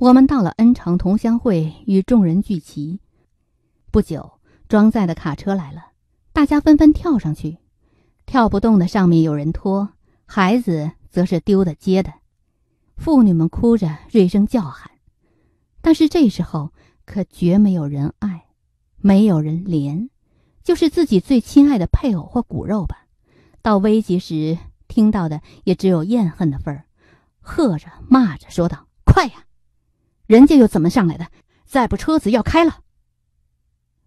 我们到了恩城同乡会，与众人聚齐。不久，装载的卡车来了，大家纷纷跳上去，跳不动的上面有人拖，孩子则是丢的接的。妇女们哭着，锐声叫喊，但是这时候可绝没有人爱，没有人怜，就是自己最亲爱的配偶或骨肉吧。到危急时听到的也只有怨恨的份儿，喝着骂着说道：“快呀！”人家又怎么上来的？再不，车子要开了。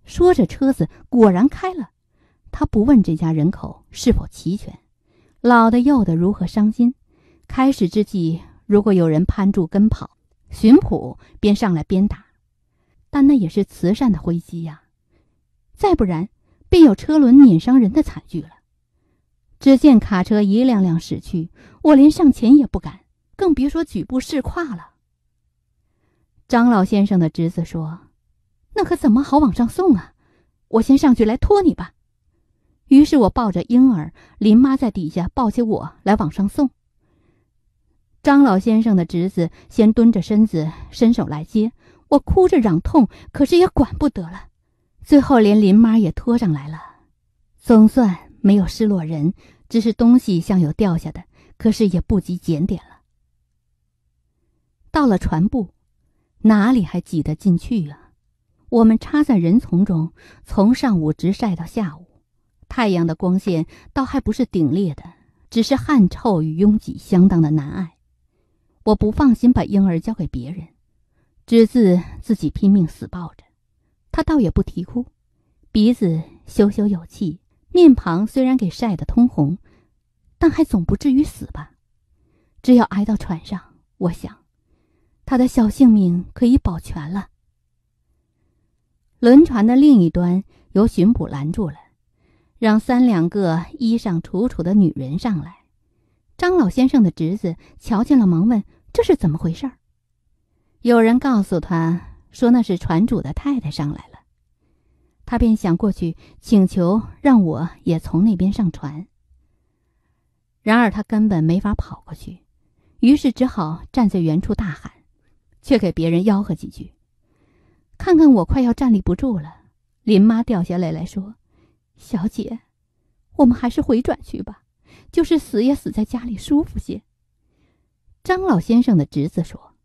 说着，车子果然开了。他不问这家人口是否齐全，老的幼的如何伤心。开始之际，如果有人攀住跟跑，巡捕便上来边打，但那也是慈善的灰击呀。再不然，便有车轮碾伤人的惨剧了。只见卡车一辆辆驶去，我连上前也不敢，更别说举步试跨了。张老先生的侄子说：“那可怎么好往上送啊？我先上去来拖你吧。”于是我抱着婴儿，林妈在底下抱起我来往上送。张老先生的侄子先蹲着身子，伸手来接我，哭着嚷痛，可是也管不得了。最后连林妈也拖上来了，总算没有失落人，只是东西像有掉下的，可是也不及检点了。到了船部。哪里还挤得进去啊！我们插在人丛中，从上午直晒到下午。太阳的光线倒还不是顶烈的，只是汗臭与拥挤相当的难挨。我不放心把婴儿交给别人，只自自己拼命死抱着。他倒也不啼哭，鼻子羞羞有气，面庞虽然给晒得通红，但还总不至于死吧。只要挨到船上，我想。他的小性命可以保全了。轮船的另一端由巡捕拦住了，让三两个衣裳楚楚的女人上来。张老先生的侄子瞧见了，忙问：“这是怎么回事？”有人告诉他说：“那是船主的太太上来了。”他便想过去请求让我也从那边上船。然而他根本没法跑过去，于是只好站在原处大喊。却给别人吆喝几句，看看我快要站立不住了。林妈掉下泪来说：“小姐，我们还是回转去吧，就是死也死在家里舒服些。”张老先生的侄子说：“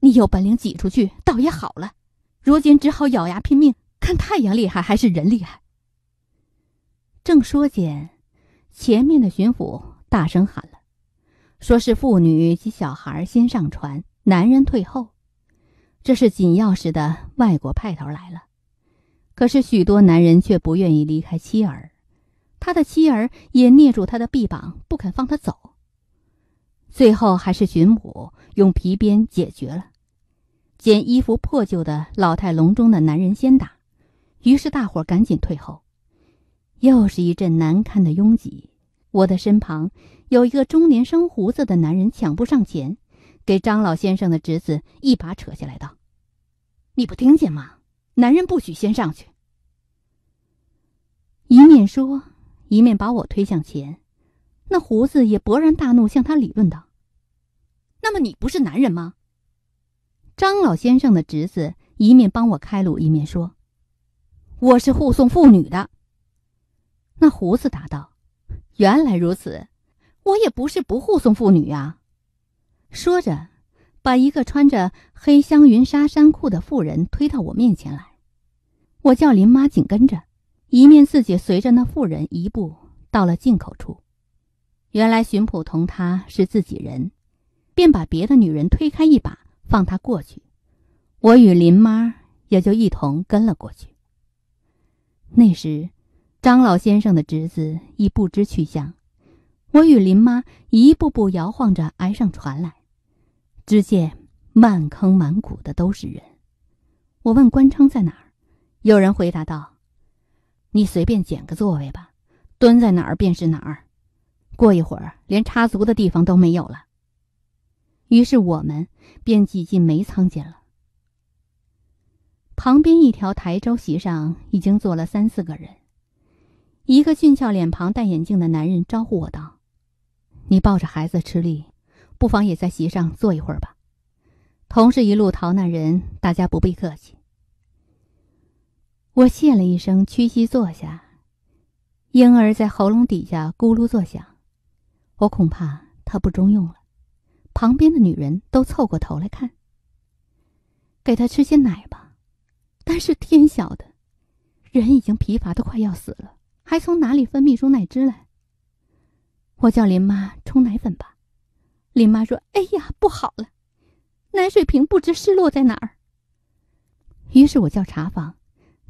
你有本领挤出去，倒也好了，如今只好咬牙拼命，看太阳厉害还是人厉害。”正说间，前面的巡抚大声喊了，说是妇女及小孩先上船。男人退后，这是紧要时的外国派头来了。可是许多男人却不愿意离开妻儿，他的妻儿也捏住他的臂膀不肯放他走。最后还是巡捕用皮鞭解决了，捡衣服破旧的老态龙钟的男人先打，于是大伙赶紧退后，又是一阵难堪的拥挤。我的身旁有一个中年生胡子的男人抢步上前。给张老先生的侄子一把扯下来，道：“你不听见吗？男人不许先上去。”一面说，一面把我推向前。那胡子也勃然大怒，向他理论道：“那么你不是男人吗？”张老先生的侄子一面帮我开路，一面说：“我是护送妇女的。”那胡子答道：“原来如此，我也不是不护送妇女呀。”说着，把一个穿着黑香云纱衫裤的妇人推到我面前来。我叫林妈紧跟着，一面自己随着那妇人一步到了进口处。原来巡捕同他是自己人，便把别的女人推开一把，放他过去。我与林妈也就一同跟了过去。那时，张老先生的侄子已不知去向。我与林妈一步步摇晃着挨上船来。只见满坑满谷的都是人。我问关昌在哪儿，有人回答道：“你随便捡个座位吧，蹲在哪儿便是哪儿。”过一会儿，连插足的地方都没有了。于是我们便挤进煤仓间了。旁边一条台州席上已经坐了三四个人，一个俊俏脸庞、戴眼镜的男人招呼我道：“你抱着孩子吃力。”不妨也在席上坐一会儿吧。同是一路逃难人，大家不必客气。我谢了一声，屈膝坐下。婴儿在喉咙底下咕噜作响，我恐怕他不中用了。旁边的女人都凑过头来看。给他吃些奶吧，但是天晓得，人已经疲乏的快要死了，还从哪里分泌出奶汁来？我叫林妈冲奶粉吧。林妈说：“哎呀，不好了，奶水瓶不知失落在哪儿。”于是我叫茶房，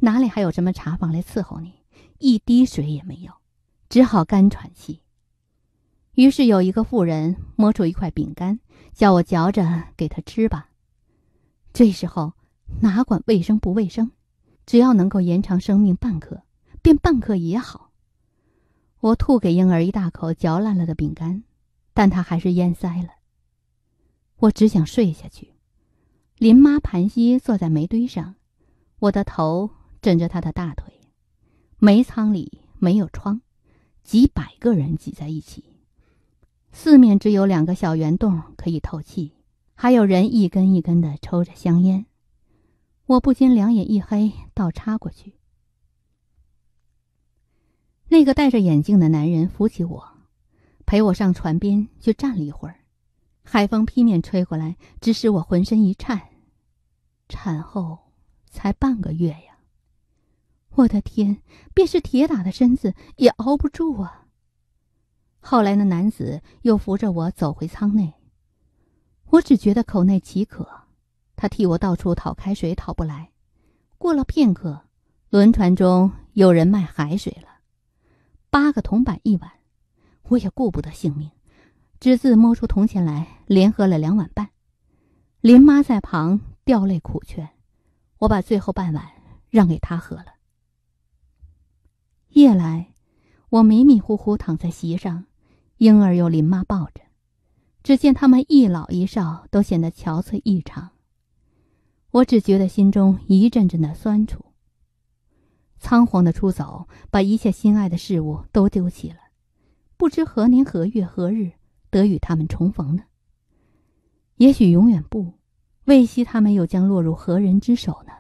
哪里还有什么茶房来伺候你，一滴水也没有，只好干喘气。于是有一个妇人摸出一块饼干，叫我嚼着给他吃吧。这时候哪管卫生不卫生，只要能够延长生命半刻，便半刻也好。我吐给婴儿一大口嚼烂了的饼干。但他还是咽塞了。我只想睡下去。林妈盘膝坐在煤堆上，我的头枕着她的大腿。煤仓里没有窗，几百个人挤在一起，四面只有两个小圆洞可以透气，还有人一根一根的抽着香烟。我不禁两眼一黑，倒插过去。那个戴着眼镜的男人扶起我。陪我上船边，去站了一会儿，海风披面吹过来，只使我浑身一颤。产后才半个月呀，我的天，便是铁打的身子也熬不住啊。后来那男子又扶着我走回舱内，我只觉得口内极渴，他替我到处讨开水讨不来。过了片刻，轮船中有人卖海水了，八个铜板一碗。我也顾不得性命，只自摸出铜钱来，连喝了两碗半。林妈在旁掉泪苦劝，我把最后半碗让给她喝了。夜来，我迷迷糊糊躺在席上，婴儿由林妈抱着，只见他们一老一少都显得憔悴异常。我只觉得心中一阵阵的酸楚。仓皇的出走，把一切心爱的事物都丢弃了。不知何年何月何日得与他们重逢呢？也许永远不。魏熙他们又将落入何人之手呢？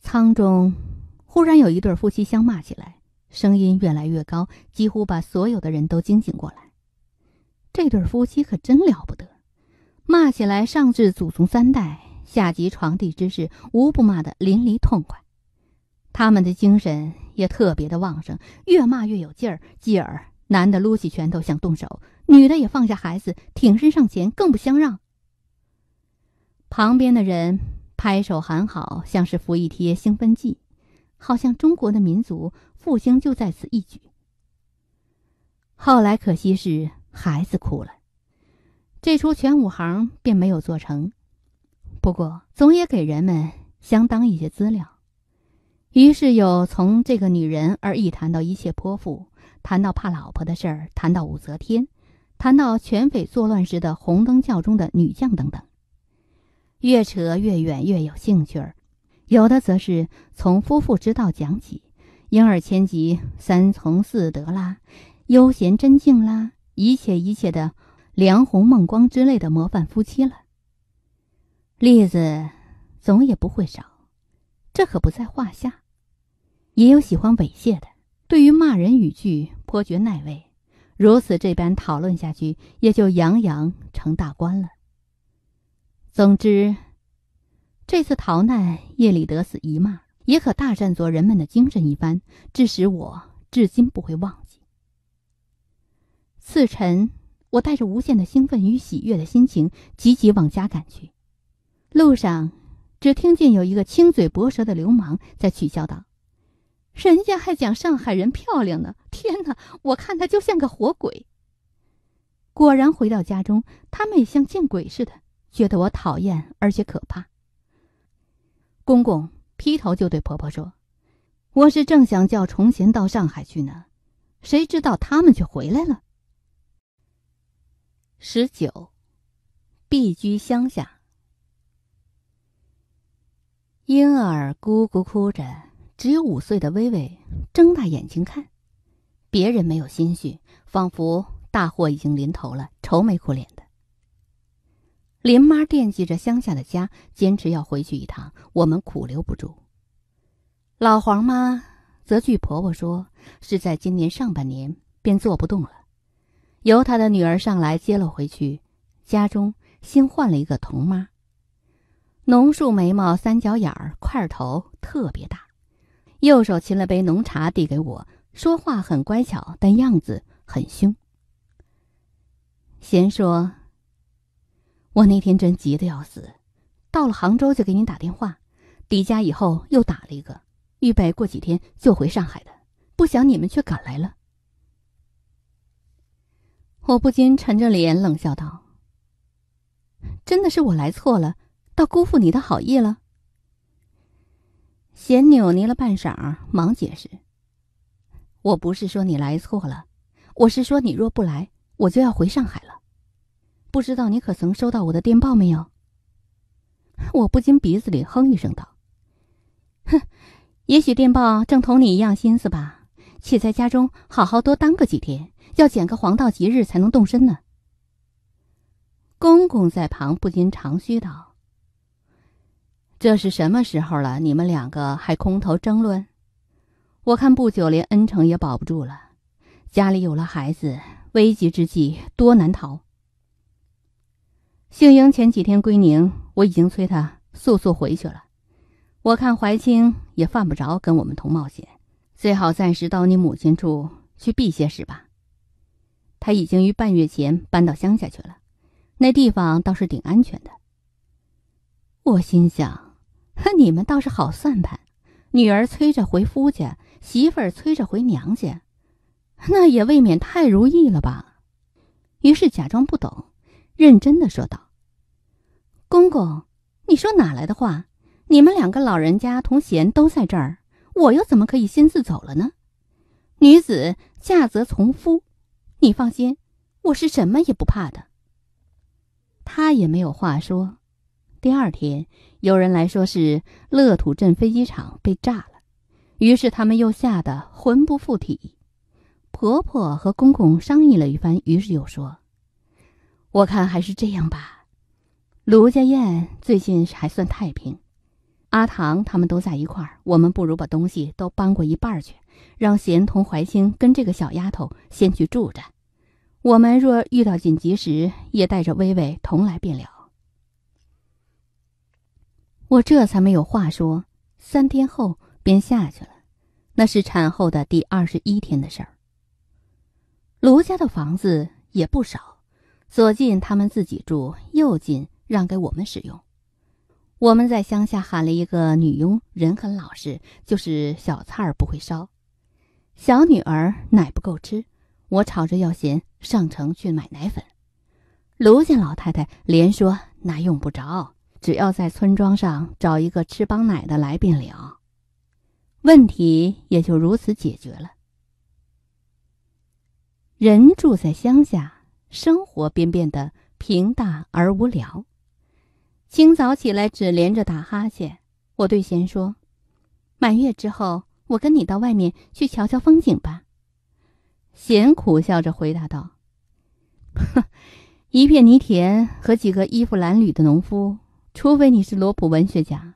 舱中忽然有一对夫妻相骂起来，声音越来越高，几乎把所有的人都惊醒过来。这对夫妻可真了不得，骂起来上至祖宗三代，下及床第之事，无不骂得淋漓痛快。他们的精神。也特别的旺盛，越骂越有劲儿。继而，男的撸起拳头想动手，女的也放下孩子，挺身上前，更不相让。旁边的人拍手喊，好像是服一贴兴奋剂，好像中国的民族复兴就在此一举。后来可惜是孩子哭了，这出全武行便没有做成。不过总也给人们相当一些资料。于是有从这个女人而一谈到一切泼妇，谈到怕老婆的事儿，谈到武则天，谈到权匪作乱时的红灯教中的女将等等，越扯越远，越有兴趣儿。有的则是从夫妇之道讲起，婴儿千吉、三从四德啦，悠闲真静啦，一切一切的梁红孟光之类的模范夫妻了。例子总也不会少，这可不在话下。也有喜欢猥亵的，对于骂人语句颇觉耐味。如此这般讨论下去，也就洋洋成大观了。总之，这次逃难夜里得此一骂，也可大振作人们的精神一番，致使我至今不会忘记。次晨，我带着无限的兴奋与喜悦的心情，急急往家赶去。路上，只听见有一个轻嘴薄舌的流氓在取笑道。人家还讲上海人漂亮呢，天哪！我看她就像个活鬼。果然回到家中，他们也像见鬼似的，觉得我讨厌而且可怕。公公劈头就对婆婆说：“我是正想叫崇贤到上海去呢，谁知道他们却回来了。”十九，避居乡下。婴儿咕咕哭着。只有五岁的微微睁大眼睛看，别人没有心绪，仿佛大祸已经临头了，愁眉苦脸的。林妈惦记着乡下的家，坚持要回去一趟，我们苦留不住。老黄妈则据婆婆说，是在今年上半年便坐不动了，由她的女儿上来接了回去，家中新换了一个童妈，浓树眉毛，三角眼儿，块头特别大。右手沏了杯浓茶递给我，说话很乖巧，但样子很凶。贤说：“我那天真急得要死，到了杭州就给你打电话，离家以后又打了一个，预备过几天就回上海的，不想你们却赶来了。”我不禁沉着脸冷笑道：“真的是我来错了，倒辜负你的好意了。”嫌扭捏了半晌，忙解释：“我不是说你来错了，我是说你若不来，我就要回上海了。不知道你可曾收到我的电报没有？”我不禁鼻子里哼一声道：“哼，也许电报正同你一样心思吧，且在家中好好多耽搁几天，要捡个黄道吉日才能动身呢。”公公在旁不禁长吁道。这是什么时候了？你们两个还空头争论？我看不久连恩城也保不住了。家里有了孩子，危急之际多难逃。幸英前几天归宁，我已经催他速速回去了。我看怀清也犯不着跟我们同冒险，最好暂时到你母亲处去避些时吧。他已经于半月前搬到乡下去了，那地方倒是挺安全的。我心想。你们倒是好算盘，女儿催着回夫家，媳妇儿催着回娘家，那也未免太如意了吧？于是假装不懂，认真地说道：“公公，你说哪来的话？你们两个老人家同贤都在这儿，我又怎么可以亲自走了呢？女子嫁则从夫，你放心，我是什么也不怕的。”他也没有话说。第二天。有人来说是乐土镇飞机场被炸了，于是他们又吓得魂不附体。婆婆和公公商议了一番，于是又说：“我看还是这样吧。卢家宴最近还算太平，阿唐他们都在一块儿，我们不如把东西都搬过一半去，让贤同、怀清跟这个小丫头先去住着。我们若遇到紧急时，也带着微微同来便了。”我这才没有话说，三天后便下去了，那是产后的第二十一天的事儿。卢家的房子也不少，左近他们自己住，右近让给我们使用。我们在乡下喊了一个女佣，人很老实，就是小菜儿不会烧，小女儿奶不够吃，我吵着要嫌上城去买奶粉，卢家老太太连说那用不着。只要在村庄上找一个吃帮奶的来便了，问题也就如此解决了。人住在乡下，生活便变得平淡而无聊。清早起来只连着打哈欠。我对贤说：“满月之后，我跟你到外面去瞧瞧风景吧。”贤苦笑着回答道：“呵，一片泥田和几个衣服褴褛的农夫。”除非你是罗普文学家，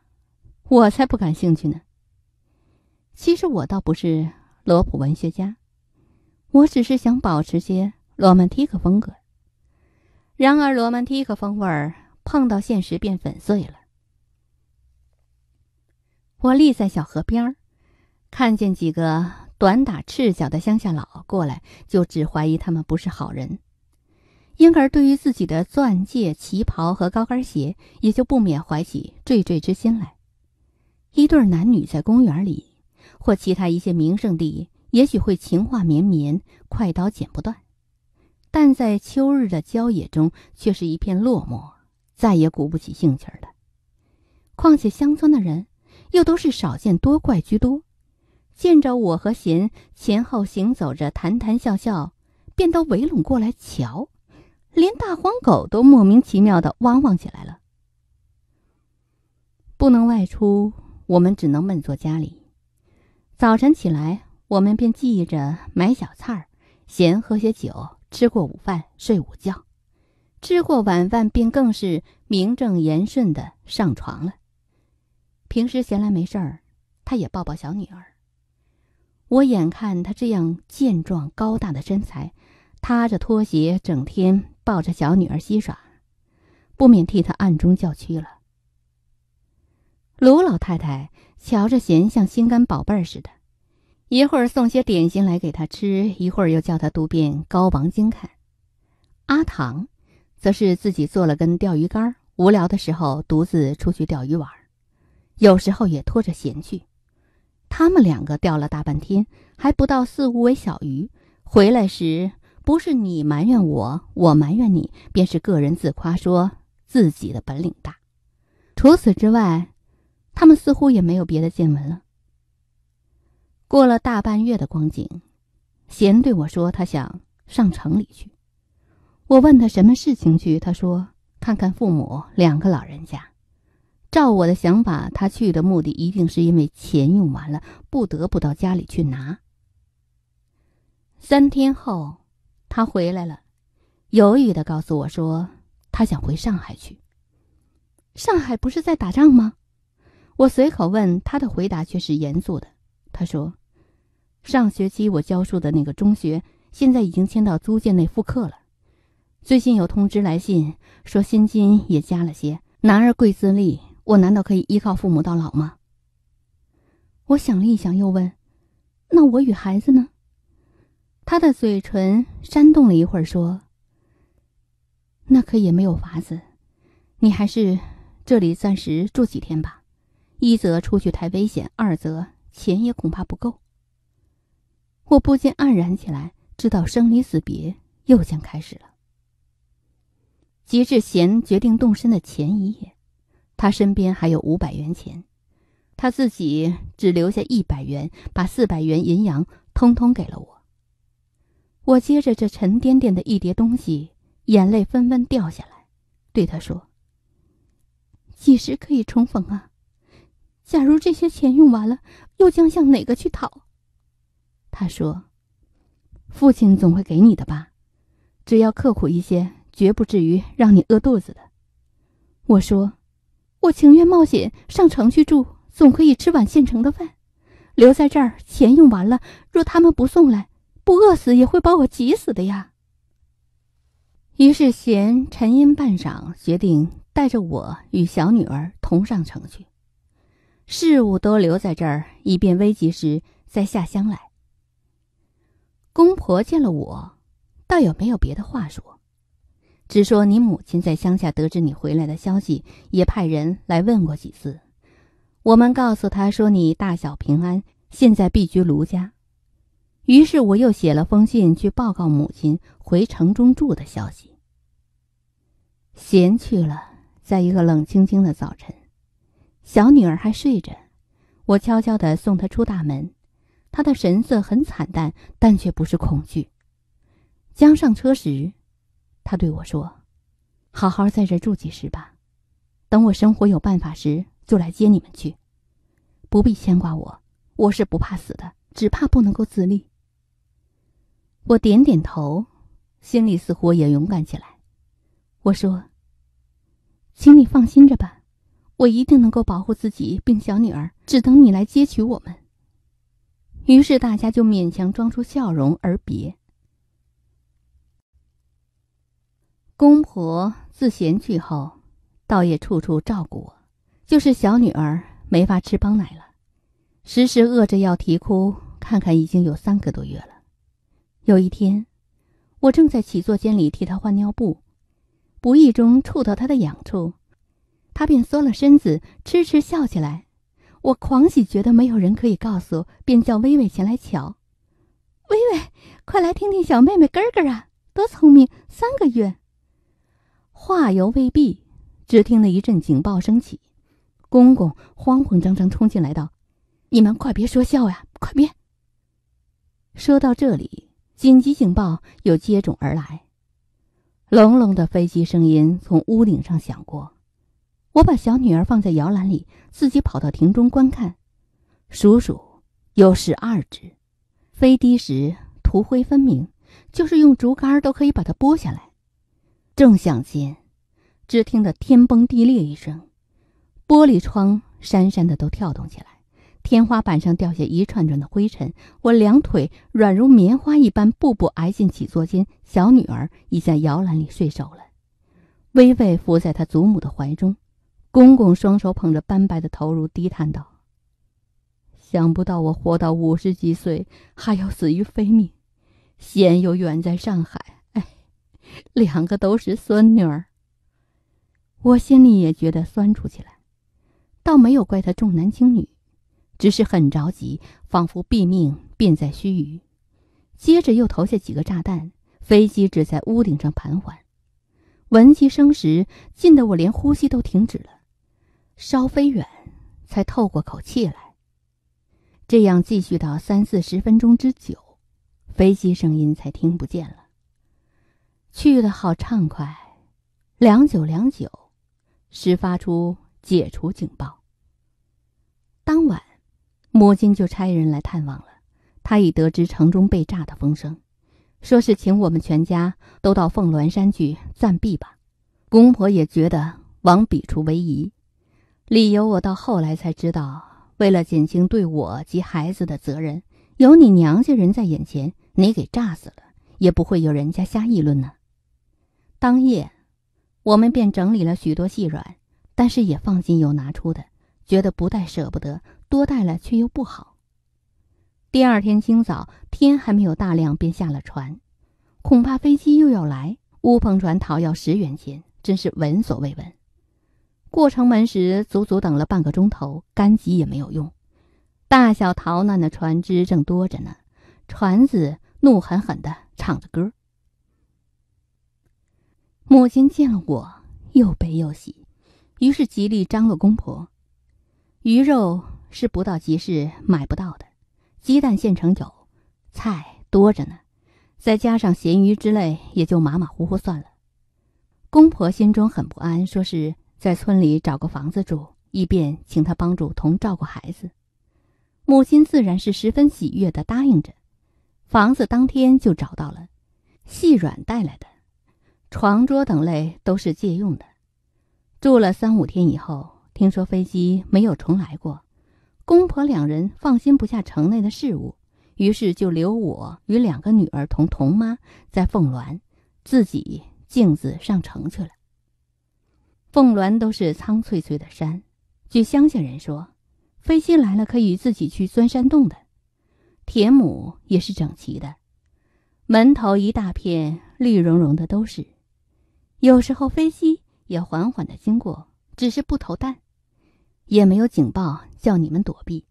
我才不感兴趣呢。其实我倒不是罗普文学家，我只是想保持些罗曼蒂克风格。然而罗曼蒂克风味儿碰到现实便粉碎了。我立在小河边儿，看见几个短打赤脚的乡下佬过来，就只怀疑他们不是好人。婴儿对于自己的钻戒、旗袍和高跟鞋，也就不免怀起惴惴之心来。一对男女在公园里或其他一些名胜地，也许会情话绵绵，快刀剪不断；但在秋日的郊野中，却是一片落寞，再也鼓不起兴趣了。况且乡村的人又都是少见多怪居多，见着我和贤前后行走着，谈谈笑笑，便都围拢过来瞧。连大黄狗都莫名其妙的汪汪起来了。不能外出，我们只能闷坐家里。早晨起来，我们便记着买小菜儿，闲喝些酒。吃过午饭，睡午觉；吃过晚饭，便更是名正言顺的上床了。平时闲来没事儿，他也抱抱小女儿。我眼看他这样健壮高大的身材，踏着拖鞋，整天。抱着小女儿嬉耍，不免替她暗中叫屈了。卢老太太瞧着贤像心肝宝贝似的，一会儿送些点心来给她吃，一会儿又叫她读遍《高王经》。看阿唐，则是自己做了根钓鱼竿，无聊的时候独自出去钓鱼玩，有时候也拖着贤去。他们两个钓了大半天，还不到四五尾小鱼，回来时。不是你埋怨我，我埋怨你，便是个人自夸，说自己的本领大。除此之外，他们似乎也没有别的见闻了。过了大半月的光景，贤对我说：“他想上城里去。”我问他什么事情去，他说：“看看父母，两个老人家。”照我的想法，他去的目的一定是因为钱用完了，不得不到家里去拿。三天后。他回来了，犹豫的告诉我说：“他想回上海去。上海不是在打仗吗？”我随口问，他的回答却是严肃的。他说：“上学期我教书的那个中学，现在已经迁到租界内复课了。最近有通知来信，说薪金也加了些。男儿贵自立，我难道可以依靠父母到老吗？”我想了一想，又问：“那我与孩子呢？”他的嘴唇扇动了一会儿，说：“那可也没有法子，你还是这里暂时住几天吧。一则出去太危险，二则钱也恐怕不够。”我不禁黯然起来，知道生离死别又将开始了。截至贤决定动身的前一夜，他身边还有五百元钱，他自己只留下一百元，把四百元银洋通通给了我。我接着这沉甸甸的一叠东西，眼泪纷纷掉下来，对他说：“几时可以重逢啊？假如这些钱用完了，又将向哪个去讨？”他说：“父亲总会给你的吧，只要刻苦一些，绝不至于让你饿肚子的。”我说：“我情愿冒险上城去住，总可以吃碗现成的饭；留在这儿，钱用完了，若他们不送来。”不饿死也会把我急死的呀。于是贤沉吟半晌，决定带着我与小女儿同上城去，事物都留在这儿，以便危急时再下乡来。公婆见了我，倒也没有别的话说，只说你母亲在乡下得知你回来的消息，也派人来问过几次，我们告诉他说你大小平安，现在避居卢家。于是我又写了封信去报告母亲回城中住的消息。闲去了，在一个冷清清的早晨，小女儿还睡着，我悄悄的送她出大门。她的神色很惨淡，但却不是恐惧。将上车时，她对我说：“好好在这住几时吧，等我生活有办法时，就来接你们去。不必牵挂我，我是不怕死的，只怕不能够自立。”我点点头，心里似乎也勇敢起来。我说：“请你放心着吧，我一定能够保护自己并小女儿，只等你来接取我们。”于是大家就勉强装出笑容而别。公婆自贤去后，倒也处处照顾我，就是小女儿没法吃帮奶了，时时饿着要啼哭。看看已经有三个多月了。有一天，我正在起坐间里替他换尿布，无意中触到他的痒处，他便缩了身子，痴痴笑起来。我狂喜，觉得没有人可以告诉，便叫薇薇前来瞧。薇薇，快来听听小妹妹咯咯啊，多聪明！三个月。话犹未毕，只听得一阵警报声起，公公慌慌张张冲进来道：“你们快别说笑呀，快别。”说到这里。紧急警报又接踵而来，隆隆的飞机声音从屋顶上响过。我把小女儿放在摇篮里，自己跑到亭中观看，数数有十二只。飞低时涂灰分明，就是用竹竿都可以把它拨下来。正想间，只听得天崩地裂一声，玻璃窗闪闪的都跳动起来。天花板上掉下一串串的灰尘，我两腿软如棉花一般，步步挨进起坐间。小女儿已在摇篮里睡熟了，微微伏在她祖母的怀中。公公双手捧着斑白的头颅，低叹道：“想不到我活到五十几岁，还要死于非命，贤又远在上海，哎，两个都是孙女儿。”我心里也觉得酸楚起来，倒没有怪他重男轻女。只是很着急，仿佛毙命便在须臾。接着又投下几个炸弹，飞机只在屋顶上盘桓。闻其声时，近得我连呼吸都停止了；稍飞远，才透过口气来。这样继续到三四十分钟之久，飞机声音才听不见了。去了好畅快，良久良久，时发出解除警报。当晚。母亲就差人来探望了，她已得知城中被炸的风声，说是请我们全家都到凤鸾山去暂避吧。公婆也觉得往彼处为宜，理由我到后来才知道，为了减轻对我及孩子的责任，有你娘家人在眼前，你给炸死了也不会有人家瞎议论呢。当夜，我们便整理了许多细软，但是也放心有拿出的，觉得不带舍不得。多带了却又不好。第二天清早，天还没有大亮，便下了船。恐怕飞机又要来，乌篷船讨要十元钱，真是闻所未闻。过城门时，足足等了半个钟头，干急也没有用。大小逃难的船只正多着呢，船子怒狠狠的唱着歌。母亲见了我，又悲又喜，于是极力张罗公婆，鱼肉。是不到集市买不到的，鸡蛋县城有，菜多着呢，再加上咸鱼之类，也就马马虎虎算了。公婆心中很不安，说是在村里找个房子住，以便请他帮助同照顾孩子。母亲自然是十分喜悦的，答应着。房子当天就找到了，细软带来的，床桌等类都是借用的。住了三五天以后，听说飞机没有重来过。公婆两人放心不下城内的事务，于是就留我与两个女儿同童妈在凤峦，自己径自上城去了。凤峦都是苍翠翠的山，据乡下人说，飞机来了可以自己去钻山洞的。田亩也是整齐的，门头一大片绿茸茸的都是。有时候飞机也缓缓的经过，只是不投弹。也没有警报叫你们躲避，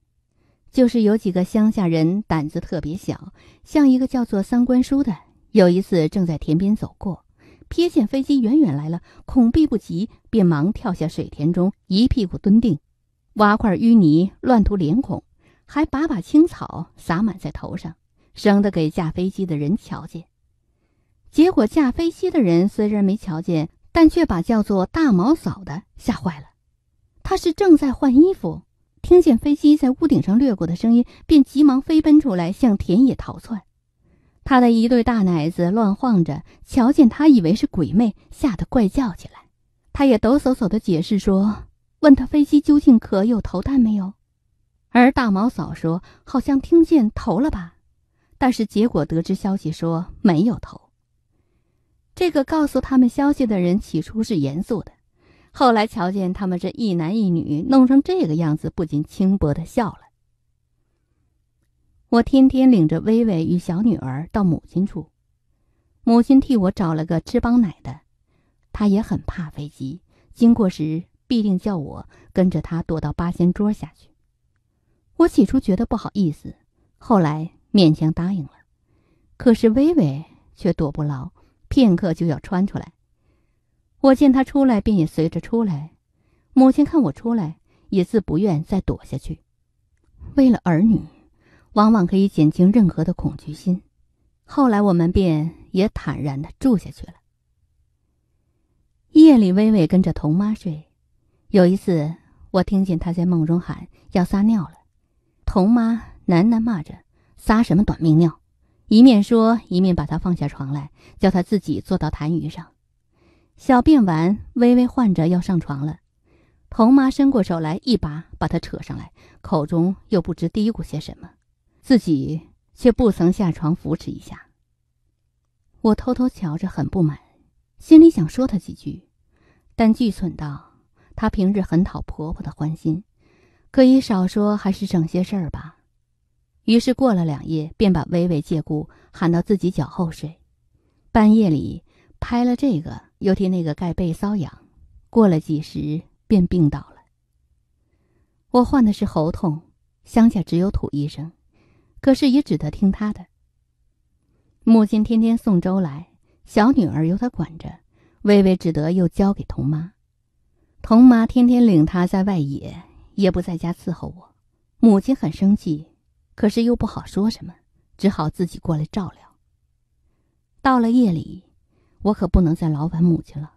就是有几个乡下人胆子特别小，像一个叫做三官叔的，有一次正在田边走过，瞥见飞机远远来了，恐避不及，便忙跳下水田中，一屁股蹲定，挖块淤泥乱涂脸孔，还把把青草撒满在头上，省得给驾飞机的人瞧见。结果驾飞机的人虽然没瞧见，但却把叫做大毛嫂的吓坏了。他是正在换衣服，听见飞机在屋顶上掠过的声音，便急忙飞奔出来，向田野逃窜。他的一对大奶子乱晃着，瞧见他以为是鬼魅，吓得怪叫起来。他也抖擞擞地解释说：“问他飞机究竟可有投弹没有。”而大毛嫂说：“好像听见投了吧。”但是结果得知消息说没有投。这个告诉他们消息的人起初是严肃的。后来瞧见他们是一男一女，弄成这个样子，不禁轻薄的笑了。我天天领着薇薇与小女儿到母亲处，母亲替我找了个吃帮奶的，她也很怕飞机，经过时必定叫我跟着她躲到八仙桌下去。我起初觉得不好意思，后来勉强答应了，可是薇薇却躲不牢，片刻就要穿出来。我见他出来，便也随着出来。母亲看我出来，也自不愿再躲下去。为了儿女，往往可以减轻任何的恐惧心。后来我们便也坦然地住下去了。夜里，微微跟着童妈睡。有一次，我听见她在梦中喊要撒尿了，童妈喃喃骂着：“撒什么短命尿！”一面说，一面把她放下床来，叫她自己坐到痰盂上。小便完，微微唤着要上床了，童妈伸过手来，一把把她扯上来，口中又不知嘀咕些什么，自己却不曾下床扶持一下。我偷偷瞧着，很不满，心里想说她几句，但据存道她平日很讨婆婆的欢心，可以少说，还是省些事儿吧。于是过了两夜，便把微微借故喊到自己脚后睡，半夜里拍了这个。又替那个盖被搔痒，过了几时便病倒了。我患的是喉痛，乡下只有土医生，可是也只得听他的。母亲天天送粥来，小女儿由他管着，微微只得又交给童妈。童妈天天领她在外野，也不在家伺候我。母亲很生气，可是又不好说什么，只好自己过来照料。到了夜里。我可不能再劳烦母亲了，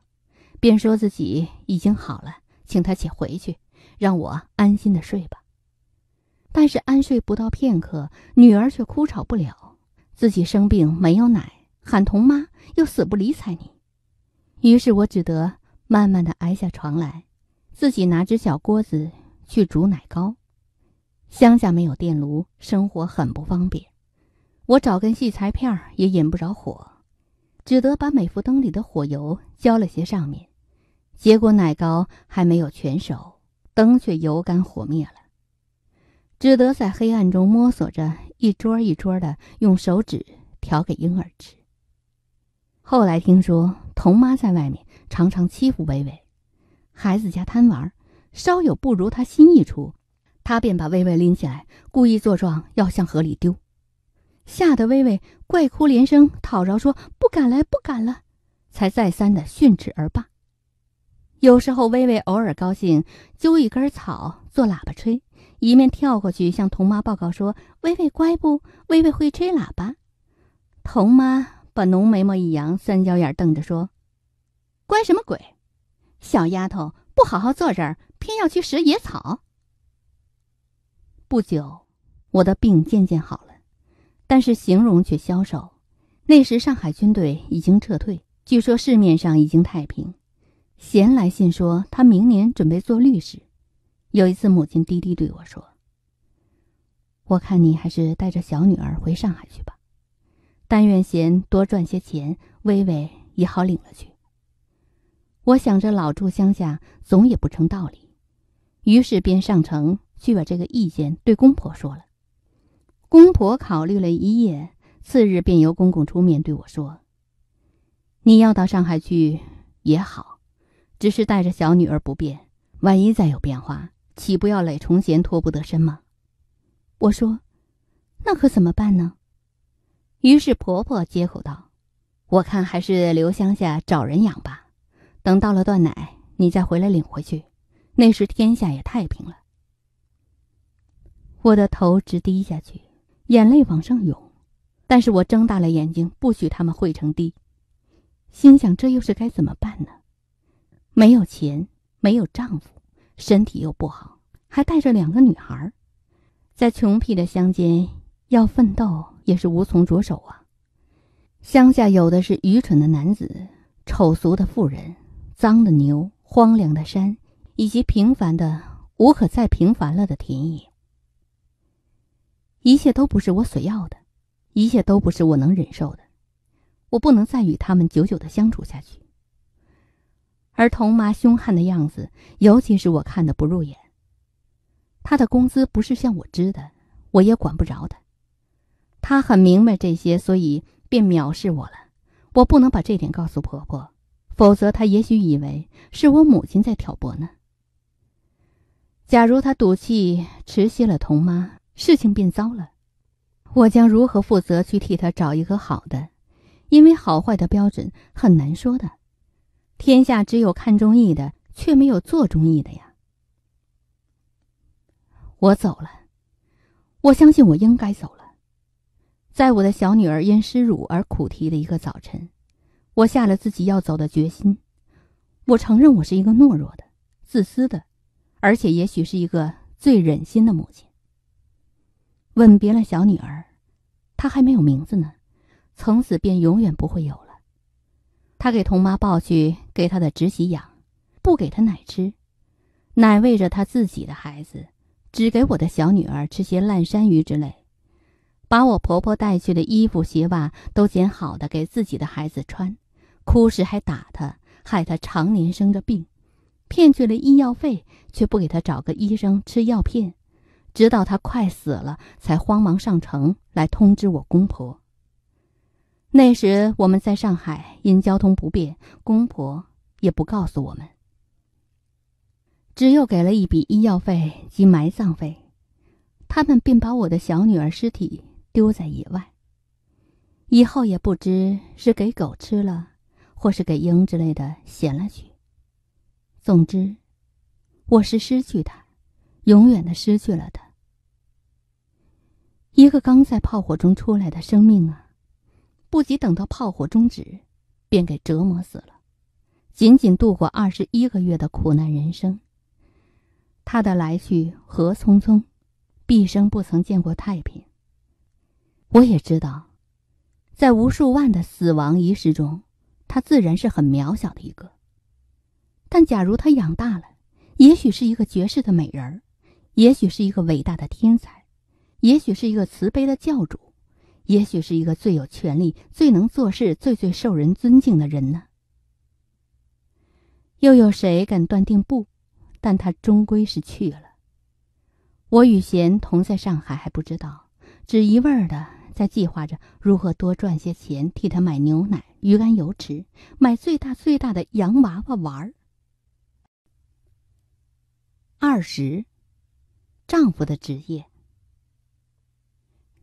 便说自己已经好了，请她且回去，让我安心的睡吧。但是安睡不到片刻，女儿却哭吵不了，自己生病没有奶，喊童妈又死不理睬你，于是我只得慢慢的挨下床来，自己拿只小锅子去煮奶糕。乡下没有电炉，生活很不方便，我找根细柴片也引不着火。只得把美孚灯里的火油浇了些上面，结果奶糕还没有全熟，灯却油干火灭了。只得在黑暗中摸索着一桌一桌的用手指调给婴儿吃。后来听说童妈在外面常常欺负微微，孩子家贪玩，稍有不如她心意处，她便把微微拎起来，故意作状要向河里丢。吓得微微怪哭连声，讨饶说：“不敢了，不敢了。”才再三的训斥而罢。有时候，微微偶尔高兴，揪一根草做喇叭吹，一面跳过去向童妈报告说：“微微乖不？微微会吹喇叭。”童妈把浓眉毛一扬，三角眼瞪着说：“乖什么鬼？小丫头不好好坐这儿，偏要去拾野草。”不久，我的病渐渐好了。但是形容却消瘦。那时上海军队已经撤退，据说市面上已经太平。贤来信说，他明年准备做律师。有一次，母亲低低对我说：“我看你还是带着小女儿回上海去吧，但愿贤多赚些钱，微微也好领了去。”我想着老住乡下总也不成道理，于是便上城去把这个意见对公婆说了。公婆考虑了一夜，次日便由公公出面对我说：“你要到上海去也好，只是带着小女儿不便。万一再有变化，岂不要累崇贤脱不得身吗？”我说：“那可怎么办呢？”于是婆婆接口道：“我看还是留乡下找人养吧。等到了断奶，你再回来领回去。那时天下也太平了。”我的头直低下去。眼泪往上涌，但是我睁大了眼睛，不许他们汇成滴。心想：这又是该怎么办呢？没有钱，没有丈夫，身体又不好，还带着两个女孩，在穷僻的乡间要奋斗也是无从着手啊。乡下有的是愚蠢的男子、丑俗的妇人、脏的牛、荒凉的山，以及平凡的、无可再平凡了的田野。一切都不是我所要的，一切都不是我能忍受的，我不能再与他们久久的相处下去。而童妈凶悍的样子，尤其是我看的不入眼。她的工资不是向我支的，我也管不着的。她很明白这些，所以便藐视我了。我不能把这点告诉婆婆，否则她也许以为是我母亲在挑拨呢。假如她赌气持谢了童妈。事情变糟了，我将如何负责去替他找一个好的？因为好坏的标准很难说的，天下只有看中意的，却没有做中意的呀。我走了，我相信我应该走了。在我的小女儿因失辱而苦啼的一个早晨，我下了自己要走的决心。我承认，我是一个懦弱的、自私的，而且也许是一个最忍心的母亲。吻别了小女儿，她还没有名字呢，从此便永远不会有了。她给童妈抱去给她的侄媳养，不给她奶吃，奶喂着她自己的孩子，只给我的小女儿吃些烂山芋之类。把我婆婆带去的衣服鞋袜都捡好的给自己的孩子穿，哭时还打她，害她常年生着病，骗去了医药费，却不给她找个医生吃药片。直到他快死了，才慌忙上城来通知我公婆。那时我们在上海，因交通不便，公婆也不告诉我们，只有给了一笔医药费及埋葬费，他们便把我的小女儿尸体丢在野外，以后也不知是给狗吃了，或是给鹰之类的衔了去。总之，我是失去他。永远的失去了他，一个刚在炮火中出来的生命啊，不及等到炮火终止，便给折磨死了。仅仅度过二十一个月的苦难人生，他的来去何匆匆，毕生不曾见过太平。我也知道，在无数万的死亡仪式中，他自然是很渺小的一个。但假如他养大了，也许是一个绝世的美人儿。也许是一个伟大的天才，也许是一个慈悲的教主，也许是一个最有权力、最能做事、最最受人尊敬的人呢？又有谁敢断定不？但他终归是去了。我与贤同在上海还不知道，只一味的在计划着如何多赚些钱，替他买牛奶、鱼肝油吃，买最大最大的洋娃娃玩儿。二十。丈夫的职业。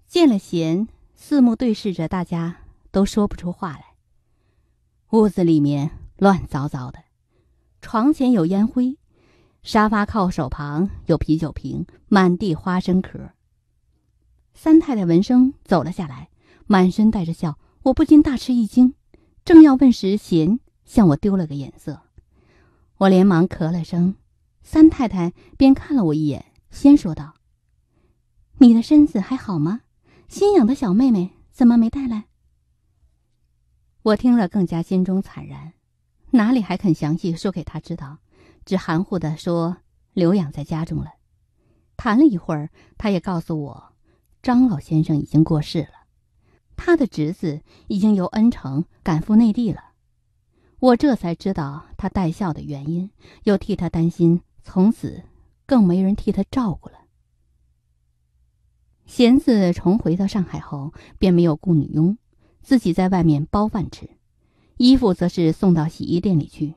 见了贤，四目对视着，大家都说不出话来。屋子里面乱糟糟的，床前有烟灰，沙发靠手旁有啤酒瓶，满地花生壳。三太太闻声走了下来，满身带着笑。我不禁大吃一惊，正要问时，贤向我丢了个眼色，我连忙咳了声。三太太便看了我一眼。先说道：“你的身子还好吗？新养的小妹妹怎么没带来？”我听了更加心中惨然，哪里还肯详细说给他知道，只含糊的说：“留养在家中了。”谈了一会儿，他也告诉我，张老先生已经过世了，他的侄子已经由恩城赶赴内地了。我这才知道他带孝的原因，又替他担心。从此。更没人替他照顾了。贤子重回到上海后，便没有雇女佣，自己在外面包饭吃，衣服则是送到洗衣店里去。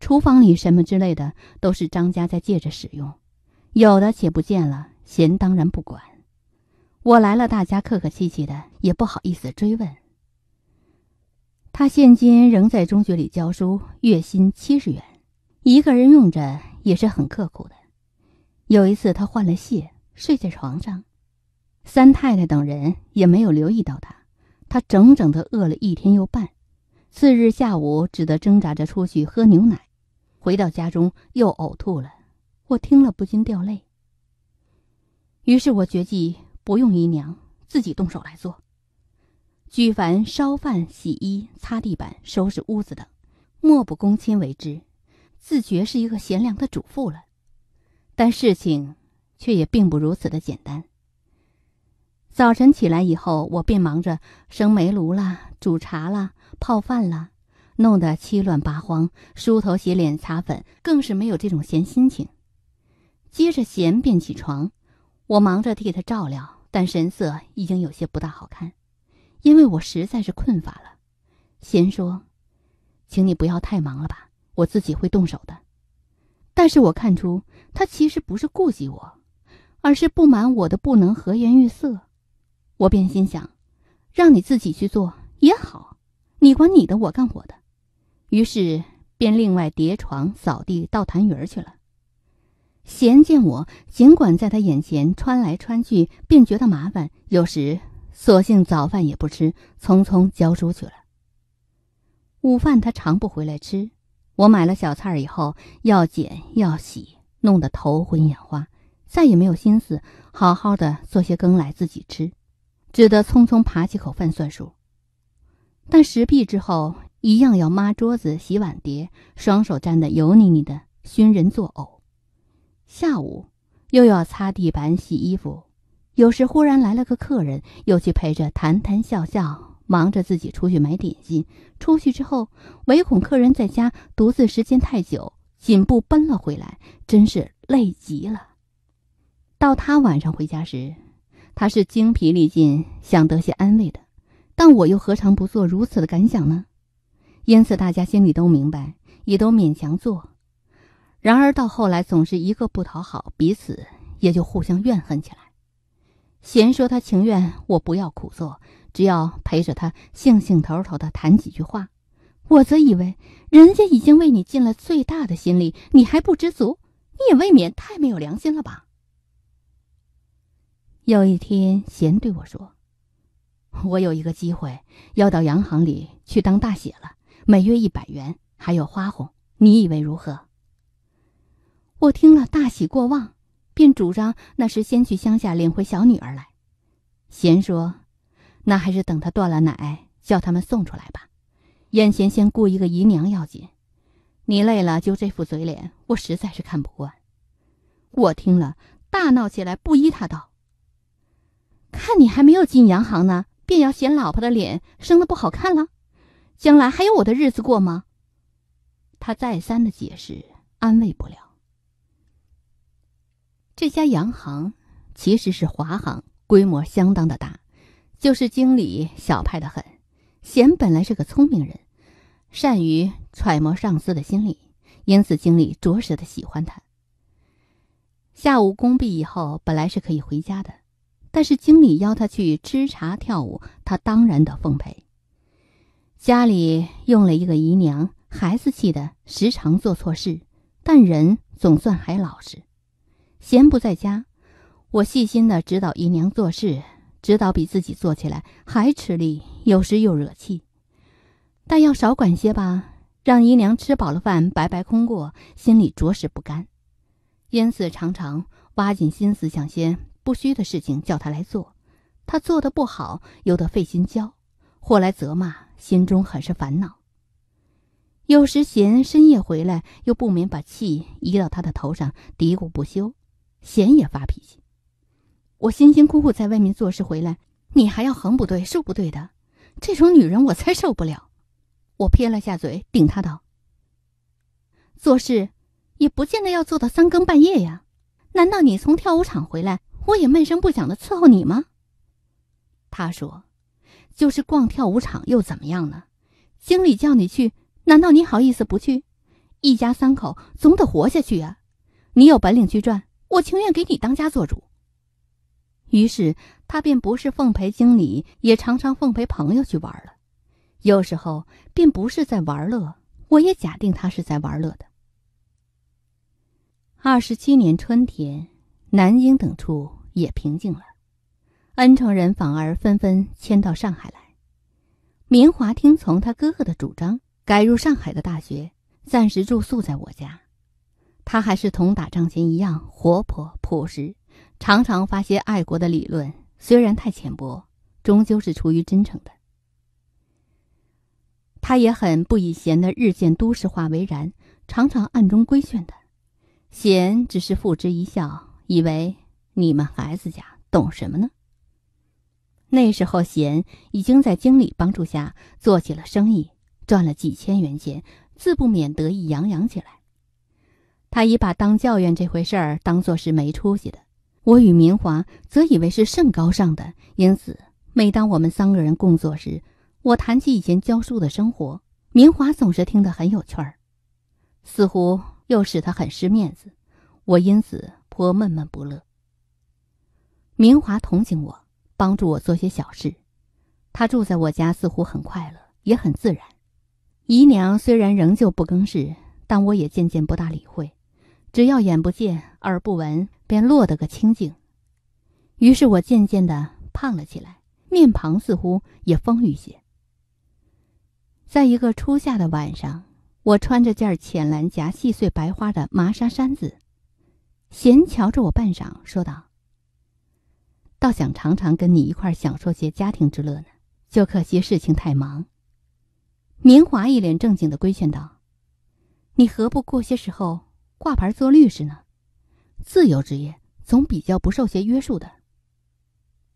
厨房里什么之类的，都是张家在借着使用。有的且不见了，贤当然不管。我来了，大家客客气气的，也不好意思追问。他现今仍在中学里教书，月薪七十元，一个人用着也是很刻苦的。有一次，他换了鞋，睡在床上，三太太等人也没有留意到他。他整整的饿了一天又半，次日下午只得挣扎着出去喝牛奶，回到家中又呕吐了。我听了不禁掉泪。于是我决计不用姨娘，自己动手来做，举凡烧饭、洗衣、擦地板、收拾屋子等，莫不躬亲为之，自觉是一个贤良的主妇了。但事情却也并不如此的简单。早晨起来以后，我便忙着生煤炉啦、煮茶啦、泡饭啦，弄得七乱八慌。梳头、洗脸、擦粉，更是没有这种闲心情。接着贤便起床，我忙着替他照料，但神色已经有些不大好看，因为我实在是困乏了。贤说：“请你不要太忙了吧，我自己会动手的。”但是我看出他其实不是顾及我，而是不满我的不能和颜悦色。我便心想，让你自己去做也好，你管你的，我干我的。于是便另外叠床、扫地、倒痰盂儿去了。贤见我尽管在他眼前穿来穿去，便觉得麻烦，有时索性早饭也不吃，匆匆教书去了。午饭他常不回来吃。我买了小菜儿以后，要捡要洗，弄得头昏眼花，再也没有心思好好的做些羹来自己吃，只得匆匆扒几口饭算数。但食毕之后，一样要抹桌子、洗碗碟，双手沾得油腻腻的，熏人作呕。下午又要擦地板、洗衣服，有时忽然来了个客人，又去陪着谈谈笑笑。忙着自己出去买点心，出去之后唯恐客人在家独自时间太久，紧步奔了回来，真是累极了。到他晚上回家时，他是精疲力尽，想得些安慰的；但我又何尝不做如此的感想呢？因此，大家心里都明白，也都勉强做。然而到后来，总是一个不讨好，彼此也就互相怨恨起来。贤说他情愿我不要苦做。只要陪着他兴兴头头的谈几句话，我则以为人家已经为你尽了最大的心力，你还不知足，你也未免太没有良心了吧。有一天，贤对我说：“我有一个机会，要到洋行里去当大写了，每月一百元，还有花红。你以为如何？”我听了大喜过望，便主张那时先去乡下领回小女儿来。贤说。那还是等他断了奶，叫他们送出来吧。眼前先雇一个姨娘要紧。你累了就这副嘴脸，我实在是看不惯。我听了大闹起来，不依他道：“看你还没有进洋行呢，便要嫌老婆的脸生的不好看了，将来还有我的日子过吗？”他再三的解释，安慰不了。这家洋行其实是华行，规模相当的大。就是经理小派的很，贤本来是个聪明人，善于揣摩上司的心理，因此经理着实的喜欢他。下午工毕以后，本来是可以回家的，但是经理邀他去吃茶跳舞，他当然得奉陪。家里用了一个姨娘，孩子气的，时常做错事，但人总算还老实。贤不在家，我细心的指导姨娘做事。直到比自己做起来还吃力，有时又惹气，但要少管些吧，让姨娘吃饱了饭白白空过，心里着实不甘，因此常常挖尽心思想些不虚的事情叫他来做，他做的不好，又得费心教，或来责骂，心中很是烦恼。有时嫌深夜回来，又不免把气移到他的头上，嘀咕不休，嫌也发脾气。我辛辛苦苦在外面做事回来，你还要横不对竖不对的，这种女人我才受不了。我撇了下嘴，顶他道：“做事也不见得要做到三更半夜呀。难道你从跳舞场回来，我也闷声不响的伺候你吗？”他说：“就是逛跳舞场又怎么样呢？经理叫你去，难道你好意思不去？一家三口总得活下去啊。你有本领去赚，我情愿给你当家做主。”于是他便不是奉陪经理，也常常奉陪朋友去玩了。有时候便不是在玩乐，我也假定他是在玩乐的。二十七年春天，南京等处也平静了，恩城人反而纷纷迁到上海来。明华听从他哥哥的主张，改入上海的大学，暂时住宿在我家。他还是同打仗前一样活泼朴实。常常发些爱国的理论，虽然太浅薄，终究是出于真诚的。他也很不以贤的日渐都市化为然，常常暗中规劝他。贤只是付之一笑，以为你们孩子家懂什么呢？那时候贤已经在经理帮助下做起了生意，赚了几千元钱，自不免得意洋洋起来。他已把当教员这回事儿当做是没出息的。我与明华则以为是甚高尚的，因此每当我们三个人共坐时，我谈起以前教书的生活，明华总是听得很有趣儿，似乎又使他很失面子，我因此颇闷闷不乐。明华同情我，帮助我做些小事，他住在我家，似乎很快乐，也很自然。姨娘虽然仍旧不更事，但我也渐渐不大理会，只要眼不见，耳不闻。便落得个清净，于是我渐渐的胖了起来，面庞似乎也丰腴些。在一个初夏的晚上，我穿着件浅蓝夹细碎白花的麻纱衫子，闲瞧着我半晌，说道：“倒想常常跟你一块享受些家庭之乐呢，就可惜事情太忙。”明华一脸正经的规劝道：“你何不过些时候挂牌做律师呢？”自由职业总比较不受些约束的，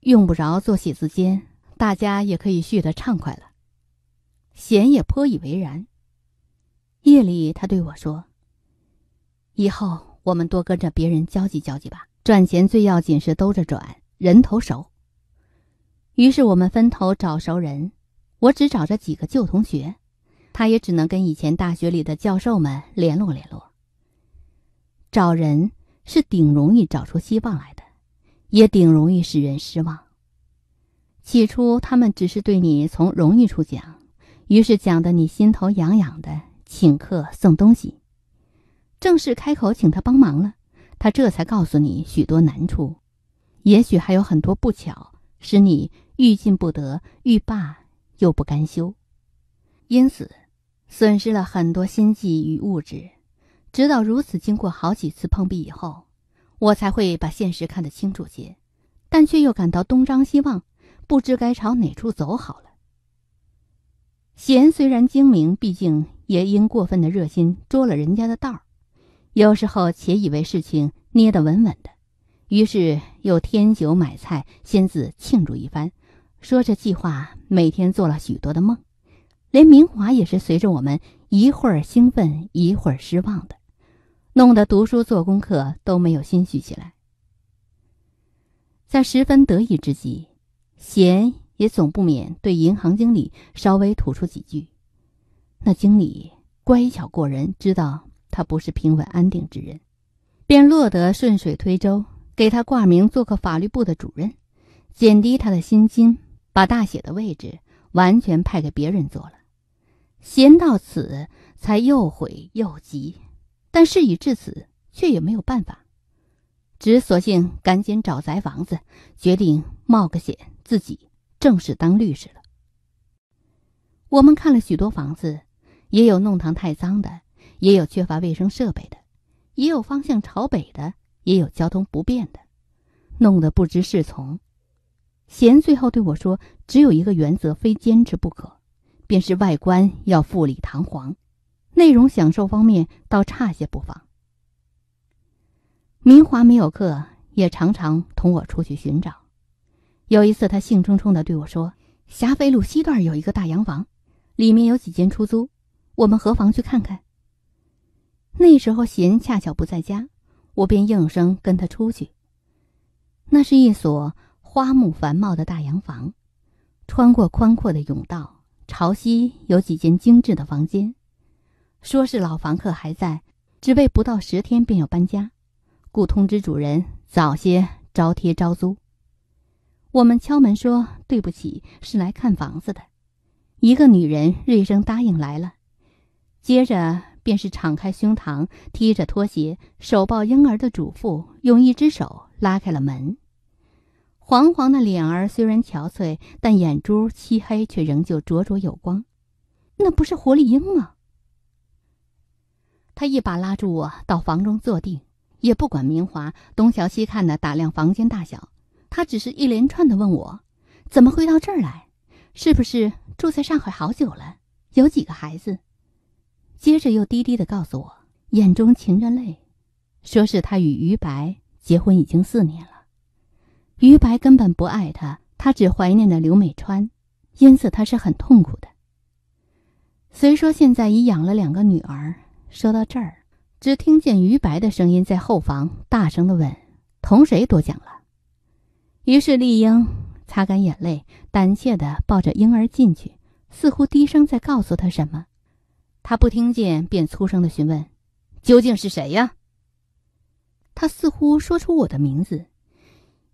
用不着做写字间，大家也可以叙得畅快了。贤也颇以为然。夜里，他对我说：“以后我们多跟着别人交际交际吧，赚钱最要紧是兜着转，人头熟。”于是我们分头找熟人，我只找着几个旧同学，他也只能跟以前大学里的教授们联络联络。找人。是顶容易找出希望来的，也顶容易使人失望。起初他们只是对你从容易处讲，于是讲得你心头痒痒的，请客送东西，正式开口请他帮忙了，他这才告诉你许多难处，也许还有很多不巧，使你欲进不得，欲罢又不甘休，因此损失了很多心计与物质。直到如此，经过好几次碰壁以后，我才会把现实看得清楚些，但却又感到东张西望，不知该朝哪处走好了。贤虽然精明，毕竟也因过分的热心捉了人家的道儿，有时候且以为事情捏得稳稳的，于是又添酒买菜，亲自庆祝一番，说着计划。每天做了许多的梦，连明华也是随着我们一会儿兴奋，一会儿失望的。弄得读书做功课都没有心绪起来，在十分得意之际，贤也总不免对银行经理稍微吐出几句。那经理乖巧过人，知道他不是平稳安定之人，便落得顺水推舟，给他挂名做个法律部的主任，减低他的薪金，把大写的位置完全派给别人做了。贤到此才又悔又急。但事已至此，却也没有办法，只索性赶紧找宅房子，决定冒个险，自己正式当律师了。我们看了许多房子，也有弄堂太脏的，也有缺乏卫生设备的，也有方向朝北的，也有交通不便的，弄得不知是从。贤最后对我说：“只有一个原则，非坚持不可，便是外观要富丽堂皇。”内容享受方面倒差些不妨。明华没有课，也常常同我出去寻找。有一次，他兴冲冲地对我说：“霞飞路西段有一个大洋房，里面有几间出租，我们何妨去看看？”那时候贤恰巧不在家，我便应声跟他出去。那是一所花木繁茂的大洋房，穿过宽阔的甬道，朝西有几间精致的房间。说是老房客还在，只为不到十天便要搬家，故通知主人早些招贴招租。我们敲门说：“对不起，是来看房子的。”一个女人，瑞声答应来了。接着便是敞开胸膛、踢着拖鞋、手抱婴儿的主妇，用一只手拉开了门。黄黄的脸儿虽然憔悴，但眼珠漆黑，却仍旧灼灼有光。那不是狐狸精吗？他一把拉住我，到房中坐定，也不管明华东瞧西看的打量房间大小，他只是一连串的问我：“怎么会到这儿来？是不是住在上海好久了？有几个孩子？”接着又低低的告诉我，眼中噙着泪，说是他与于白结婚已经四年了，于白根本不爱他，他只怀念着刘美川，因此他是很痛苦的。虽说现在已养了两个女儿。说到这儿，只听见于白的声音在后房大声的问：“同谁多讲了？”于是丽英擦干眼泪，胆怯的抱着婴儿进去，似乎低声在告诉他什么。他不听见，便粗声的询问：“究竟是谁呀？”他似乎说出我的名字。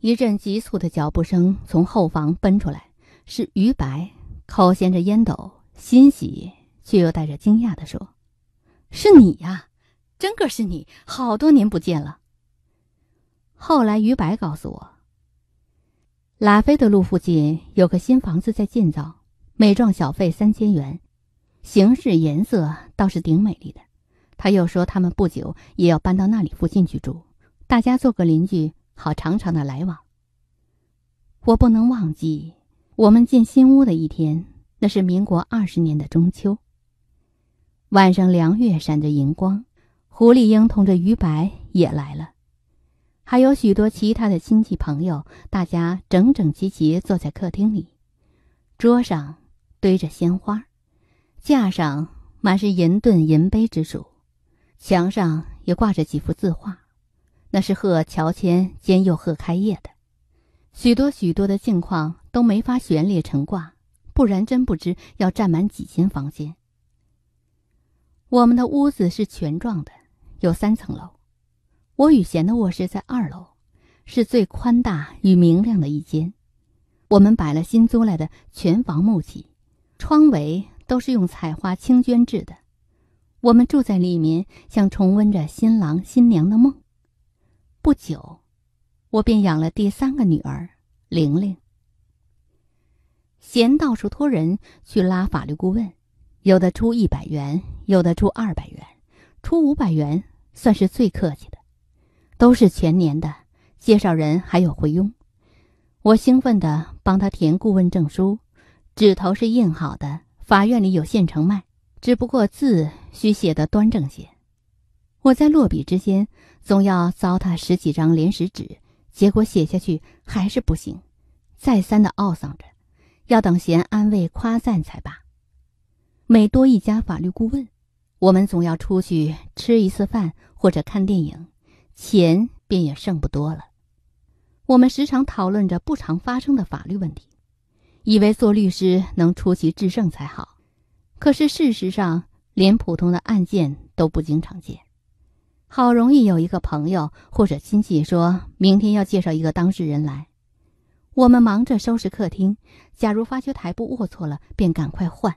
一阵急促的脚步声从后房奔出来，是于白，口衔着烟斗，欣喜却又带着惊讶的说。是你呀，真个是你，好多年不见了。后来于白告诉我，拉菲的路附近有个新房子在建造，每幢小费三千元，形式颜色倒是挺美丽的。他又说他们不久也要搬到那里附近去住，大家做个邻居，好常常的来往。我不能忘记我们进新屋的一天，那是民国二十年的中秋。晚上，凉月闪着银光。狐狸英同着于白也来了，还有许多其他的亲戚朋友。大家整整齐齐坐在客厅里，桌上堆着鲜花，架上满是银盾、银杯之属，墙上也挂着几幅字画，那是贺乔迁兼又贺开业的。许多许多的镜框都没法悬列成挂，不然真不知要占满几间房间。我们的屋子是全幢的，有三层楼。我与贤的卧室在二楼，是最宽大与明亮的一间。我们摆了新租来的全房木器，窗围都是用彩花青绢制的。我们住在里面，像重温着新郎新娘的梦。不久，我便养了第三个女儿，玲玲。贤到处托人去拉法律顾问。有的出一百元，有的出二百元，出五百元算是最客气的，都是全年的。介绍人还有回佣。我兴奋地帮他填顾问证书，纸头是印好的，法院里有现成卖，只不过字需写得端正些。我在落笔之间，总要糟蹋十几张临时纸，结果写下去还是不行，再三的懊丧着，要等闲安慰夸赞才罢。每多一家法律顾问，我们总要出去吃一次饭或者看电影，钱便也剩不多了。我们时常讨论着不常发生的法律问题，以为做律师能出奇制胜才好。可是事实上，连普通的案件都不经常见。好容易有一个朋友或者亲戚说明天要介绍一个当事人来，我们忙着收拾客厅。假如发觉台布龌龊了，便赶快换。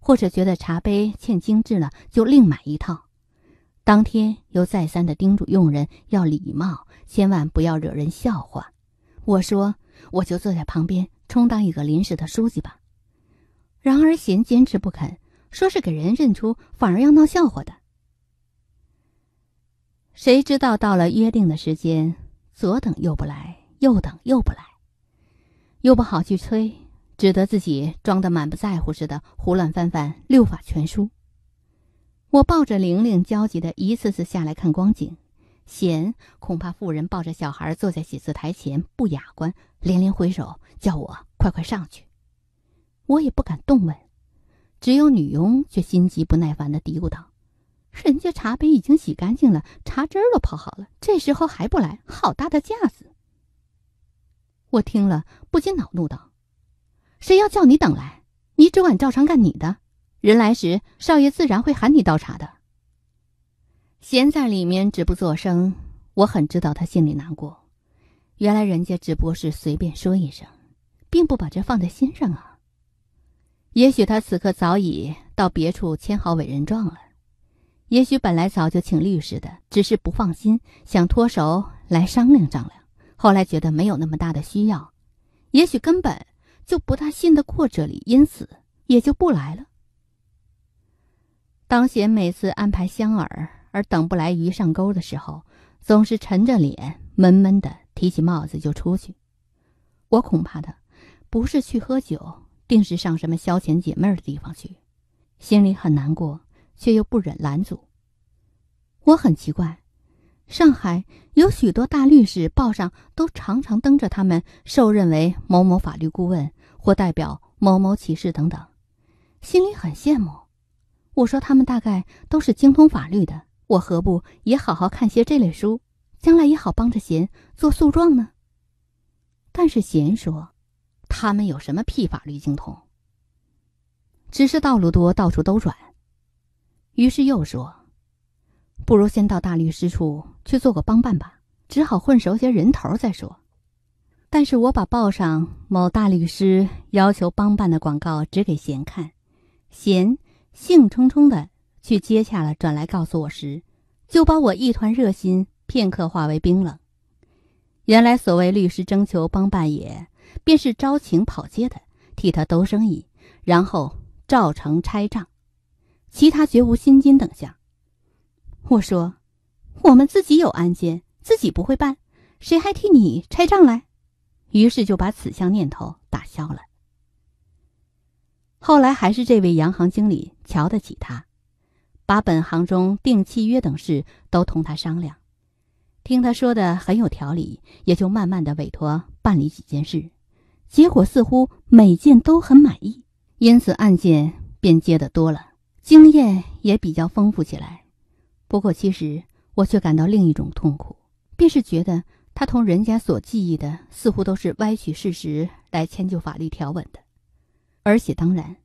或者觉得茶杯欠精致了，就另买一套。当天又再三的叮嘱佣人要礼貌，千万不要惹人笑话。我说，我就坐在旁边充当一个临时的书记吧。然而贤坚持不肯，说是给人认出，反而要闹笑话的。谁知道到了约定的时间，左等又不来，右等又不来，又不好去催。只得自己装得满不在乎似的，胡乱翻翻《六法全书》。我抱着玲玲，焦急的一次次下来看光景。嫌恐怕妇人抱着小孩坐在写字台前不雅观，连连挥手叫我快快上去。我也不敢动问，只有女佣却心急不耐烦的嘀咕道：“人家茶杯已经洗干净了，茶汁儿都泡好了，这时候还不来，好大的架子！”我听了不禁恼怒道。谁要叫你等来，你只管照常干你的。人来时，少爷自然会喊你倒茶的。闲在里面只不作声，我很知道他心里难过。原来人家只不过是随便说一声，并不把这放在心上啊。也许他此刻早已到别处签好委任状了，也许本来早就请律师的，只是不放心，想脱手来商量商量。后来觉得没有那么大的需要，也许根本。就不大信得过这里，因此也就不来了。当贤每次安排香儿而等不来鱼上钩的时候，总是沉着脸，闷闷的提起帽子就出去。我恐怕他不是去喝酒，定是上什么消遣解闷的地方去。心里很难过，却又不忍拦阻。我很奇怪。上海有许多大律师，报上都常常登着他们受任为某某法律顾问或代表某某启事等等，心里很羡慕。我说他们大概都是精通法律的，我何不也好好看些这类书，将来也好帮着贤做诉状呢？但是贤说，他们有什么屁法律精通？只是道路多，到处都软。于是又说。不如先到大律师处去做个帮办吧，只好混熟些人头再说。但是我把报上某大律师要求帮办的广告指给贤看，贤兴冲冲地去接下了，转来告诉我时，就把我一团热心片刻化为冰冷。原来所谓律师征求帮办也，便是招请跑街的替他兜生意，然后照成拆账，其他绝无薪金等项。我说：“我们自己有案件，自己不会办，谁还替你拆账来？”于是就把此项念头打消了。后来还是这位洋行经理瞧得起他，把本行中订契约等事都同他商量，听他说的很有条理，也就慢慢的委托办理几件事。结果似乎每件都很满意，因此案件便接得多了，经验也比较丰富起来。不过，其实我却感到另一种痛苦，便是觉得他同人家所记忆的，似乎都是歪曲事实来迁就法律条文的。而且，当然，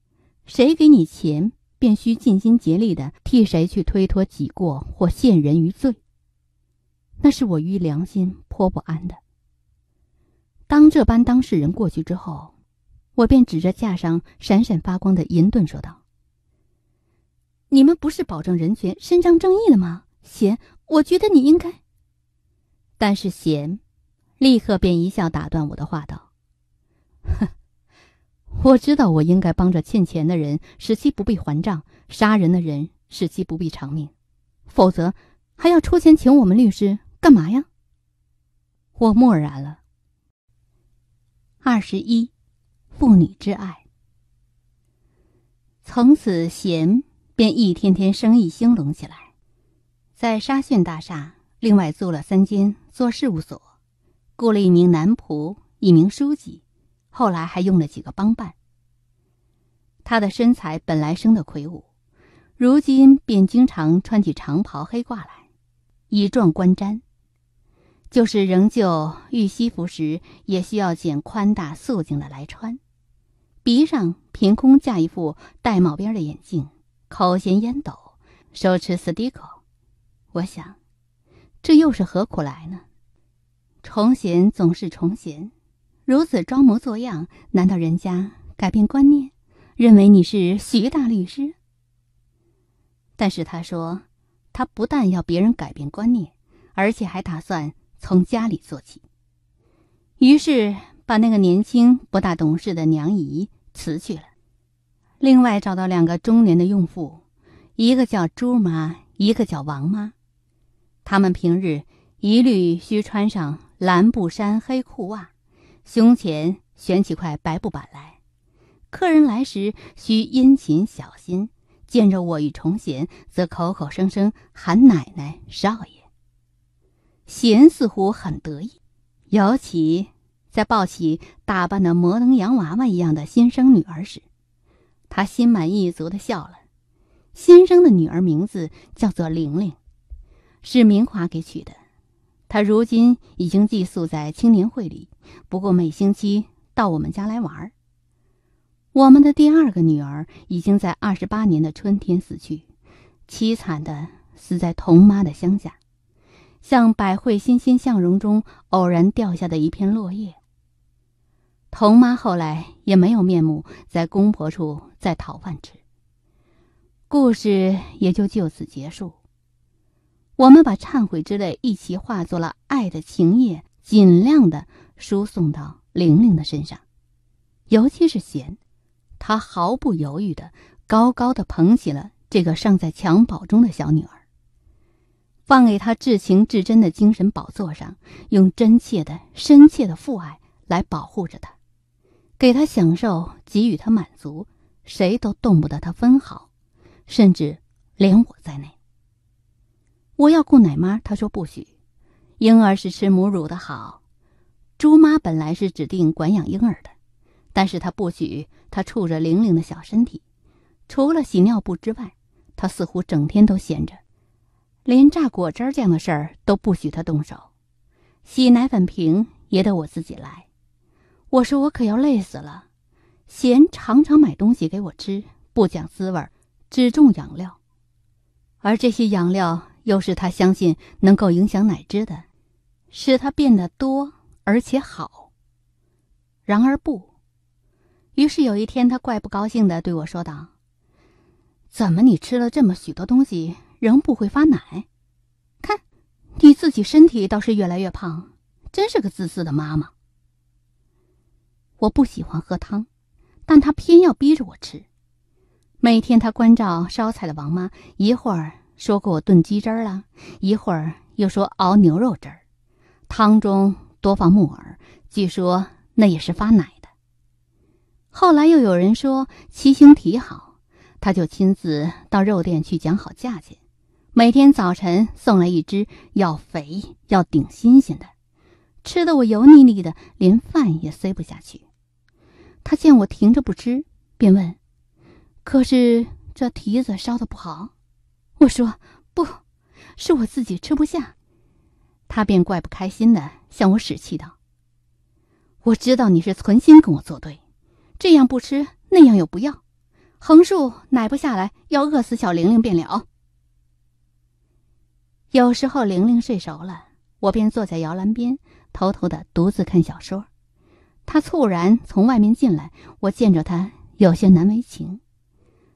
谁给你钱，便须尽心竭力的替谁去推脱己过或陷人于罪。那是我于良心颇不安的。当这般当事人过去之后，我便指着架上闪闪发光的银盾说道。你们不是保证人权、伸张正义了吗？贤，我觉得你应该。但是贤，立刻便一笑打断我的话，道：“哼，我知道，我应该帮着欠钱的人，使其不必还账；杀人的人，使其不必偿命。否则，还要出钱请我们律师干嘛呀？”我默然了。二十一，妇女之爱。从此贤。便一天天生意兴隆起来，在沙逊大厦另外租了三间做事务所，雇了一名男仆、一名书记，后来还用了几个帮办。他的身材本来生得魁梧，如今便经常穿起长袍黑褂来，以壮观瞻；就是仍旧遇西服时，也需要捡宽大素净的来穿。鼻上凭空架一副带帽边的眼镜。口衔烟斗，手持 s t i c k 我想，这又是何苦来呢？重嫌总是重嫌，如此装模作样，难道人家改变观念，认为你是徐大律师？但是他说，他不但要别人改变观念，而且还打算从家里做起，于是把那个年轻不大懂事的娘姨辞去了。另外找到两个中年的佣妇，一个叫朱妈，一个叫王妈。他们平日一律需穿上蓝布衫、黑裤袜，胸前悬起块白布板来。客人来时需殷勤小心，见着我与崇贤，则口口声声喊奶奶、少爷。贤似乎很得意，尤其在抱起打扮的模棱洋娃娃一样的新生女儿时。他心满意足的笑了，新生的女儿名字叫做玲玲，是明华给取的。她如今已经寄宿在青年会里，不过每星期到我们家来玩。我们的第二个女儿已经在二十八年的春天死去，凄惨的死在童妈的乡下，像百卉欣欣向荣中偶然掉下的一片落叶。童妈后来也没有面目在公婆处再讨饭吃。故事也就就此结束。我们把忏悔之泪一齐化作了爱的情液，尽量的输送到玲玲的身上，尤其是贤，他毫不犹豫的高高的捧起了这个尚在襁褓中的小女儿，放给他至情至真的精神宝座上，用真切的、深切的父爱来保护着她。给他享受，给予他满足，谁都动不得他分毫，甚至连我在内。我要雇奶妈，他说不许。婴儿是吃母乳的好，猪妈本来是指定管养婴儿的，但是他不许他触着玲玲的小身体。除了洗尿布之外，他似乎整天都闲着，连榨果汁这样的事儿都不许他动手。洗奶粉瓶也得我自己来。我说我可要累死了，贤常常买东西给我吃，不讲滋味，只重养料，而这些养料又是他相信能够影响奶汁的，使它变得多而且好。然而不，于是有一天，他怪不高兴的对我说道：“怎么你吃了这么许多东西，仍不会发奶？看你自己身体倒是越来越胖，真是个自私的妈妈。”我不喜欢喝汤，但他偏要逼着我吃。每天他关照烧菜的王妈，一会儿说给我炖鸡汁儿了，一会儿又说熬牛肉汁儿。汤中多放木耳，据说那也是发奶的。后来又有人说其星体好，他就亲自到肉店去讲好价钱，每天早晨送来一只，要肥要顶新鲜的。吃的我油腻腻的，连饭也塞不下去。他见我停着不吃，便问：“可是这蹄子烧的不好？”我说：“不，是我自己吃不下。”他便怪不开心的向我使气道：“我知道你是存心跟我作对，这样不吃，那样又不要，横竖奶不下来，要饿死小玲玲便了。”有时候玲玲睡熟了，我便坐在摇篮边。偷偷的独自看小说，他猝然从外面进来，我见着他有些难为情。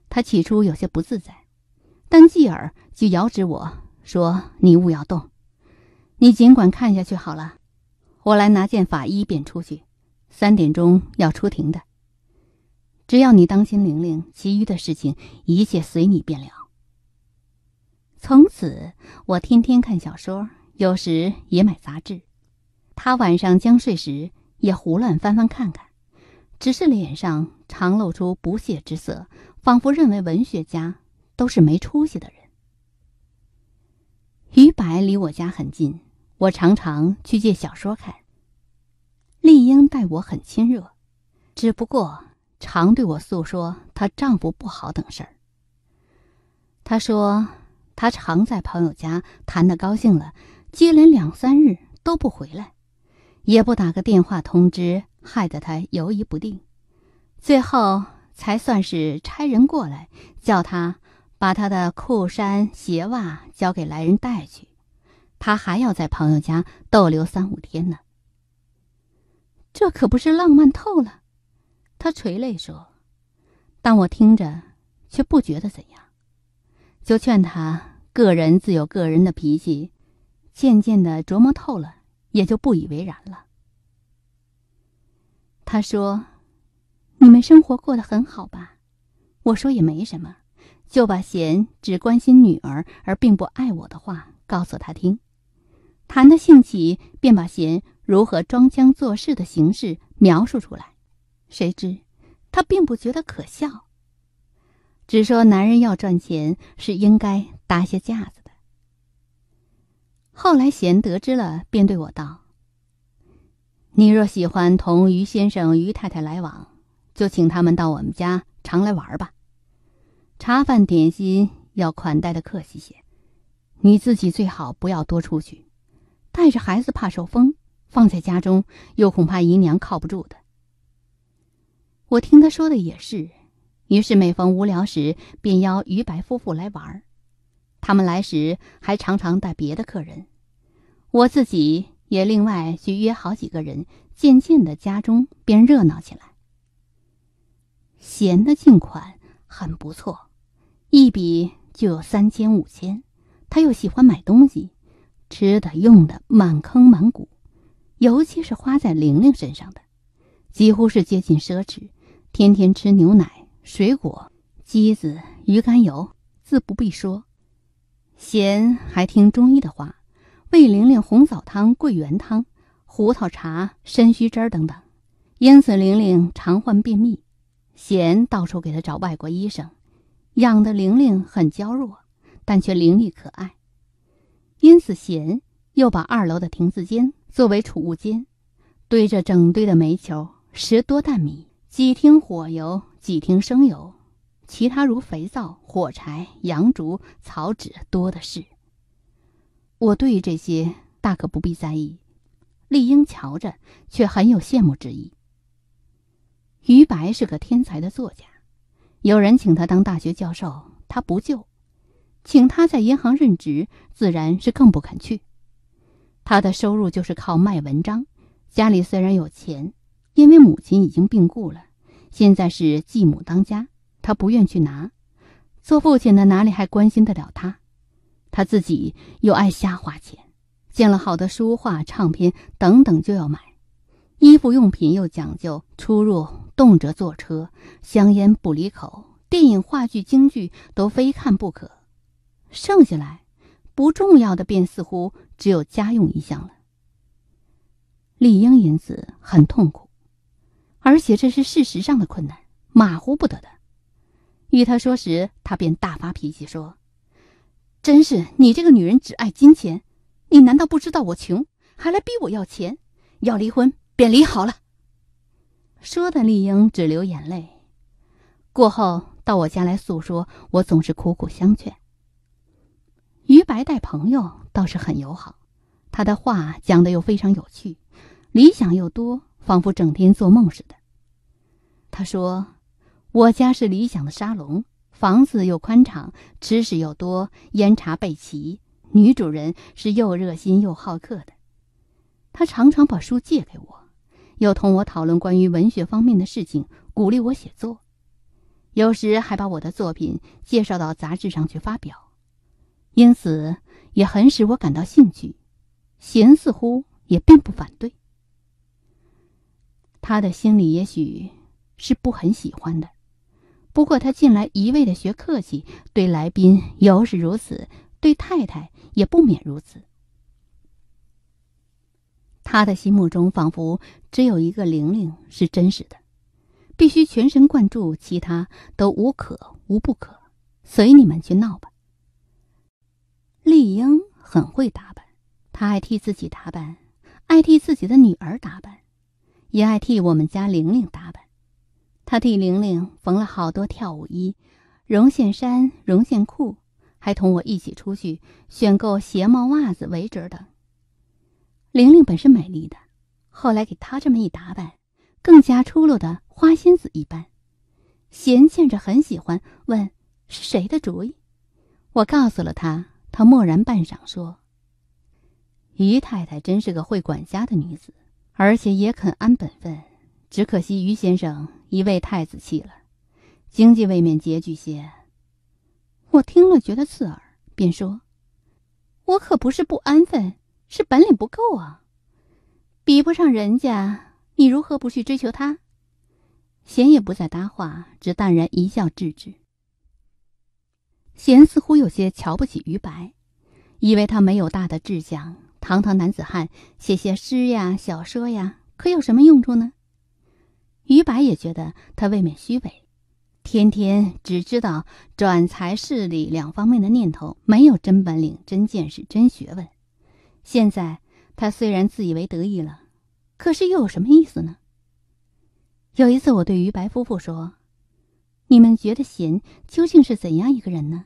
他起初有些不自在，但继而就遥指我说：“你勿要动，你尽管看下去好了。我来拿件法衣便出去。三点钟要出庭的，只要你当心玲玲，其余的事情一切随你便了。”从此，我天天看小说，有时也买杂志。他晚上将睡时也胡乱翻翻看看，只是脸上常露出不屑之色，仿佛认为文学家都是没出息的人。于白离我家很近，我常常去借小说看。丽英待我很亲热，只不过常对我诉说她丈夫不好等事儿。她说她常在朋友家谈得高兴了，接连两三日都不回来。也不打个电话通知，害得他犹疑不定，最后才算是差人过来，叫他把他的裤衫鞋袜交给来人带去。他还要在朋友家逗留三五天呢，这可不是浪漫透了？他垂泪说：“但我听着却不觉得怎样，就劝他个人自有个人的脾气，渐渐的琢磨透了。”也就不以为然了。他说：“你们生活过得很好吧？”我说：“也没什么。”就把贤只关心女儿而并不爱我的话告诉他听。谈的兴起，便把贤如何装腔作势的形式描述出来。谁知他并不觉得可笑，只说男人要赚钱是应该搭些架子。后来贤得知了，便对我道：“你若喜欢同于先生、于太太来往，就请他们到我们家常来玩吧。茶饭点心要款待的客气些。你自己最好不要多出去，带着孩子怕受风，放在家中又恐怕姨娘靠不住的。我听他说的也是，于是每逢无聊时，便邀于白夫妇来玩。”他们来时还常常带别的客人，我自己也另外去约好几个人，渐渐的家中便热闹起来。闲的进款很不错，一笔就有三千五千，他又喜欢买东西，吃的用的满坑满谷，尤其是花在玲玲身上的，几乎是接近奢侈。天天吃牛奶、水果、鸡子、鱼肝油，自不必说。贤还听中医的话，喂玲玲红枣汤、桂圆汤、胡桃茶、参须汁儿等等，因此玲玲常患便秘。贤到处给她找外国医生，养的玲玲很娇弱，但却伶俐可爱。因此贤又把二楼的亭子间作为储物间，堆着整堆的煤球，十多担米，几听火油，几听生油。其他如肥皂、火柴、洋烛、草纸多的是。我对这些大可不必在意。丽英瞧着，却很有羡慕之意。于白是个天才的作家，有人请他当大学教授，他不就；请他在银行任职，自然是更不肯去。他的收入就是靠卖文章。家里虽然有钱，因为母亲已经病故了，现在是继母当家。他不愿去拿，做父亲的哪里还关心得了他？他自己又爱瞎花钱，见了好的书画、唱片等等就要买，衣服用品又讲究，出入动辄坐车，香烟不离口，电影、话剧、京剧都非看不可。剩下来，不重要的便似乎只有家用一项了。丽英因此很痛苦，而且这是事实上的困难，马虎不得的。与他说时，他便大发脾气说：“真是你这个女人只爱金钱！你难道不知道我穷，还来逼我要钱？要离婚便离好了。”说的丽英只流眼泪。过后到我家来诉说，我总是苦苦相劝。于白带朋友倒是很友好，他的话讲得又非常有趣，理想又多，仿佛整天做梦似的。他说。我家是理想的沙龙，房子又宽敞，吃食又多，烟茶备齐。女主人是又热心又好客的，她常常把书借给我，又同我讨论关于文学方面的事情，鼓励我写作，有时还把我的作品介绍到杂志上去发表，因此也很使我感到兴趣。贤似乎也并不反对，他的心里也许是不很喜欢的。不过他近来一味的学客气，对来宾尤是如此，对太太也不免如此。他的心目中仿佛只有一个玲玲是真实的，必须全神贯注，其他都无可无不可，随你们去闹吧。丽英很会打扮，她爱替自己打扮，爱替自己的女儿打扮，也爱替我们家玲玲打扮。他替玲玲缝了好多跳舞衣、绒线衫、绒线裤，还同我一起出去选购鞋帽、袜子、围巾等。玲玲本是美丽的，后来给她这么一打扮，更加出落的花仙子一般。贤见着很喜欢，问是谁的主意。我告诉了他，他默然半晌说：“于太太真是个会管家的女子，而且也肯安本分。只可惜于先生。”一位太子气了，经济未免拮据些。我听了觉得刺耳，便说：“我可不是不安分，是本领不够啊，比不上人家。你如何不去追求他？”贤也不再搭话，只淡然一笑置之。贤似乎有些瞧不起于白，以为他没有大的志向，堂堂男子汉写写诗呀、小说呀，可有什么用处呢？于白也觉得他未免虚伪，天天只知道转财势力两方面的念头，没有真本领、真见识、真学问。现在他虽然自以为得意了，可是又有什么意思呢？有一次我对于白夫妇说：“你们觉得贤究竟是怎样一个人呢？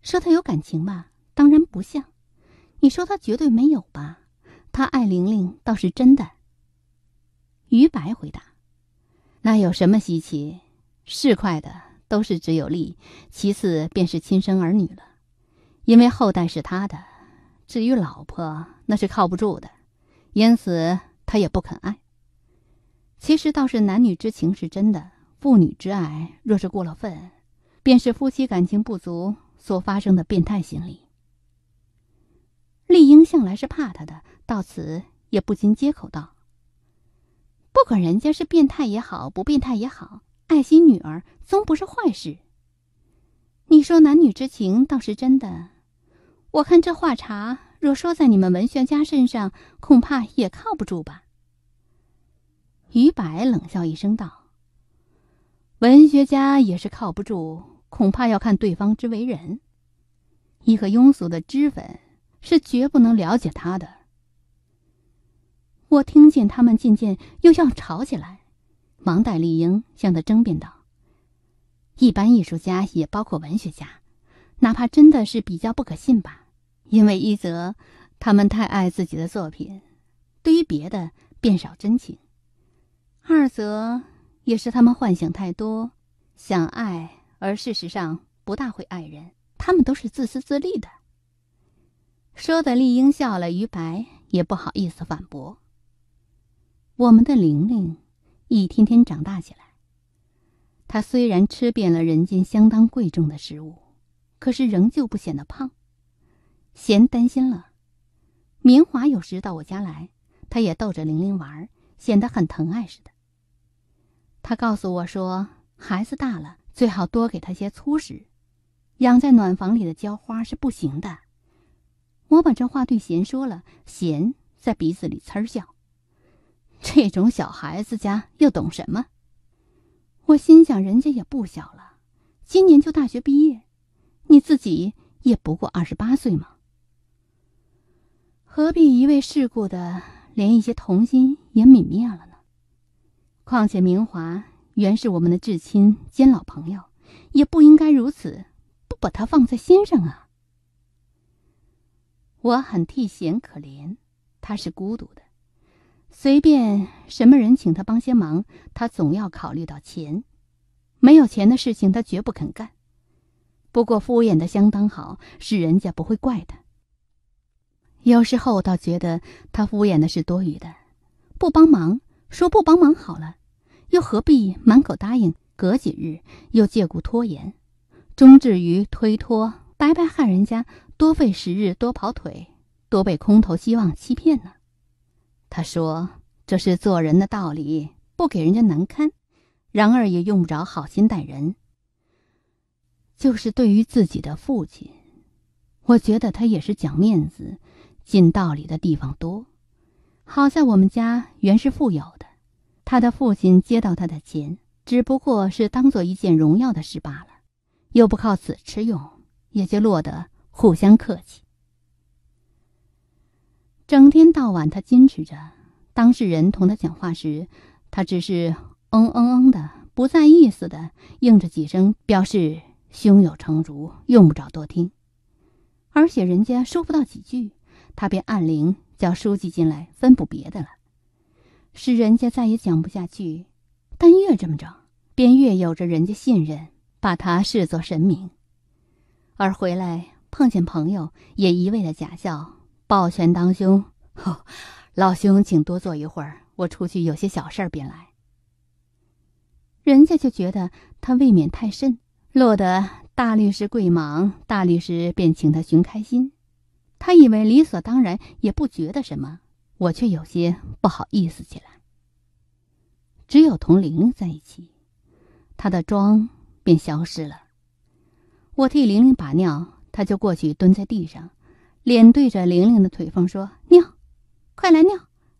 说他有感情吧，当然不像；你说他绝对没有吧，他爱玲玲倒是真的。”于白回答。那有什么稀奇？是快的都是只有利，其次便是亲生儿女了，因为后代是他的。至于老婆，那是靠不住的，因此他也不肯爱。其实倒是男女之情是真的，父女之爱若是过了分，便是夫妻感情不足所发生的变态心理。丽英向来是怕他的，到此也不禁接口道。不管人家是变态也好，不变态也好，爱惜女儿总不是坏事。你说男女之情倒是真的，我看这话茬若说在你们文学家身上，恐怕也靠不住吧？于白冷笑一声道：“文学家也是靠不住，恐怕要看对方之为人。一个庸俗的脂粉是绝不能了解他的。”我听见他们渐渐又要吵起来，忙带丽英向他争辩道：“一般艺术家，也包括文学家，哪怕真的是比较不可信吧，因为一则他们太爱自己的作品，对于别的便少真情；二则也是他们幻想太多，想爱而事实上不大会爱人，他们都是自私自利的。”说的丽英笑了，于白也不好意思反驳。我们的玲玲一天天长大起来。她虽然吃遍了人间相当贵重的食物，可是仍旧不显得胖。贤担心了。明华有时到我家来，她也逗着玲玲玩，显得很疼爱似的。她告诉我说：“孩子大了，最好多给他些粗食，养在暖房里的浇花是不行的。”我把这话对贤说了，贤在鼻子里儿笑。这种小孩子家又懂什么？我心想，人家也不小了，今年就大学毕业，你自己也不过二十八岁嘛，何必一味世故的，连一些童心也泯灭了呢？况且明华原是我们的至亲兼老朋友，也不应该如此，不把他放在心上啊！我很替贤可怜，他是孤独的。随便什么人请他帮些忙，他总要考虑到钱。没有钱的事情，他绝不肯干。不过敷衍的相当好，使人家不会怪他。有时候倒觉得他敷衍的是多余的，不帮忙说不帮忙好了，又何必满口答应？隔几日又借故拖延，终至于推脱，白白害人家多费时日，多跑腿，多被空头希望欺骗呢。他说：“这是做人的道理，不给人家难堪。然而也用不着好心待人。就是对于自己的父亲，我觉得他也是讲面子、尽道理的地方多。好在我们家原是富有的，他的父亲接到他的钱，只不过是当做一件荣耀的事罢了，又不靠此吃用，也就落得互相客气。”整天到晚，他矜持着。当事人同他讲话时，他只是“嗯嗯嗯”的不在意似的应着几声，表示胸有成竹，用不着多听。而且人家说不到几句，他便按铃叫书记进来分补别的了，使人家再也讲不下去。但越这么着，便越有着人家信任，把他视作神明。而回来碰见朋友，也一味的假笑。抱拳当胸：“呵，老兄，请多坐一会儿，我出去有些小事儿便来。人家就觉得他未免太甚，落得大律师贵忙，大律师便请他寻开心。他以为理所当然，也不觉得什么。我却有些不好意思起来。只有同玲玲在一起，他的妆便消失了。我替玲玲把尿，他就过去蹲在地上。脸对着玲玲的腿缝说：“尿，快来尿，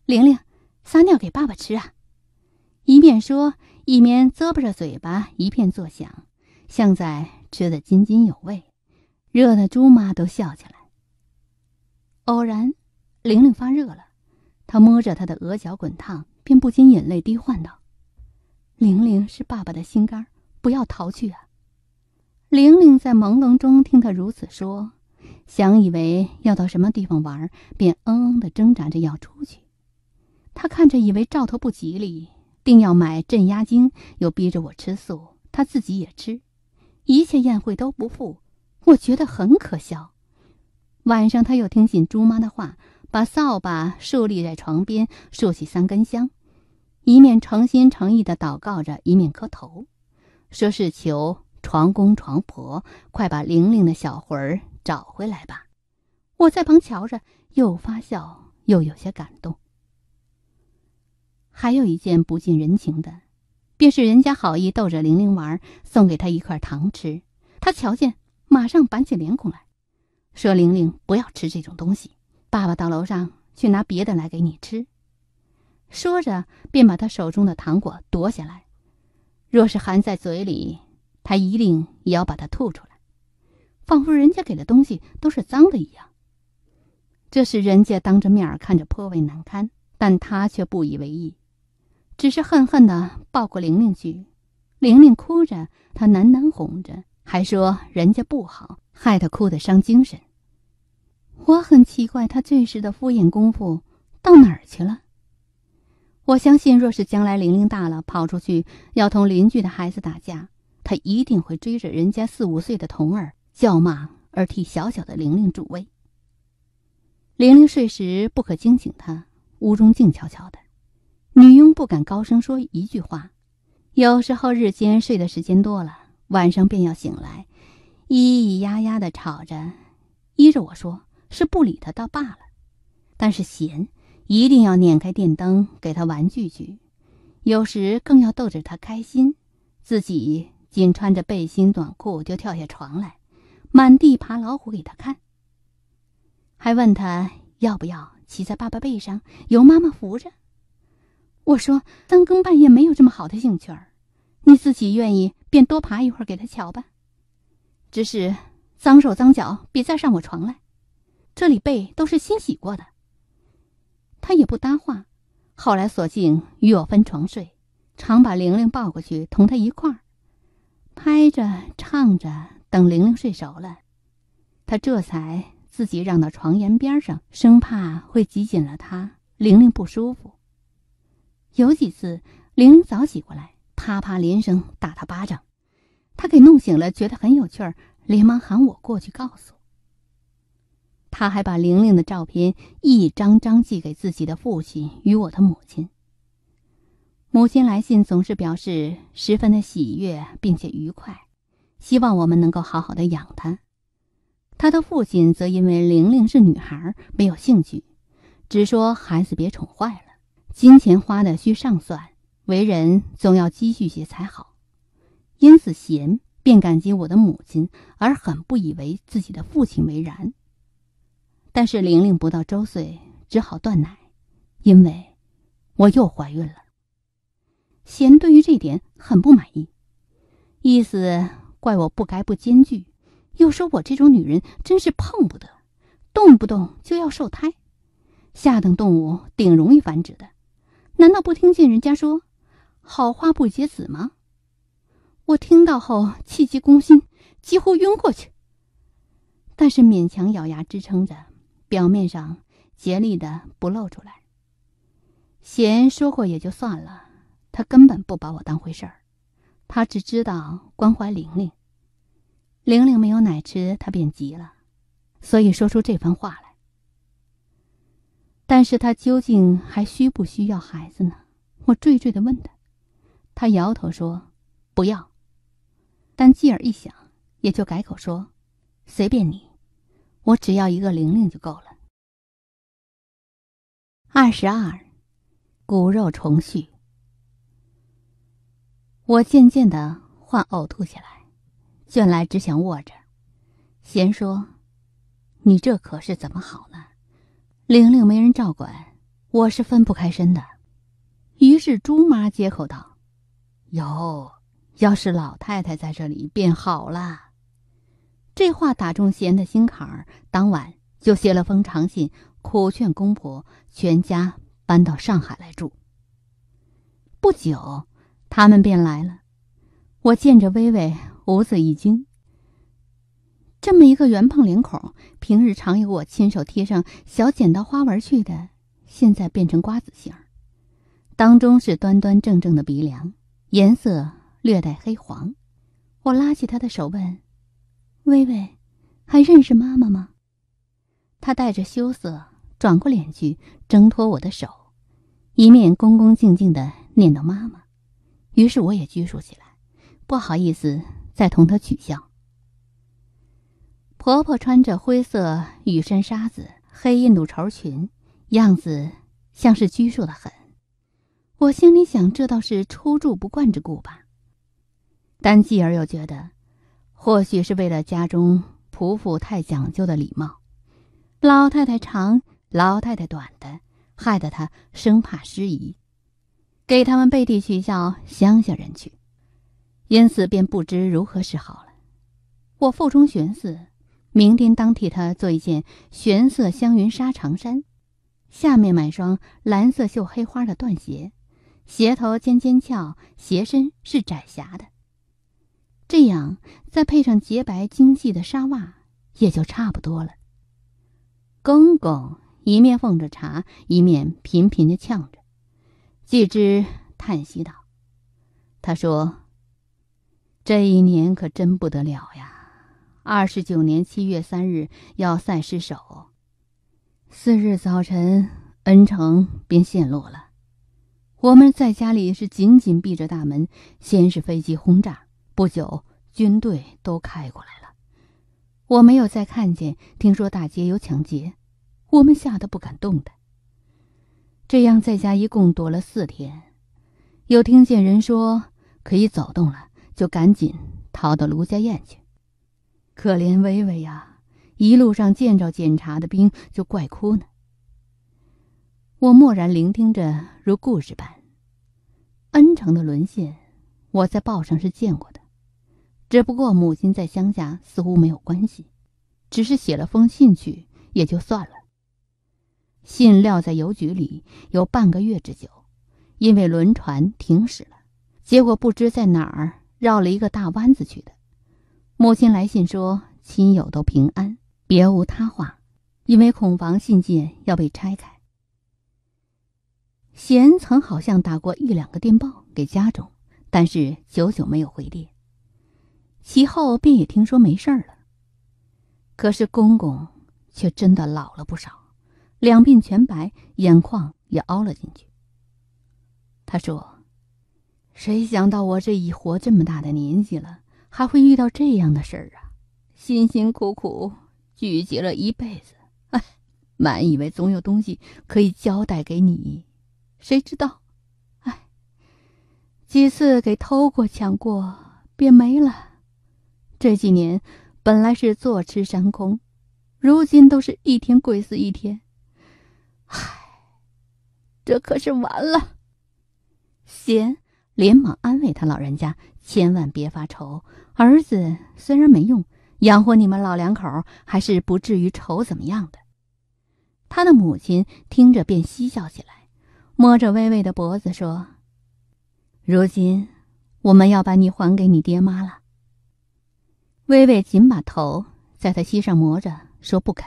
玲玲，撒尿给爸爸吃啊！”一面说，一面咂巴着嘴巴，一片作响，像在吃得津津有味。热的猪妈都笑起来。偶然，玲玲发热了，她摸着她的额角滚烫，便不禁眼泪低唤道：“玲玲是爸爸的心肝，不要逃去啊！”玲玲在朦胧中听他如此说。想以为要到什么地方玩，便嗯嗯地挣扎着要出去。他看着以为兆头不吉利，定要买镇压精，又逼着我吃素，他自己也吃，一切宴会都不付，我觉得很可笑。晚上他又听信猪妈的话，把扫把竖立在床边，竖起三根香，一面诚心诚意地祷告着，一面磕头，说是求床公床婆快把玲玲的小魂儿。找回来吧，我在旁瞧着，又发笑，又有些感动。还有一件不近人情的，便是人家好意逗着玲玲玩，送给她一块糖吃，她瞧见，马上板起脸孔来说：“玲玲，不要吃这种东西，爸爸到楼上去拿别的来给你吃。”说着，便把她手中的糖果夺下来。若是含在嘴里，她一定也要把它吐出来。仿佛人家给的东西都是脏的一样，这时，人家当着面看着颇为难堪，但他却不以为意，只是恨恨的抱过玲玲去。玲玲哭着，他喃喃哄着，还说人家不好，害他哭的伤精神。我很奇怪，他这时的敷衍功夫到哪儿去了？我相信，若是将来玲玲大了，跑出去要同邻居的孩子打架，他一定会追着人家四五岁的童儿。叫骂而替小小的玲玲助威。玲玲睡时不可惊醒她，屋中静悄悄的，女佣不敢高声说一句话。有时候日间睡的时间多了，晚上便要醒来，咿咿呀呀的吵着。依着我说，是不理他倒罢了，但是闲一定要捻开电灯给他玩具去，有时更要逗着他开心，自己仅穿着背心短裤就跳下床来。满地爬老虎给他看，还问他要不要骑在爸爸背上，由妈妈扶着。我说三更半夜没有这么好的兴趣儿，你自己愿意便多爬一会儿给他瞧吧，只是脏手脏脚，别再上我床来，这里被都是新洗过的。他也不搭话，后来索性与我分床睡，常把玲玲抱过去同他一块儿，拍着唱着。等玲玲睡熟了，她这才自己让到床沿边上，生怕会挤紧了她，玲玲不舒服。有几次玲玲早起过来，啪啪连声打她巴掌，她给弄醒了，觉得很有趣儿，连忙喊我过去告诉。他还把玲玲的照片一张张寄给自己的父亲与我的母亲。母亲来信总是表示十分的喜悦并且愉快。希望我们能够好好的养她。她的父亲则因为玲玲是女孩，没有兴趣，只说孩子别宠坏了，金钱花的需上算，为人总要积蓄些才好。因此，贤便感激我的母亲，而很不以为自己的父亲为然。但是，玲玲不到周岁，只好断奶，因为我又怀孕了。贤对于这点很不满意，意思。怪我不该不兼具，又说我这种女人真是碰不得，动不动就要受胎。下等动物顶容易繁殖的，难道不听见人家说好花不结籽吗？我听到后气急攻心，几乎晕过去，但是勉强咬牙支撑着，表面上竭力的不露出来。贤说过也就算了，他根本不把我当回事儿。他只知道关怀玲玲。玲玲没有奶吃，他便急了，所以说出这番话来。但是他究竟还需不需要孩子呢？我惴惴的问他，他摇头说：“不要。”但继而一想，也就改口说：“随便你，我只要一个玲玲就够了。”二十二，骨肉重续。我渐渐地患呕吐起来，卷来只想卧着。贤说：“你这可是怎么好呢？玲玲没人照管，我是分不开身的。”于是朱妈接口道：“有，要是老太太在这里便好了。”这话打中贤的心坎儿，当晚就写了封长信，苦劝公婆全家搬到上海来住。不久。他们便来了，我见着薇薇，无子一惊。这么一个圆胖脸孔，平日常由我亲手贴上小剪刀花纹去的，现在变成瓜子形，当中是端端正正的鼻梁，颜色略带黑黄。我拉起他的手问：“微微，还认识妈妈吗？”他带着羞涩，转过脸去，挣脱我的手，一面恭恭敬敬地念叨：“妈妈。”于是我也拘束起来，不好意思再同她取笑。婆婆穿着灰色羽衫、纱子、黑印度绸裙，样子像是拘束的很。我心里想，这倒是初住不惯之故吧。但继而又觉得，或许是为了家中仆妇太讲究的礼貌，老太太长、老太太短的，害得她生怕失仪。给他们背地取笑乡下人去，因此便不知如何是好了。我腹中寻思，明天当替他做一件玄色香云纱长衫，下面买双蓝色绣黑花的缎鞋，鞋头尖尖翘，鞋身是窄狭的。这样再配上洁白精细的纱袜，也就差不多了。公公一面奉着茶，一面频频的呛着。季之叹息道：“他说，这一年可真不得了呀！二十九年七月三日要赛失手，四日早晨恩城便陷落了。我们在家里是紧紧闭着大门。先是飞机轰炸，不久军队都开过来了。我没有再看见。听说大街有抢劫，我们吓得不敢动弹。”这样在家一共躲了四天，又听见人说可以走动了，就赶紧逃到卢家堰去。可怜微微呀，一路上见着检查的兵就怪哭呢。我默然聆听着，如故事般。恩城的沦陷，我在报上是见过的，只不过母亲在乡下似乎没有关系，只是写了封信去也就算了。信撂在邮局里有半个月之久，因为轮船停驶了，结果不知在哪儿绕了一个大弯子去的。母亲来信说亲友都平安，别无他话，因为恐防信件要被拆开。贤曾好像打过一两个电报给家中，但是久久没有回电。其后便也听说没事了，可是公公却真的老了不少。两鬓全白，眼眶也凹了进去。他说：“谁想到我这一活这么大的年纪了，还会遇到这样的事儿啊？辛辛苦苦聚集了一辈子，哎，满以为总有东西可以交代给你，谁知道，哎，几次给偷过、抢过，便没了。这几年本来是坐吃山空，如今都是一天贵死一天。”唉，这可是完了。贤连忙安慰他老人家：“千万别发愁，儿子虽然没用，养活你们老两口还是不至于愁怎么样的。”他的母亲听着便嬉笑起来，摸着微微的脖子说：“如今我们要把你还给你爹妈了。”微微紧把头在他膝上磨着，说：“不肯。”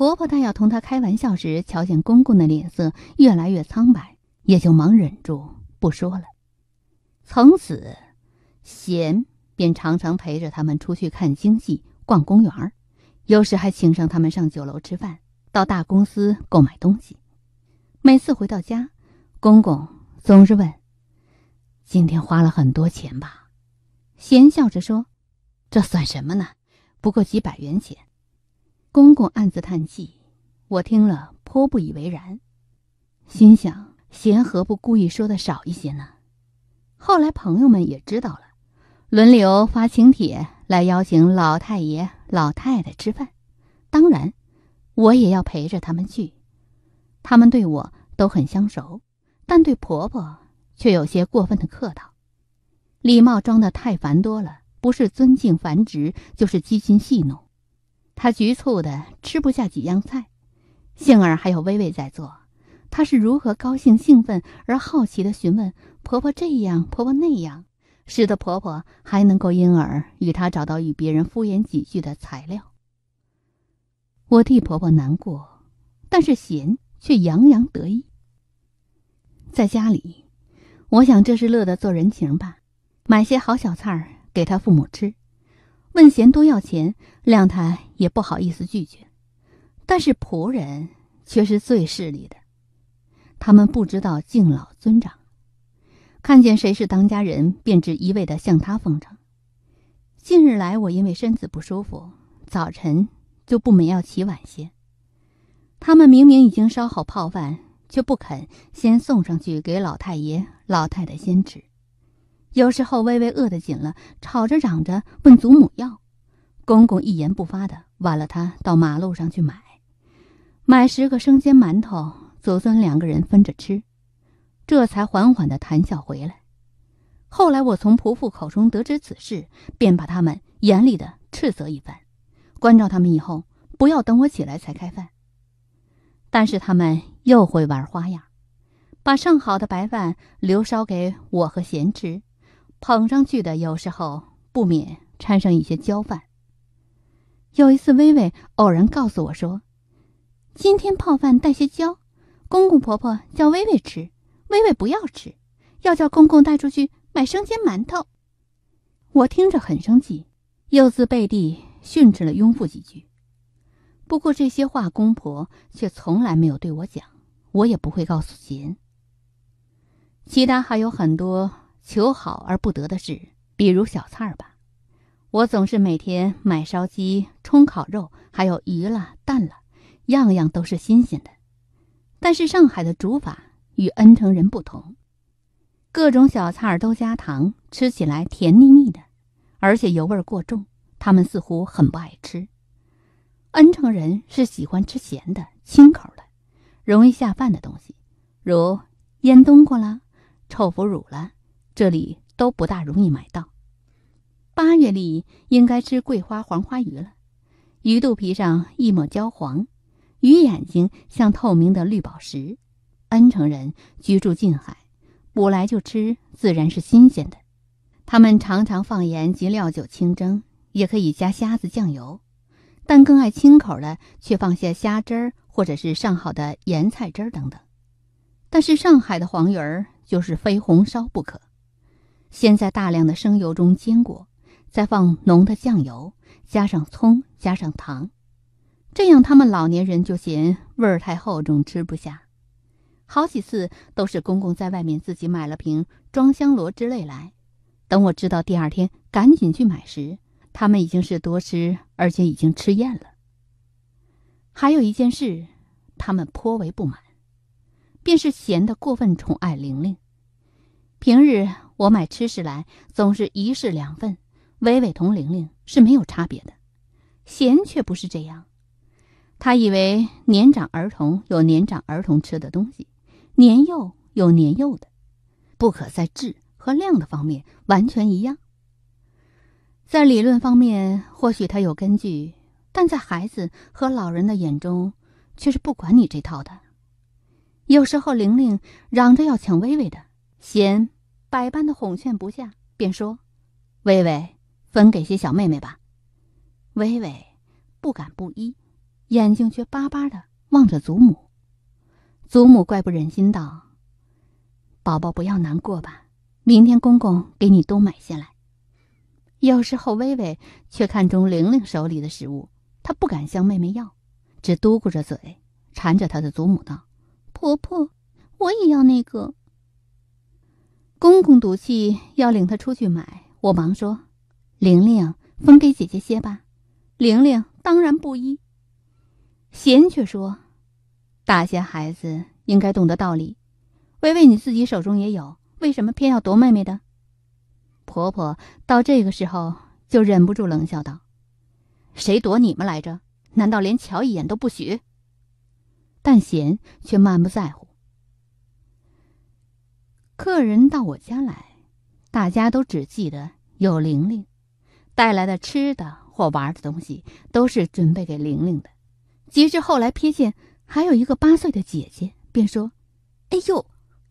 婆婆待要同她开玩笑时，瞧见公公的脸色越来越苍白，也就忙忍住不说了。从此，贤便常常陪着他们出去看京剧、逛公园有时还请上他们上酒楼吃饭，到大公司购买东西。每次回到家，公公总是问：“今天花了很多钱吧？”贤笑着说：“这算什么呢？不过几百元钱。”公公暗自叹气，我听了颇不以为然，心想：贤何不故意说的少一些呢？后来朋友们也知道了，轮流发请帖来邀请老太爷、老太太吃饭。当然，我也要陪着他们去。他们对我都很相熟，但对婆婆却有些过分的客套，礼貌装的太繁多了，不是尊敬、繁殖，就是居心戏弄。她局促的吃不下几样菜，幸而还有微微在做。她是如何高兴、兴奋而好奇的询问婆婆这样、婆婆那样，使得婆婆还能够因而与她找到与别人敷衍几句的材料。我替婆婆难过，但是贤却洋洋得意。在家里，我想这是乐得做人情吧，买些好小菜儿给她父母吃。问贤多要钱，亮他也不好意思拒绝，但是仆人却是最势利的，他们不知道敬老尊长，看见谁是当家人，便只一味的向他奉承。近日来，我因为身子不舒服，早晨就不免要起晚些，他们明明已经烧好泡饭，却不肯先送上去给老太爷、老太太先吃。有时候微微饿得紧了，吵着嚷着问祖母要，公公一言不发的挽了他到马路上去买，买十个生煎馒头，祖孙两个人分着吃，这才缓缓的谈笑回来。后来我从仆妇口中得知此事，便把他们严厉的斥责一番，关照他们以后不要等我起来才开饭。但是他们又会玩花样，把上好的白饭留烧给我和贤吃。捧上去的，有时候不免掺上一些焦饭。有一次，微微偶然告诉我说：“今天泡饭带些焦，公公婆婆叫微微吃，微微不要吃，要叫公公带出去买生煎馒头。”我听着很生气，又自背地训斥了佣妇几句。不过这些话，公婆却从来没有对我讲，我也不会告诉贤。其他还有很多。求好而不得的事，比如小菜儿吧，我总是每天买烧鸡、冲烤肉，还有鱼了、蛋了，样样都是新鲜的。但是上海的煮法与恩城人不同，各种小菜儿都加糖，吃起来甜腻腻的，而且油味儿过重，他们似乎很不爱吃。恩城人是喜欢吃咸的、清口的、容易下饭的东西，如腌冬瓜啦、臭腐乳了。这里都不大容易买到。八月里应该吃桂花黄花鱼了，鱼肚皮上一抹焦黄，鱼眼睛像透明的绿宝石。恩城人居住近海，捕来就吃，自然是新鲜的。他们常常放盐及料酒清蒸，也可以加虾子、酱油，但更爱清口的却放下虾汁儿或者是上好的盐菜汁儿等等。但是上海的黄鱼儿就是非红烧不可。先在大量的生油中煎过，再放浓的酱油，加上葱，加上糖，这样他们老年人就嫌味儿太厚重，吃不下。好几次都是公公在外面自己买了瓶装香螺之类来，等我知道第二天赶紧去买时，他们已经是多吃，而且已经吃厌了。还有一件事，他们颇为不满，便是嫌得过分宠爱玲玲，平日。我买吃食来，总是一式两份，伟伟同玲玲是没有差别的。贤却不是这样，他以为年长儿童有年长儿童吃的东西，年幼有年幼的，不可在质和量的方面完全一样。在理论方面，或许他有根据，但在孩子和老人的眼中，却是不管你这套的。有时候玲玲嚷着要抢薇薇的贤。百般的哄劝不下，便说：“微微，分给些小妹妹吧。”微微不敢不依，眼睛却巴巴的望着祖母。祖母怪不忍心道：“宝宝，不要难过吧，明天公公给你多买些来。”有时候，微微却看中玲玲手里的食物，她不敢向妹妹要，只嘟咕着嘴，缠着她的祖母道：“婆婆，我也要那个。”公公赌气要领她出去买，我忙说：“玲玲分给姐姐些吧。”玲玲当然不依，贤却说：“大些孩子应该懂得道理。薇薇你自己手中也有，为什么偏要夺妹妹的？”婆婆到这个时候就忍不住冷笑道：“谁夺你们来着？难道连瞧一眼都不许？”但贤却满不在乎。客人到我家来，大家都只记得有玲玲，带来的吃的或玩的东西都是准备给玲玲的。即使后来瞥见还有一个八岁的姐姐，便说：“哎呦，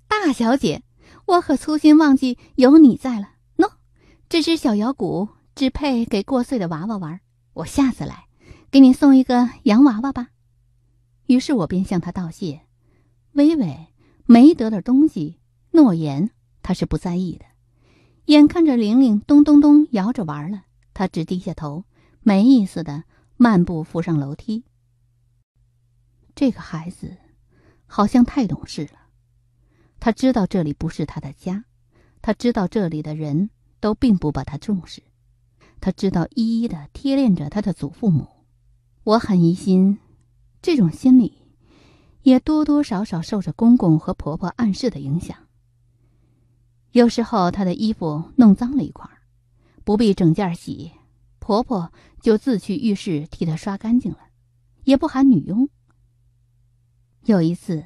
大小姐，我可粗心忘记有你在了。”喏，这只小摇鼓只配给过岁的娃娃玩，我下次来给你送一个洋娃娃吧。于是我便向她道谢。微微没得的东西。诺言，他是不在意的。眼看着玲玲咚咚咚摇着玩了，他只低下头，没意思的慢步扶上楼梯。这个孩子，好像太懂事了。他知道这里不是他的家，他知道这里的人都并不把他重视，他知道一一的贴恋着他的祖父母。我很疑心，这种心理，也多多少少受着公公和婆婆暗示的影响。有时候她的衣服弄脏了一块，不必整件洗，婆婆就自去浴室替她刷干净了，也不喊女佣。有一次，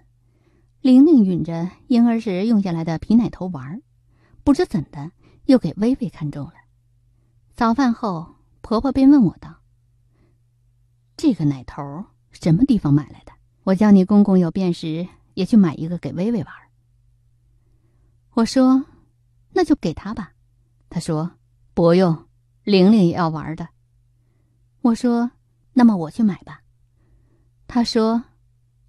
玲玲允着婴儿时用下来的皮奶头玩，不知怎的又给薇薇看中了。早饭后，婆婆便问我道：“这个奶头什么地方买来的？我叫你公公有便时也去买一个给薇薇玩。”我说。那就给他吧，他说：“不用，玲玲也要玩的。”我说：“那么我去买吧。”他说：“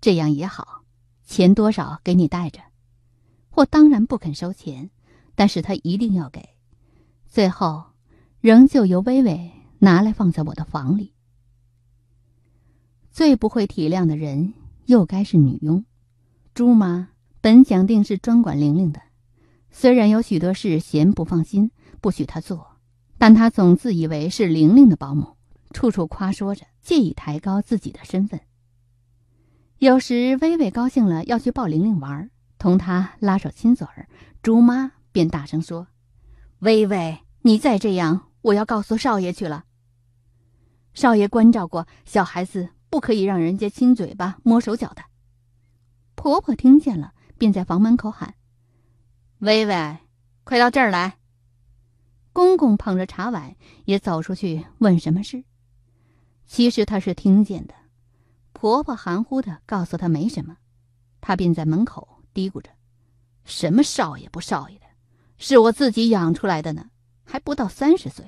这样也好，钱多少给你带着。”我当然不肯收钱，但是他一定要给，最后仍旧由微微拿来放在我的房里。最不会体谅的人，又该是女佣，朱妈本想定是专管玲玲的。虽然有许多事嫌不放心，不许她做，但她总自以为是玲玲的保姆，处处夸说着，借以抬高自己的身份。有时，微微高兴了，要去抱玲玲玩，同她拉手亲嘴儿，朱妈便大声说：“微微，你再这样，我要告诉少爷去了。少爷关照过，小孩子不可以让人家亲嘴巴、摸手脚的。”婆婆听见了，便在房门口喊。微微，快到这儿来。公公捧着茶碗也走出去问什么事。其实他是听见的，婆婆含糊的告诉她没什么，她便在门口嘀咕着：“什么少爷不少爷的，是我自己养出来的呢，还不到三十岁，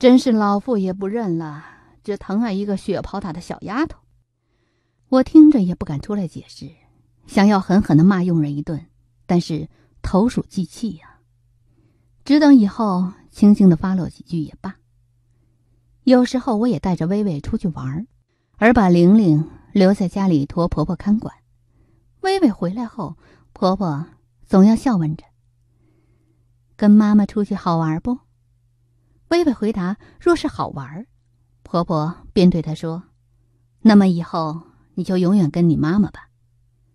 真是老妇也不认了，只疼爱一个血泡塔的小丫头。”我听着也不敢出来解释，想要狠狠的骂佣人一顿，但是。投鼠忌器呀，只等以后轻轻的发落几句也罢。有时候我也带着微微出去玩而把玲玲留在家里托婆婆看管。微微回来后，婆婆总要笑问着：“跟妈妈出去好玩不？”微微回答：“若是好玩婆婆便对她说：‘那么以后你就永远跟你妈妈吧，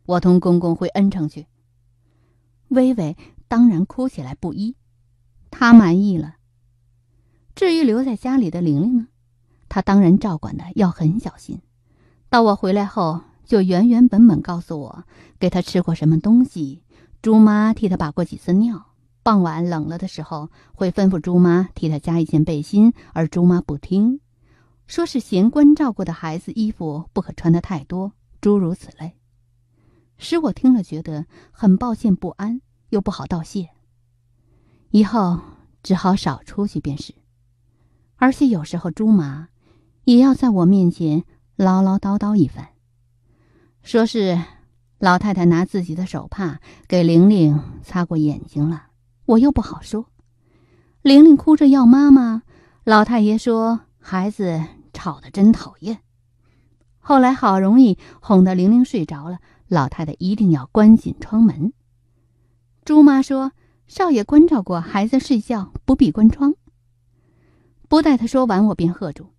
我同公公回恩城去。’”微微当然哭起来不依，她满意了。至于留在家里的玲玲呢，她当然照管的要很小心。到我回来后，就原原本本告诉我，给她吃过什么东西，猪妈替她把过几次尿，傍晚冷了的时候会吩咐猪妈替她加一件背心，而猪妈不听，说是嫌关照顾的孩子衣服不可穿的太多，诸如此类。使我听了觉得很抱歉不安，又不好道谢。以后只好少出去便是。而且有时候朱妈也要在我面前唠唠叨叨一番，说是老太太拿自己的手帕给玲玲擦过眼睛了，我又不好说。玲玲哭着要妈妈，老太爷说孩子吵得真讨厌。后来好容易哄得玲玲睡着了。老太太一定要关紧窗门。朱妈说：“少爷关照过，孩子睡觉不必关窗。”不待她说完，我便喝住：“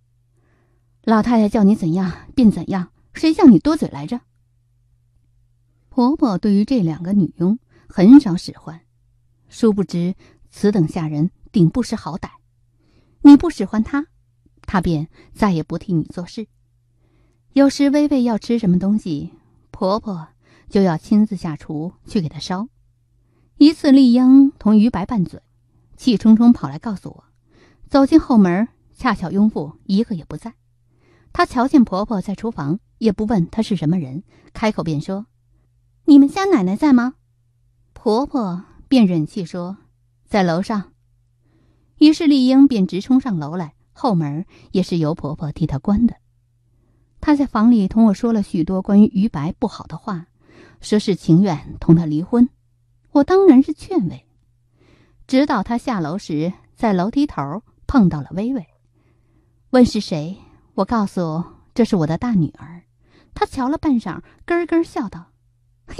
老太太叫你怎样便怎样，谁叫你多嘴来着？”婆婆对于这两个女佣很少使唤，殊不知此等下人顶不识好歹。你不使唤她，她便再也不替你做事。有时微微要吃什么东西。婆婆就要亲自下厨去给她烧。一次，丽英同于白拌嘴，气冲冲跑来告诉我。走进后门，恰巧佣妇一个也不在。她瞧见婆婆在厨房，也不问她是什么人，开口便说：“你们家奶奶在吗？”婆婆便忍气说：“在楼上。”于是丽英便直冲上楼来。后门也是由婆婆替她关的。他在房里同我说了许多关于于白不好的话，说是情愿同他离婚。我当然是劝慰，直到他下楼时，在楼梯头碰到了薇薇，问是谁，我告诉这是我的大女儿。他瞧了半晌，咯咯笑道：“ 嘿，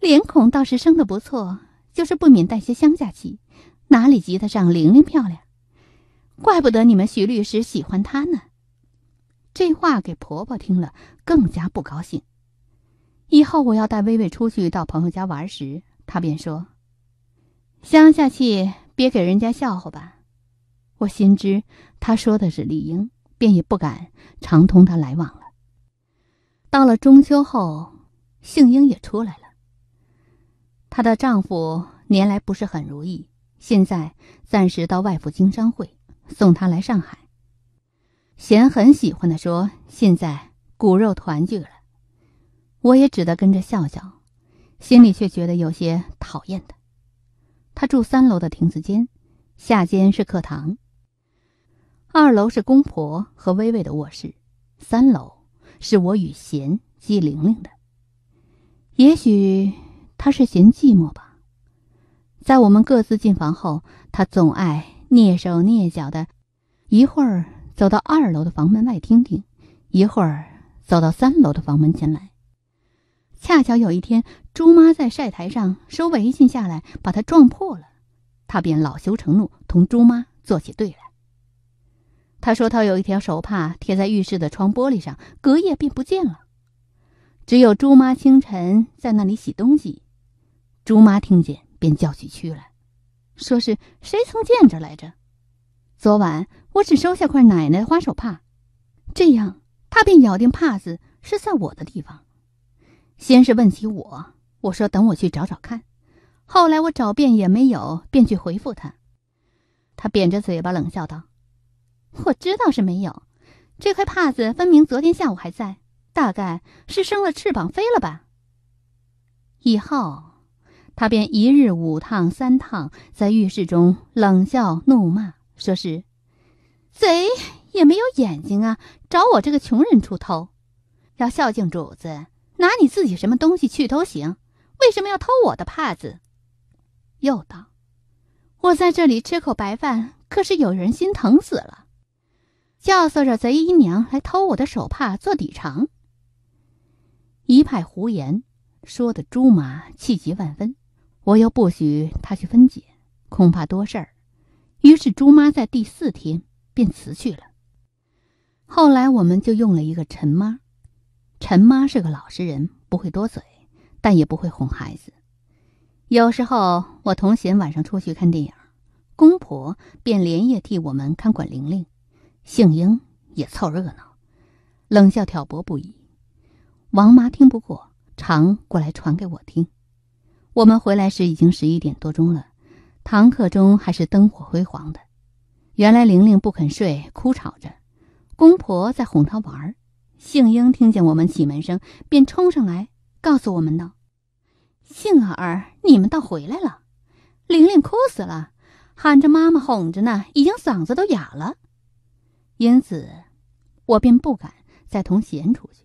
脸孔倒是生得不错，就是不免带些乡下气，哪里及得上玲玲漂亮？怪不得你们徐律师喜欢她呢。”这话给婆婆听了，更加不高兴。以后我要带薇薇出去到朋友家玩时，她便说：“乡下去，别给人家笑话吧。”我心知她说的是丽英，便也不敢常同她来往了。到了中秋后，杏英也出来了。她的丈夫年来不是很如意，现在暂时到外府经商，会送她来上海。贤很喜欢的说：“现在骨肉团聚了。”我也只得跟着笑笑，心里却觉得有些讨厌他。他住三楼的亭子间，下间是课堂，二楼是公婆和微微的卧室，三楼是我与贤、季玲玲的。也许他是嫌寂寞吧。在我们各自进房后，他总爱蹑手蹑脚的，一会儿。走到二楼的房门外听听，一会儿走到三楼的房门前来。恰巧有一天，朱妈在晒台上收围裙下来，把它撞破了，他便恼羞成怒，同朱妈做起对来。他说他有一条手帕贴在浴室的窗玻璃上，隔夜便不见了。只有朱妈清晨在那里洗东西，朱妈听见便叫起屈来，说是谁曾见着来着。昨晚我只收下块奶奶的花手帕，这样他便咬定帕子是在我的地方。先是问起我，我说等我去找找看。后来我找遍也没有，便去回复他。他扁着嘴巴冷笑道：“我知道是没有，这块帕子分明昨天下午还在，大概是生了翅膀飞了吧。”以后他便一日五趟、三趟在浴室中冷笑怒骂。说是，贼也没有眼睛啊！找我这个穷人出头，要孝敬主子，拿你自己什么东西去都行，为什么要偷我的帕子？又道，我在这里吃口白饭，可是有人心疼死了，教唆着贼姨娘来偷我的手帕做抵偿。一派胡言，说的朱马气急万分。我又不许他去分解，恐怕多事儿。于是，朱妈在第四天便辞去了。后来，我们就用了一个陈妈。陈妈是个老实人，不会多嘴，但也不会哄孩子。有时候，我同贤晚上出去看电影，公婆便连夜替我们看管玲玲。杏英也凑热闹，冷笑挑拨不已。王妈听不过，常过来传给我听。我们回来时，已经十一点多钟了。堂客中还是灯火辉煌的。原来玲玲不肯睡，哭吵着，公婆在哄她玩。杏英听见我们起门声，便冲上来告诉我们道：“杏儿，你们倒回来了！玲玲哭死了，喊着妈妈，哄着呢，已经嗓子都哑了。”因此，我便不敢再同贤出去。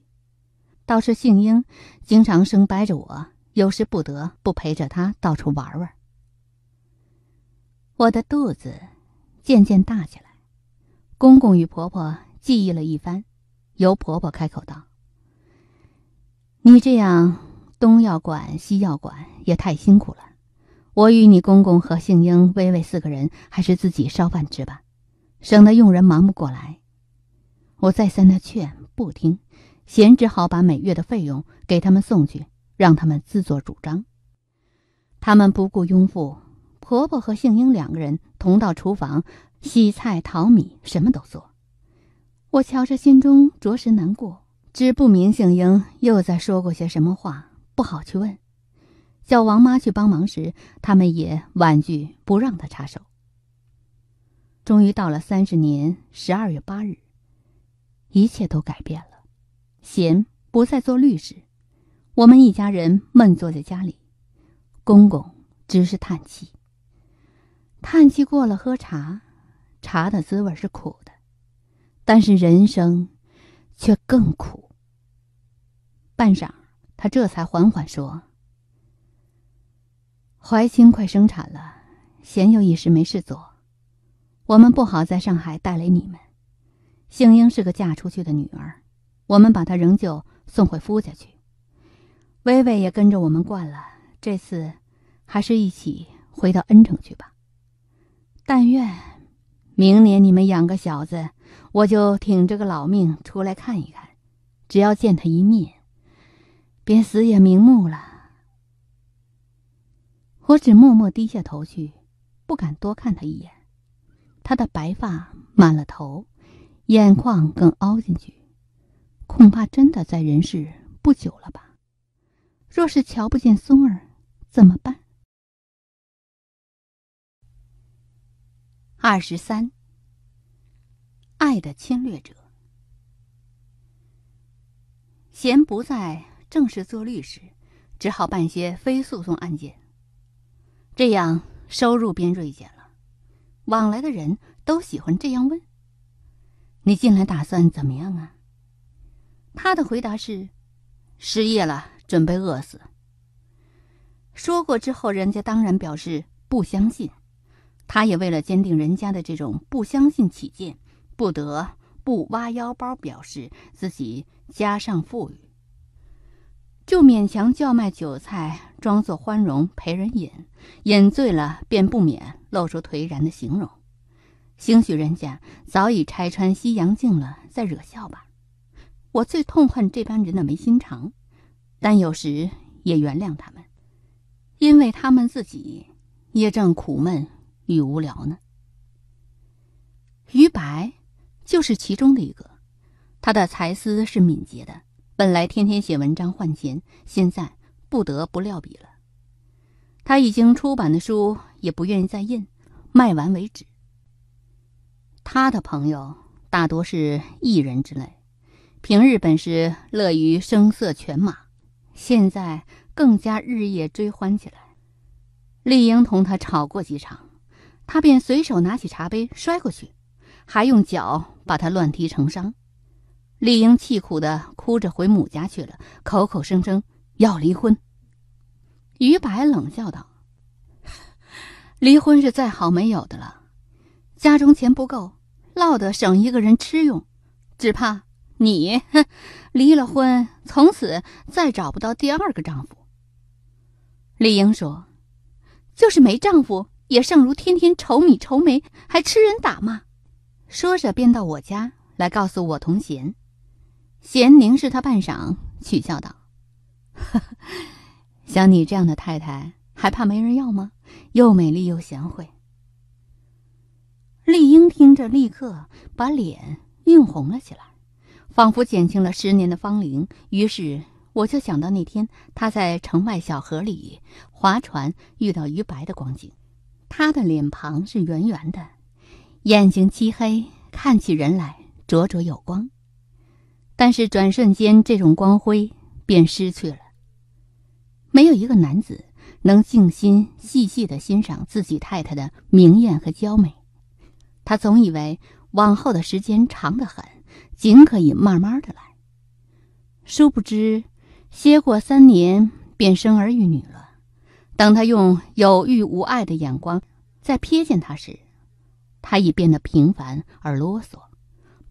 倒是杏英经常生掰着我，有时不得不陪着她到处玩玩。我的肚子渐渐大起来，公公与婆婆记忆了一番，由婆婆开口道：“你这样东要管西要管，也太辛苦了。我与你公公和杏英、薇薇四个人还是自己烧饭吃吧，省得佣人忙不过来。”我再三的劝不听，贤只好把每月的费用给他们送去，让他们自作主张。他们不顾庸妇。婆婆和杏英两个人同到厨房，洗菜淘米，什么都做。我瞧着，心中着实难过，知不明杏英又在说过些什么话，不好去问。叫王妈去帮忙时，他们也婉拒，不让她插手。终于到了三十年十二月八日，一切都改变了。贤不再做律师，我们一家人闷坐在家里，公公只是叹气。叹气过了，喝茶，茶的滋味是苦的，但是人生，却更苦。半晌，他这才缓缓说：“怀清快生产了，闲又一时没事做，我们不好在上海带来你们。杏英是个嫁出去的女儿，我们把她仍旧送回夫家去。薇薇也跟着我们惯了，这次，还是一起回到恩城去吧。”但愿明年你们养个小子，我就挺着个老命出来看一看。只要见他一面，便死也瞑目了。我只默默低下头去，不敢多看他一眼。他的白发满了头，眼眶更凹进去，恐怕真的在人世不久了吧？若是瞧不见松儿，怎么办？二十三，爱的侵略者。闲不在正式做律师，只好办些非诉讼案件，这样收入便锐减了。往来的人都喜欢这样问：“你近来打算怎么样啊？”他的回答是：“失业了，准备饿死。”说过之后，人家当然表示不相信。他也为了坚定人家的这种不相信起见，不得不挖腰包表示自己家上富裕，就勉强叫卖酒菜，装作欢容陪人饮，饮醉了便不免露出颓然的形容。兴许人家早已拆穿西洋镜了，再惹笑吧。我最痛恨这般人的没心肠，但有时也原谅他们，因为他们自己也正苦闷。与无聊呢？于白就是其中的一个，他的才思是敏捷的，本来天天写文章换钱，现在不得不撂笔了。他已经出版的书也不愿意再印，卖完为止。他的朋友大多是艺人之类，平日本是乐于声色犬马，现在更加日夜追欢起来。丽英同他吵过几场。他便随手拿起茶杯摔过去，还用脚把他乱踢成伤。丽英气苦的哭着回母家去了，口口声声要离婚。于白冷笑道：“ 离婚是再好没有的了，家中钱不够，落得省一个人吃用，只怕你 离了婚，从此再找不到第二个丈夫。”丽英说：“就是没丈夫。”也胜如天天愁米愁眉，还吃人打骂。说着，便到我家来告诉我同贤。贤凝视他半晌，取笑道：“ 像你这样的太太，还怕没人要吗？又美丽又贤惠。”丽英听着，立刻把脸映红了起来，仿佛减轻了十年的芳龄。于是，我就想到那天她在城外小河里划船遇到于白的光景。他的脸庞是圆圆的，眼睛漆黑，看起人来灼灼有光，但是转瞬间这种光辉便失去了。没有一个男子能静心细细的欣赏自己太太的明艳和娇美，他总以为往后的时间长得很，尽可以慢慢的来。殊不知，歇过三年便生儿育女了。当他用有欲无爱的眼光再瞥见他时，他已变得平凡而啰嗦，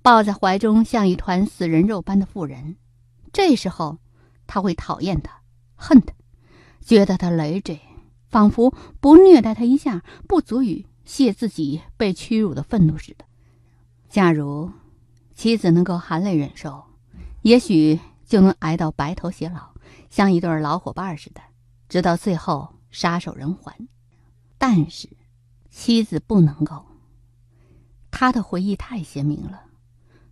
抱在怀中像一团死人肉般的妇人。这时候，他会讨厌他，恨他，觉得他累赘，仿佛不虐待他一下，不足以泄自己被屈辱的愤怒似的。假如妻子能够含泪忍受，也许就能挨到白头偕老，像一对老伙伴似的。直到最后，撒手人寰。但是，妻子不能够。他的回忆太鲜明了，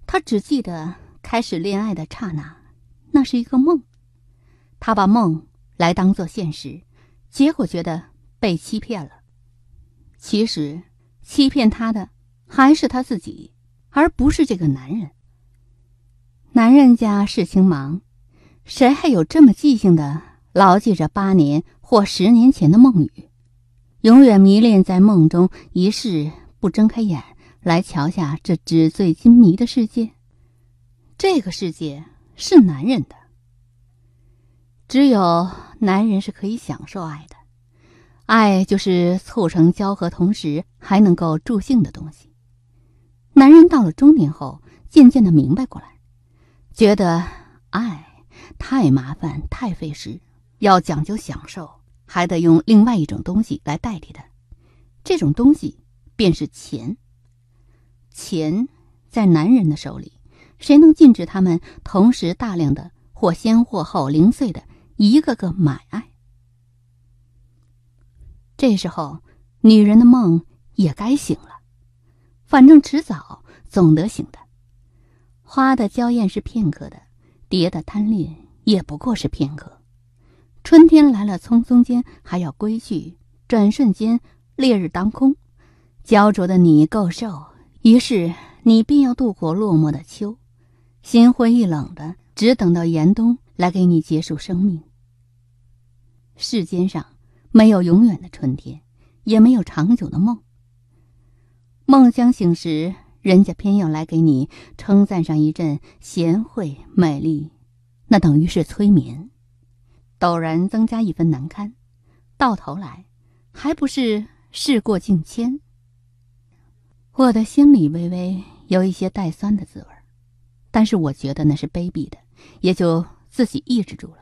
他只记得开始恋爱的刹那，那是一个梦。他把梦来当做现实，结果觉得被欺骗了。其实，欺骗他的还是他自己，而不是这个男人。男人家事情忙，谁还有这么记性的？牢记着八年或十年前的梦语，永远迷恋在梦中，一世不睁开眼来瞧下这纸醉金迷的世界。这个世界是男人的，只有男人是可以享受爱的，爱就是促成交合，同时还能够助兴的东西。男人到了中年后，渐渐的明白过来，觉得爱太麻烦，太费时。要讲究享受，还得用另外一种东西来代替它。这种东西便是钱。钱在男人的手里，谁能禁止他们同时大量的或先或后零碎的一个个买爱？这时候，女人的梦也该醒了，反正迟早总得醒的。花的娇艳是片刻的，蝶的贪恋也不过是片刻。春天来了，匆匆间还要归去；转瞬间，烈日当空，焦灼的你够受。于是，你便要度过落寞的秋，心灰意冷的，只等到严冬来给你结束生命。世间上没有永远的春天，也没有长久的梦。梦将醒时，人家偏要来给你称赞上一阵贤惠美丽，那等于是催眠。陡然增加一分难堪，到头来，还不是事过境迁。我的心里微微有一些带酸的滋味，但是我觉得那是卑鄙的，也就自己抑制住了。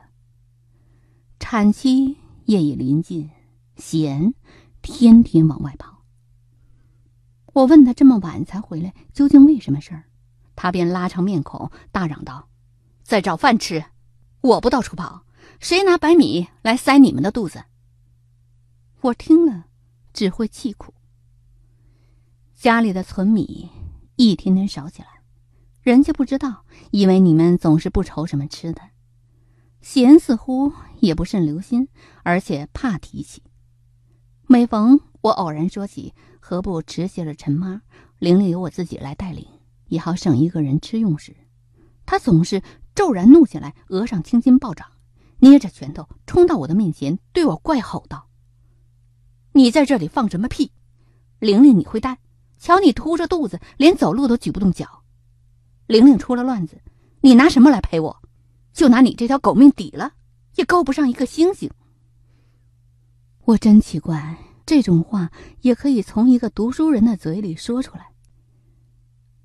产期夜已临近，贤天天往外跑。我问他这么晚才回来，究竟为什么事儿？他便拉长面孔大嚷道：“在找饭吃，我不到处跑。”谁拿白米来塞你们的肚子？我听了只会气苦。家里的存米一天天少起来，人家不知道，以为你们总是不愁什么吃的。贤似乎也不甚留心，而且怕提起。每逢我偶然说起，何不持接了陈妈，玲玲由我自己来带领，也好省一个人吃用时。她总是骤然怒起来，额上青筋暴涨。捏着拳头冲到我的面前，对我怪吼道：“你在这里放什么屁，玲玲？你会带？瞧你秃着肚子，连走路都举不动脚。玲玲出了乱子，你拿什么来赔我？就拿你这条狗命抵了，也够不上一个星星。”我真奇怪，这种话也可以从一个读书人的嘴里说出来。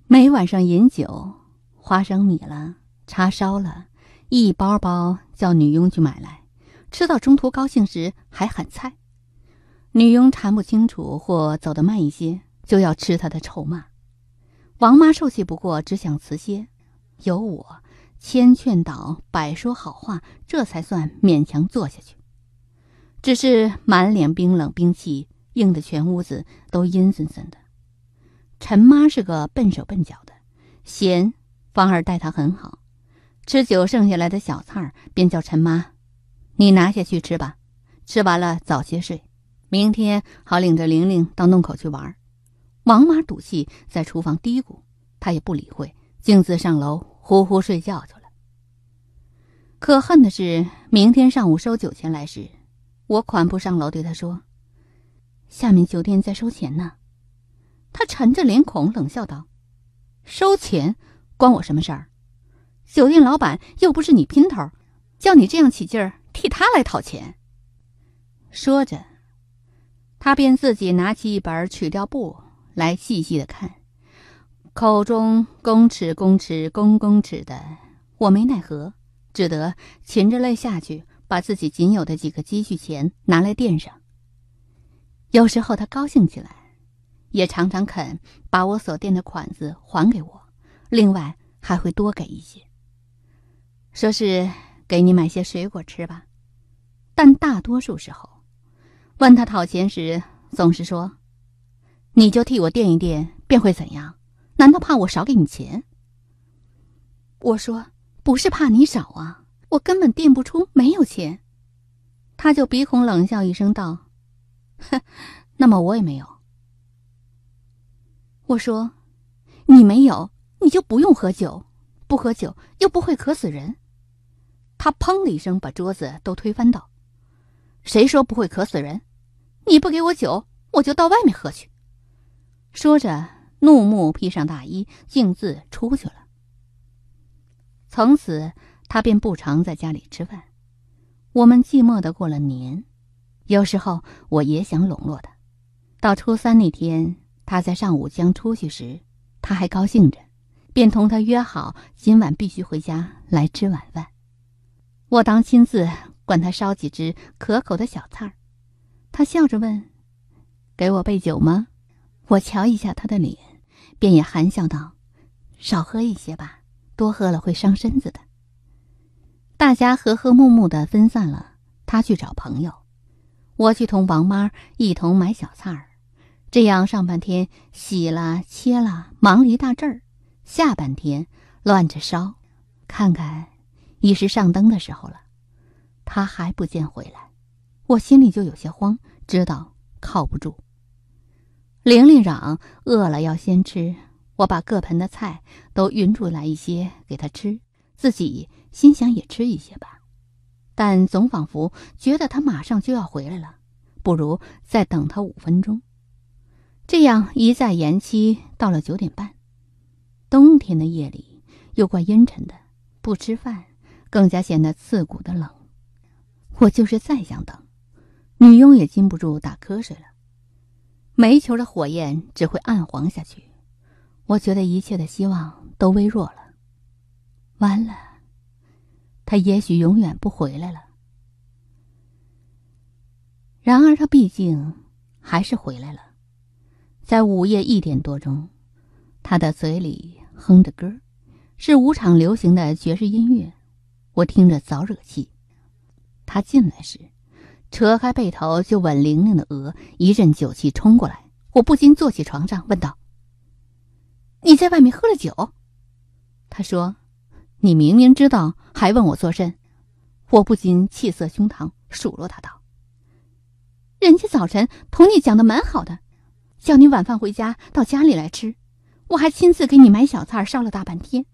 每晚上饮酒，花生米了，叉烧了，一包包。叫女佣去买来，吃到中途高兴时还喊菜。女佣缠不清楚或走得慢一些，就要吃她的臭骂。王妈受气不过，只想辞歇。有我千劝导百说好话，这才算勉强坐下去。只是满脸冰冷冰气，硬得全屋子都阴森森的。陈妈是个笨手笨脚的，贤反而待她很好。吃酒剩下来的小菜儿，便叫陈妈，你拿下去吃吧。吃完了早些睡，明天好领着玲玲到弄口去玩。王妈赌气在厨房嘀咕，她也不理会，径自上楼呼呼睡觉去了。可恨的是，明天上午收酒钱来时，我款步上楼对她说：“下面酒店在收钱呢。”他沉着脸孔冷笑道：“收钱关我什么事儿？”酒店老板又不是你姘头，叫你这样起劲儿替他来讨钱。说着，他便自己拿起一本曲调簿来细细的看，口中“公尺公尺公公尺”的，我没奈何，只得噙着泪下去，把自己仅有的几个积蓄钱拿来垫上。有时候他高兴起来，也常常肯把我所垫的款子还给我，另外还会多给一些。说是给你买些水果吃吧，但大多数时候，问他讨钱时总是说：“你就替我垫一垫，便会怎样？难道怕我少给你钱？”我说：“不是怕你少啊，我根本垫不出，没有钱。”他就鼻孔冷笑一声道：“哼，那么我也没有。”我说：“你没有，你就不用喝酒，不喝酒又不会渴死人。”他砰的一声把桌子都推翻，道：“谁说不会渴死人？你不给我酒，我就到外面喝去。”说着，怒目披上大衣，径自出去了。从此，他便不常在家里吃饭。我们寂寞的过了年。有时候，我也想笼络他。到初三那天，他在上午将出去时，他还高兴着，便同他约好，今晚必须回家来吃晚饭。我当亲自管他烧几只可口的小菜儿。他笑着问：“给我备酒吗？”我瞧一下他的脸，便也含笑道：“少喝一些吧，多喝了会伤身子的。”大家和和睦睦的分散了。他去找朋友，我去同王妈一同买小菜儿。这样上半天洗了切了，忙了一大阵儿；下半天乱着烧，看看。已是上灯的时候了，他还不见回来，我心里就有些慌，知道靠不住。玲玲嚷饿了，要先吃。我把各盆的菜都匀出来一些给他吃，自己心想也吃一些吧。但总仿佛觉得他马上就要回来了，不如再等他五分钟。这样一再延期，到了九点半，冬天的夜里又怪阴沉的，不吃饭。更加显得刺骨的冷。我就是再想等，女佣也禁不住打瞌睡了。煤球的火焰只会暗黄下去。我觉得一切的希望都微弱了。完了，他也许永远不回来了。然而，他毕竟还是回来了，在午夜一点多钟，他的嘴里哼着歌，是舞场流行的爵士音乐。我听着早惹气，他进来时，扯开被头就吻玲玲的额，一阵酒气冲过来，我不禁坐起床上问道：“你在外面喝了酒？”他说：“你明明知道，还问我作甚？”我不禁气色胸膛，数落他道：“人家早晨同你讲的蛮好的，叫你晚饭回家到家里来吃，我还亲自给你买小菜烧了大半天。”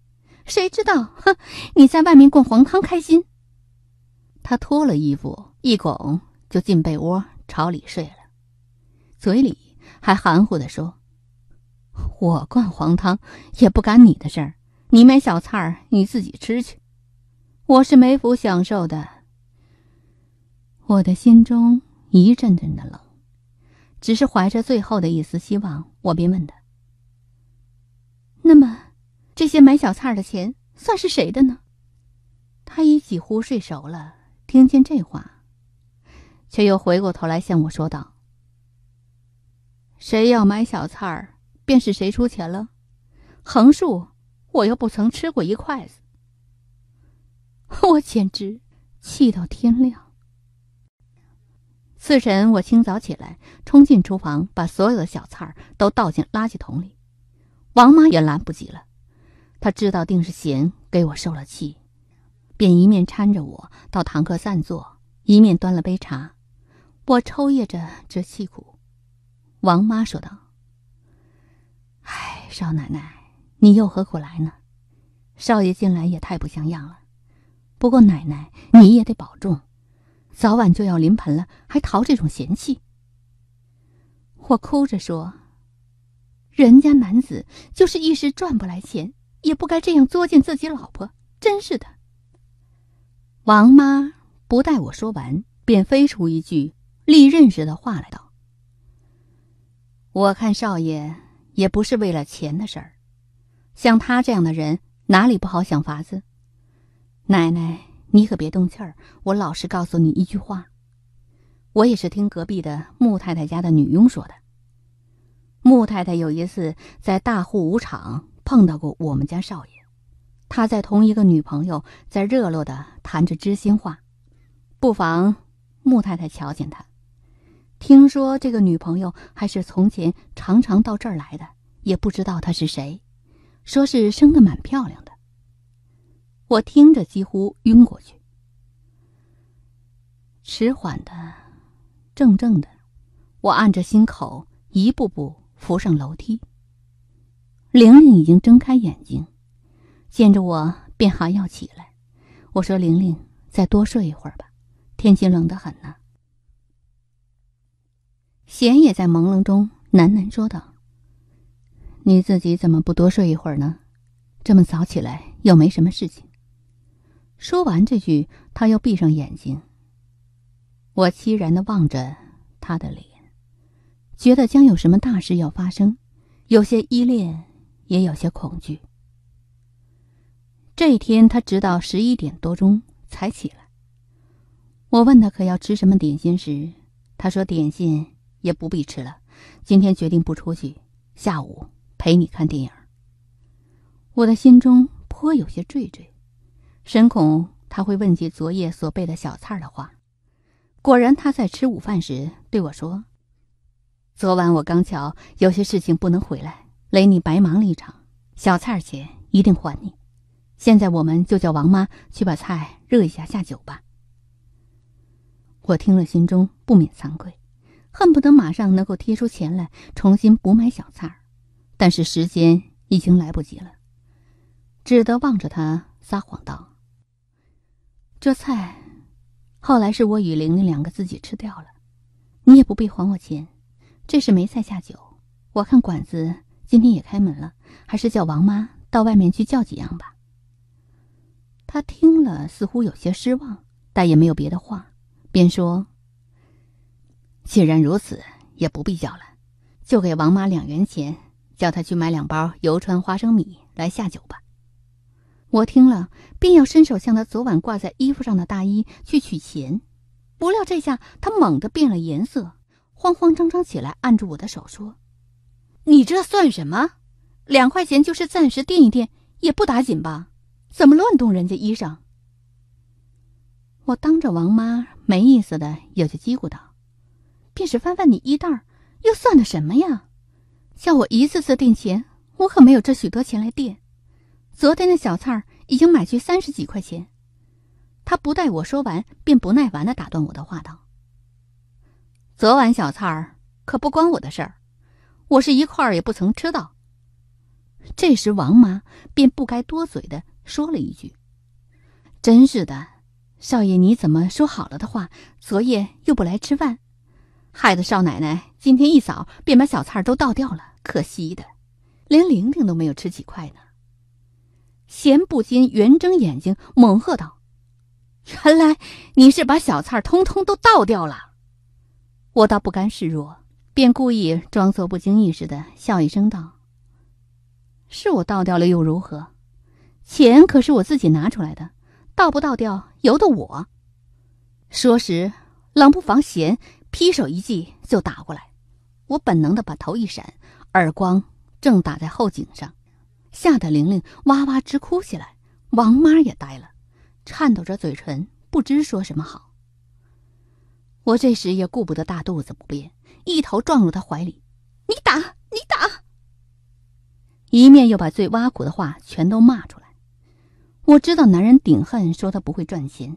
谁知道？哼，你在外面灌黄汤开心。他脱了衣服，一拱就进被窝朝里睡了，嘴里还含糊地说：“我灌黄汤也不干你的事儿，你买小菜儿你自己吃去，我是没福享受的。”我的心中一阵阵的冷，只是怀着最后的一丝希望，我便问他：“那么？”这些买小菜的钱算是谁的呢？他已几乎睡熟了，听见这话，却又回过头来向我说道：“谁要买小菜儿，便是谁出钱了。横竖我又不曾吃过一筷子。”我简直气到天亮。次晨我清早起来，冲进厨房，把所有的小菜儿都倒进垃圾桶里，王妈也来不及了。他知道定是贤给我受了气，便一面搀着我到堂客散坐，一面端了杯茶。我抽噎着，直气苦。王妈说道：“唉，少奶奶，你又何苦来呢？少爷近来也太不像样了。不过奶奶你也得保重，早晚就要临盆了，还逃这种嫌弃。”我哭着说：“人家男子就是一时赚不来钱。”也不该这样作践自己老婆，真是的。王妈不待我说完，便飞出一句利刃似的话来道：“我看少爷也不是为了钱的事儿，像他这样的人哪里不好想法子？”奶奶，你可别动气儿，我老实告诉你一句话，我也是听隔壁的穆太太家的女佣说的。穆太太有一次在大户舞场。碰到过我们家少爷，他在同一个女朋友在热络的谈着知心话，不妨穆太太瞧见他。听说这个女朋友还是从前常常到这儿来的，也不知道她是谁，说是生的蛮漂亮的。我听着几乎晕过去，迟缓的，怔怔的，我按着心口一步步扶上楼梯。玲玲已经睁开眼睛，见着我便还要起来。我说：“玲玲，再多睡一会儿吧，天气冷得很呢。”贤也在朦胧中喃喃说道：“你自己怎么不多睡一会儿呢？这么早起来又没什么事情。”说完这句，他又闭上眼睛。我凄然地望着他的脸，觉得将有什么大事要发生，有些依恋。也有些恐惧。这一天，他直到十一点多钟才起来。我问他可要吃什么点心时，他说点心也不必吃了，今天决定不出去，下午陪你看电影。我的心中颇有些惴惴，深恐他会问起昨夜所备的小菜的话。果然，他在吃午饭时对我说：“昨晚我刚巧有些事情不能回来。”雷你白忙了一场，小菜儿钱一定还你。现在我们就叫王妈去把菜热一下下酒吧。我听了心中不免惭愧，恨不得马上能够贴出钱来重新补买小菜儿，但是时间已经来不及了，只得望着他撒谎道：“这菜后来是我与玲玲两个自己吃掉了，你也不必还我钱，这是梅菜下酒。我看馆子。”今天也开门了，还是叫王妈到外面去叫几样吧。他听了，似乎有些失望，但也没有别的话。便说：“既然如此，也不必叫了，就给王妈两元钱，叫她去买两包油川花生米来下酒吧。”我听了，便要伸手向他昨晚挂在衣服上的大衣去取钱，不料这下他猛地变了颜色，慌慌张张起来，按住我的手说。你这算什么？两块钱就是暂时垫一垫，也不打紧吧？怎么乱动人家衣裳？我当着王妈没意思的，有些嘀咕道：“便是翻翻你衣袋，又算的什么呀？”叫我一次次垫钱，我可没有这许多钱来垫。昨天那小菜儿已经买去三十几块钱。他不待我说完，便不耐烦的打断我的话道：“昨晚小菜儿可不关我的事儿。”我是一块儿也不曾吃到。这时王妈便不该多嘴的说了一句：“真是的，少爷你怎么说好了的话，昨夜又不来吃饭，害得少奶奶今天一早便把小菜都倒掉了，可惜的，连玲玲都没有吃几块呢。”贤不禁圆睁眼睛，猛喝道：“原来你是把小菜通通都倒掉了！”我倒不甘示弱。便故意装作不经意似的，笑一声道：“是我倒掉了又如何？钱可是我自己拿出来的，倒不倒掉由得我。”说时，冷不防闲劈手一记就打过来，我本能的把头一闪，耳光正打在后颈上，吓得玲玲哇哇直哭起来，王妈也呆了，颤抖着嘴唇不知说什么好。我这时也顾不得大肚子不便。一头撞入他怀里，你打你打，一面又把最挖苦的话全都骂出来。我知道男人顶恨说他不会赚钱，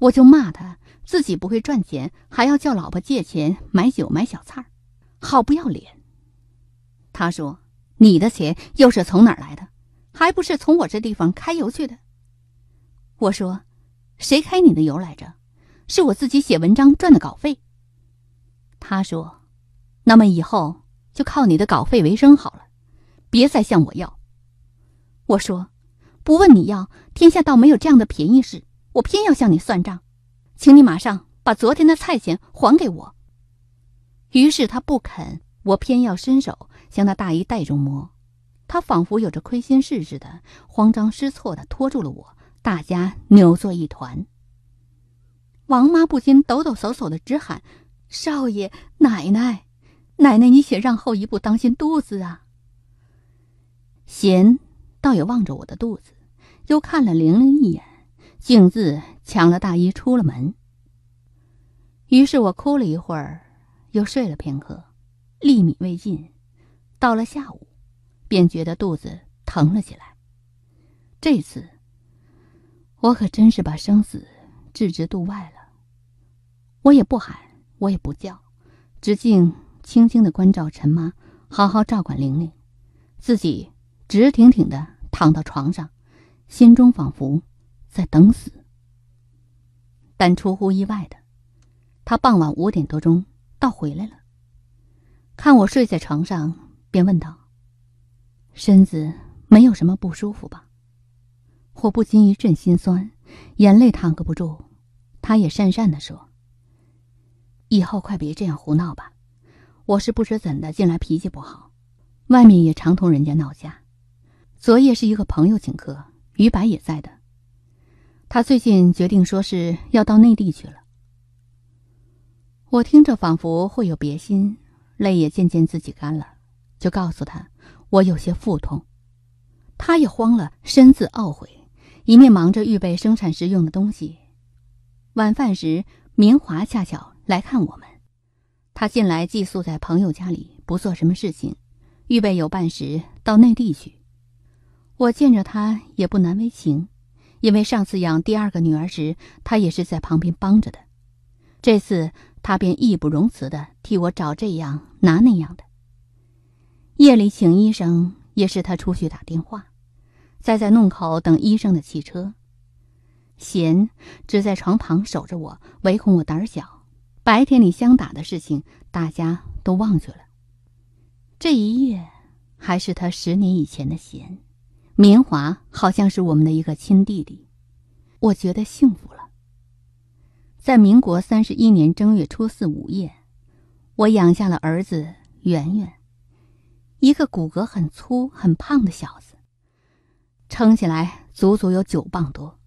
我就骂他自己不会赚钱，还要叫老婆借钱买酒买小菜，好不要脸。他说：“你的钱又是从哪儿来的？还不是从我这地方开油去的？”我说：“谁开你的油来着？是我自己写文章赚的稿费。”他说：“那么以后就靠你的稿费为生好了，别再向我要。”我说：“不问你要，天下倒没有这样的便宜事，我偏要向你算账，请你马上把昨天的菜钱还给我。”于是他不肯，我偏要伸手向那大衣袋中摸，他仿佛有着亏心事似的，慌张失措的拖住了我，大家扭作一团。王妈不禁抖抖擞擞的直喊。少爷，奶奶，奶奶，你且让后一步，当心肚子啊。贤，倒也望着我的肚子，又看了玲玲一眼，径自抢了大衣出了门。于是我哭了一会儿，又睡了片刻，粒米未进。到了下午，便觉得肚子疼了起来。这次，我可真是把生死置之度外了。我也不喊。我也不叫，只静轻轻的关照陈妈，好好照管玲玲，自己直挺挺的躺到床上，心中仿佛在等死。但出乎意外的，他傍晚五点多钟倒回来了，看我睡在床上，便问道：“身子没有什么不舒服吧？”我不禁一阵心酸，眼泪淌个不住。他也讪讪地说。以后快别这样胡闹吧！我是不知怎的，近来脾气不好，外面也常同人家闹架。昨夜是一个朋友请客，于白也在的。他最近决定说是要到内地去了。我听着仿佛会有别心，泪也渐渐自己干了，就告诉他我有些腹痛。他也慌了，深自懊悔，一面忙着预备生产时用的东西。晚饭时，明华恰巧。来看我们，他近来寄宿在朋友家里，不做什么事情，预备有办时到内地去。我见着他也不难为情，因为上次养第二个女儿时，他也是在旁边帮着的。这次他便义不容辞的替我找这样拿那样的。夜里请医生也是他出去打电话，再在弄口等医生的汽车。贤只在床旁守着我，唯恐我胆小。白天里相打的事情，大家都忘记了。这一夜还是他十年以前的弦。明华好像是我们的一个亲弟弟，我觉得幸福了。在民国三十一年正月初四午夜，我养下了儿子圆圆，一个骨骼很粗很胖的小子，撑起来足足有九磅多，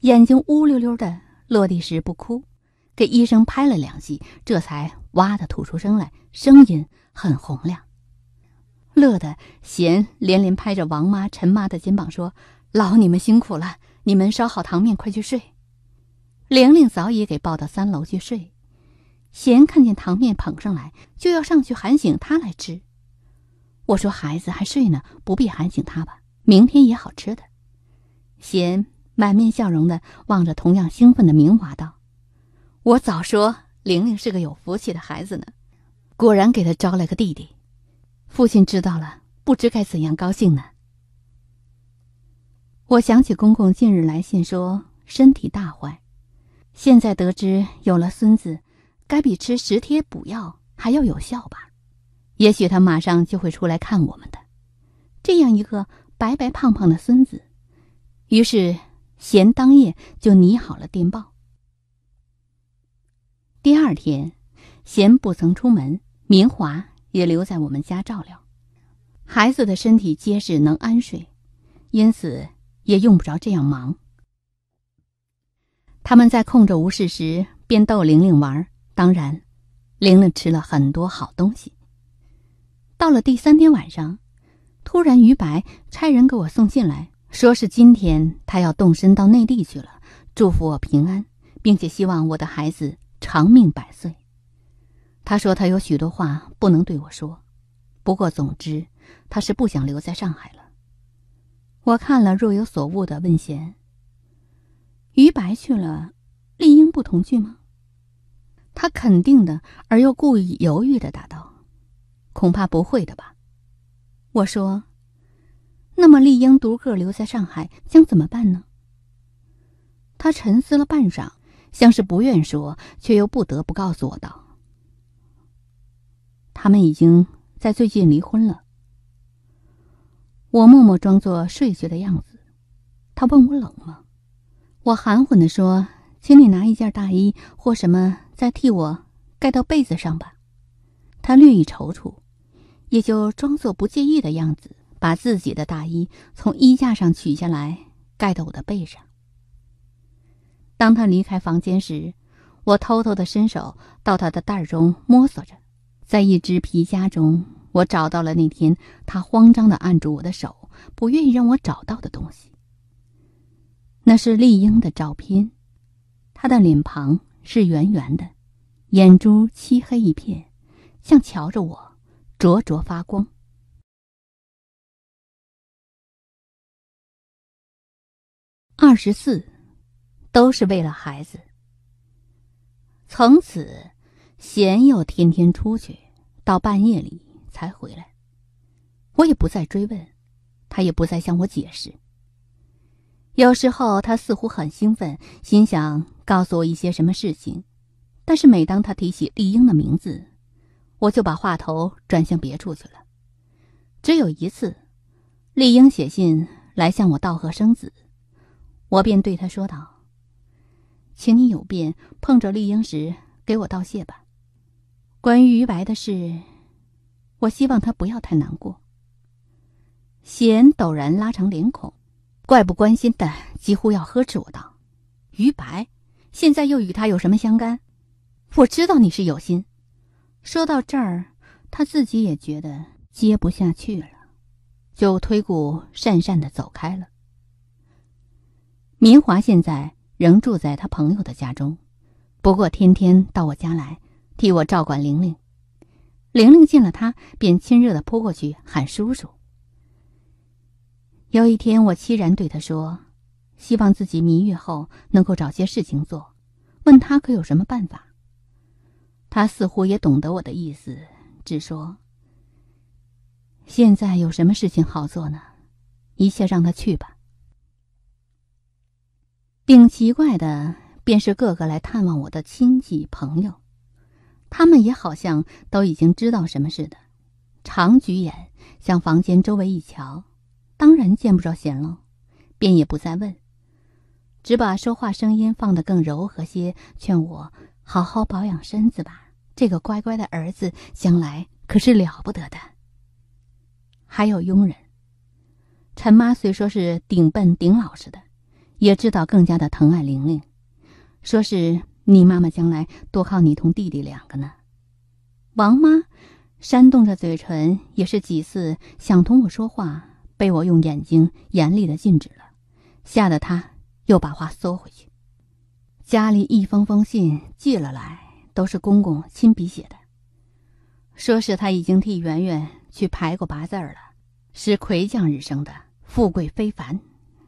眼睛乌溜溜的，落地时不哭。给医生拍了两记，这才哇的吐出声来，声音很洪亮。乐的贤连连拍着王妈、陈妈的肩膀说：“老你们辛苦了，你们烧好汤面，快去睡。”玲玲早已给抱到三楼去睡。贤看见汤面捧上来，就要上去喊醒他来吃。我说：“孩子还睡呢，不必喊醒他吧，明天也好吃的。”贤满面笑容的望着同样兴奋的明华道。我早说玲玲是个有福气的孩子呢，果然给她招来个弟弟。父亲知道了，不知该怎样高兴呢。我想起公公近日来信说身体大坏，现在得知有了孙子，该比吃十贴补药还要有效吧？也许他马上就会出来看我们的，这样一个白白胖胖的孙子。于是贤当夜就拟好了电报。第二天，贤不曾出门，明华也留在我们家照料孩子的身体结实，能安睡，因此也用不着这样忙。他们在空着无事时，便逗玲玲玩。当然，玲玲吃了很多好东西。到了第三天晚上，突然于白差人给我送信来说，是今天他要动身到内地去了，祝福我平安，并且希望我的孩子。长命百岁。他说：“他有许多话不能对我说，不过总之，他是不想留在上海了。”我看了若有所悟的问：“贤，于白去了，丽英不同去吗？”他肯定的而又故意犹豫的答道：“恐怕不会的吧。”我说：“那么丽英独个留在上海，将怎么办呢？”他沉思了半晌。像是不愿说，却又不得不告诉我道：“他们已经在最近离婚了。我默默装作睡去的样子。他问我冷吗？我含混的说：“请你拿一件大衣或什么，再替我盖到被子上吧。”他略一踌躇，也就装作不介意的样子，把自己的大衣从衣架上取下来，盖到我的背上。当他离开房间时，我偷偷的伸手到他的袋中摸索着，在一只皮夹中，我找到了那天他慌张的按住我的手，不愿意让我找到的东西。那是丽英的照片，她的脸庞是圆圆的，眼珠漆黑一片，像瞧着我，灼灼发光。二十四。都是为了孩子。从此，贤又天天出去，到半夜里才回来。我也不再追问，他也不再向我解释。有时候他似乎很兴奋，心想告诉我一些什么事情。但是每当他提起丽英的名字，我就把话头转向别处去了。只有一次，丽英写信来向我道贺生子，我便对他说道。请你有便碰着绿英时给我道谢吧。关于于白的事，我希望他不要太难过。贤陡然拉长脸孔，怪不关心的，几乎要呵斥我道：“于白，现在又与他有什么相干？”我知道你是有心。说到这儿，他自己也觉得接不下去了，就推故讪讪的走开了。明华现在。仍住在他朋友的家中，不过天天到我家来替我照管玲玲。玲玲见了他，便亲热地扑过去喊叔叔。有一天，我凄然对他说：“希望自己迷郁后能够找些事情做。”问他可有什么办法。他似乎也懂得我的意思，只说：“现在有什么事情好做呢？一切让他去吧。”顶奇怪的便是个个来探望我的亲戚朋友，他们也好像都已经知道什么似的，常举眼向房间周围一瞧，当然见不着闲喽，便也不再问，只把说话声音放得更柔和些，劝我好好保养身子吧。这个乖乖的儿子将来可是了不得的。还有佣人，陈妈虽说是顶笨顶老实的。也知道更加的疼爱玲玲，说是你妈妈将来多靠你同弟弟两个呢。王妈，扇动着嘴唇，也是几次想同我说话，被我用眼睛严厉的禁止了，吓得她又把话缩回去。家里一封封信寄了来，都是公公亲笔写的，说是他已经替圆圆去排过八字了，是魁将日生的，富贵非凡。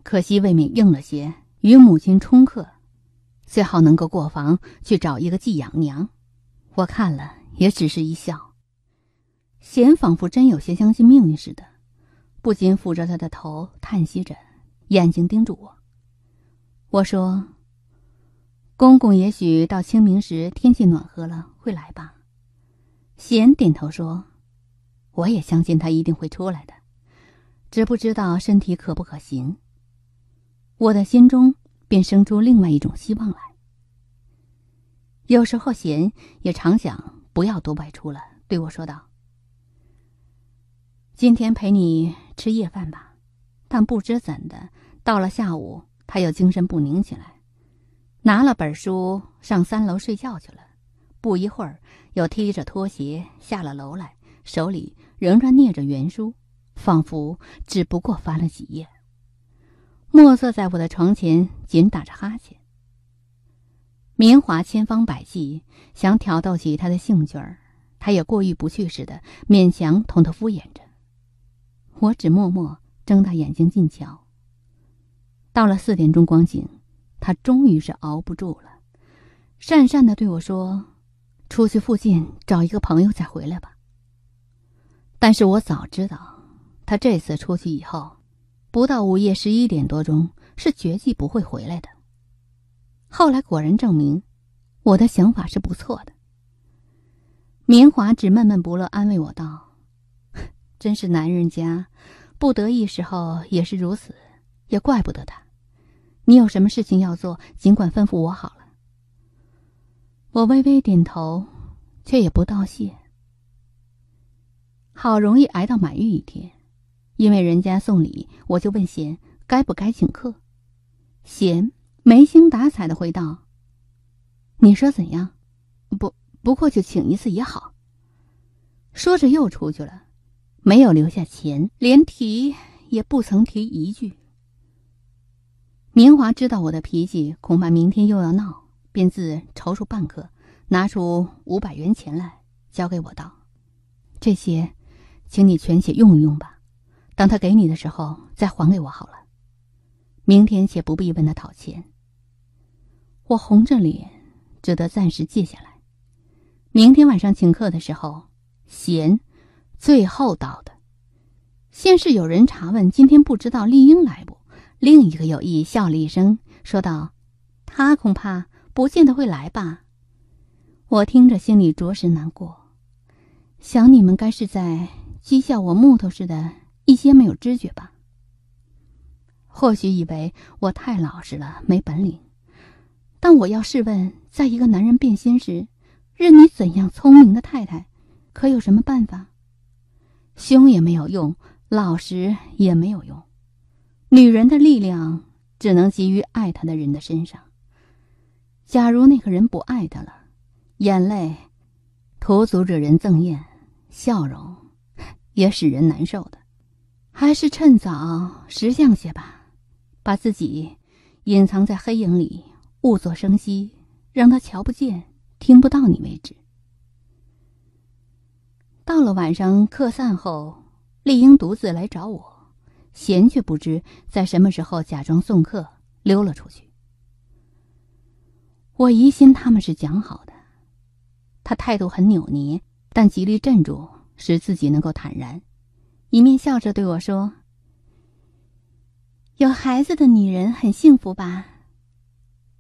可惜未免硬了些，与母亲冲克，最好能够过房去找一个寄养娘。我看了也只是一笑。贤仿佛真有些相信命运似的，不禁抚着他的头，叹息着，眼睛盯住我。我说：“公公也许到清明时天气暖和了会来吧。”贤点头说：“我也相信他一定会出来的，只不知道身体可不可行。”我的心中便生出另外一种希望来。有时候贤也常想不要多外出了，对我说道：“今天陪你吃夜饭吧。”但不知怎的，到了下午，他又精神不宁起来，拿了本书上三楼睡觉去了。不一会儿，又踢着拖鞋下了楼来，手里仍然捏着原书，仿佛只不过翻了几页。墨色在我的床前紧打着哈欠。明华千方百计想挑逗起他的兴趣儿，他也过意不去似的，勉强同他敷衍着。我只默默睁大眼睛静瞧。到了四点钟光景，他终于是熬不住了，讪讪的对我说：“出去附近找一个朋友再回来吧。”但是我早知道他这次出去以后。不到午夜十一点多钟是绝计不会回来的。后来果然证明，我的想法是不错的。明华只闷闷不乐，安慰我道：“真是男人家，不得意时候也是如此，也怪不得他。你有什么事情要做，尽管吩咐我好了。”我微微点头，却也不道谢。好容易挨到满月一天。因为人家送礼，我就问贤该不该请客。贤没精打采的回道：“你说怎样？不不过就请一次也好。”说着又出去了，没有留下钱，连提也不曾提一句。明华知道我的脾气，恐怕明天又要闹，便自踌躇半刻，拿出五百元钱来交给我道：“这些，请你全写用一用吧。”等他给你的时候，再还给我好了。明天且不必问他讨钱。我红着脸，只得暂时借下来。明天晚上请客的时候，贤最后到的。先是有人查问今天不知道丽英来不？另一个有意笑了一声，说道：“他恐怕不见得会来吧。”我听着心里着实难过，想你们该是在讥笑我木头似的。一些没有知觉吧，或许以为我太老实了，没本领。但我要试问，在一个男人变心时，任你怎样聪明的太太，可有什么办法？凶也没有用，老实也没有用。女人的力量只能集于爱她的人的身上。假如那个人不爱她了，眼泪徒足惹人憎厌，笑容也使人难受的。还是趁早识相些吧，把自己隐藏在黑影里，故作声息，让他瞧不见、听不到你为止。到了晚上，客散后，丽英独自来找我，贤却不知在什么时候假装送客溜了出去。我疑心他们是讲好的，他态度很扭捏，但极力镇住，使自己能够坦然。一面笑着对我说：“有孩子的女人很幸福吧？”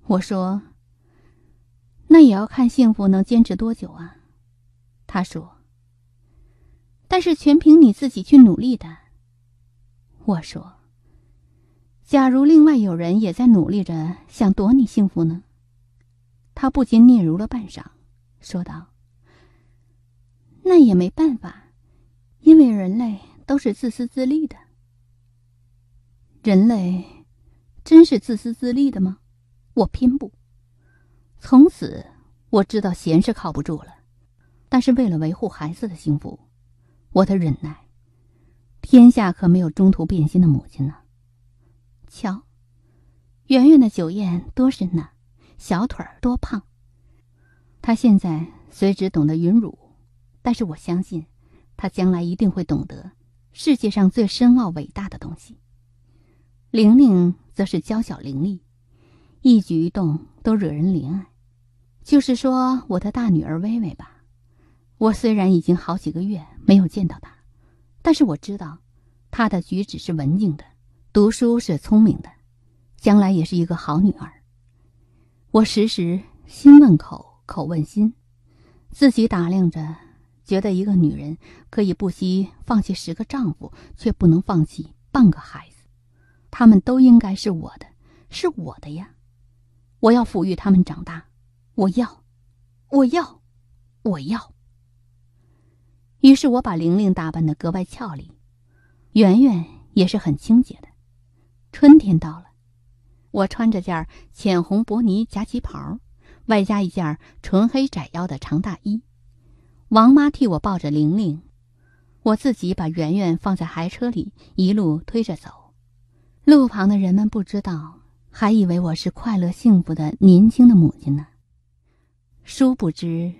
我说：“那也要看幸福能坚持多久啊。”他说：“但是全凭你自己去努力的。”我说：“假如另外有人也在努力着想夺你幸福呢？”他不禁嗫嚅了半晌，说道：“那也没办法，因为人类。”都是自私自利的。人类，真是自私自利的吗？我偏不。从此，我知道闲是靠不住了。但是，为了维护孩子的幸福，我得忍耐。天下可没有中途变心的母亲呢。瞧，圆圆的酒宴多深呐，小腿儿多胖。他现在虽只懂得云乳，但是我相信，他将来一定会懂得。世界上最深奥伟大的东西，玲玲则是娇小伶俐，一举一动都惹人怜爱。就是说我的大女儿微微吧，我虽然已经好几个月没有见到她，但是我知道她的举止是文静的，读书是聪明的，将来也是一个好女儿。我时时心问口，口问心，自己打量着。觉得一个女人可以不惜放弃十个丈夫，却不能放弃半个孩子，他们都应该是我的，是我的呀！我要抚育他们长大，我要，我要，我要。于是我把玲玲打扮得格外俏丽，圆圆也是很清洁的。春天到了，我穿着件浅红薄呢夹旗袍，外加一件纯黑窄腰的长大衣。王妈替我抱着玲玲，我自己把圆圆放在孩车里，一路推着走。路旁的人们不知道，还以为我是快乐幸福的年轻的母亲呢。殊不知，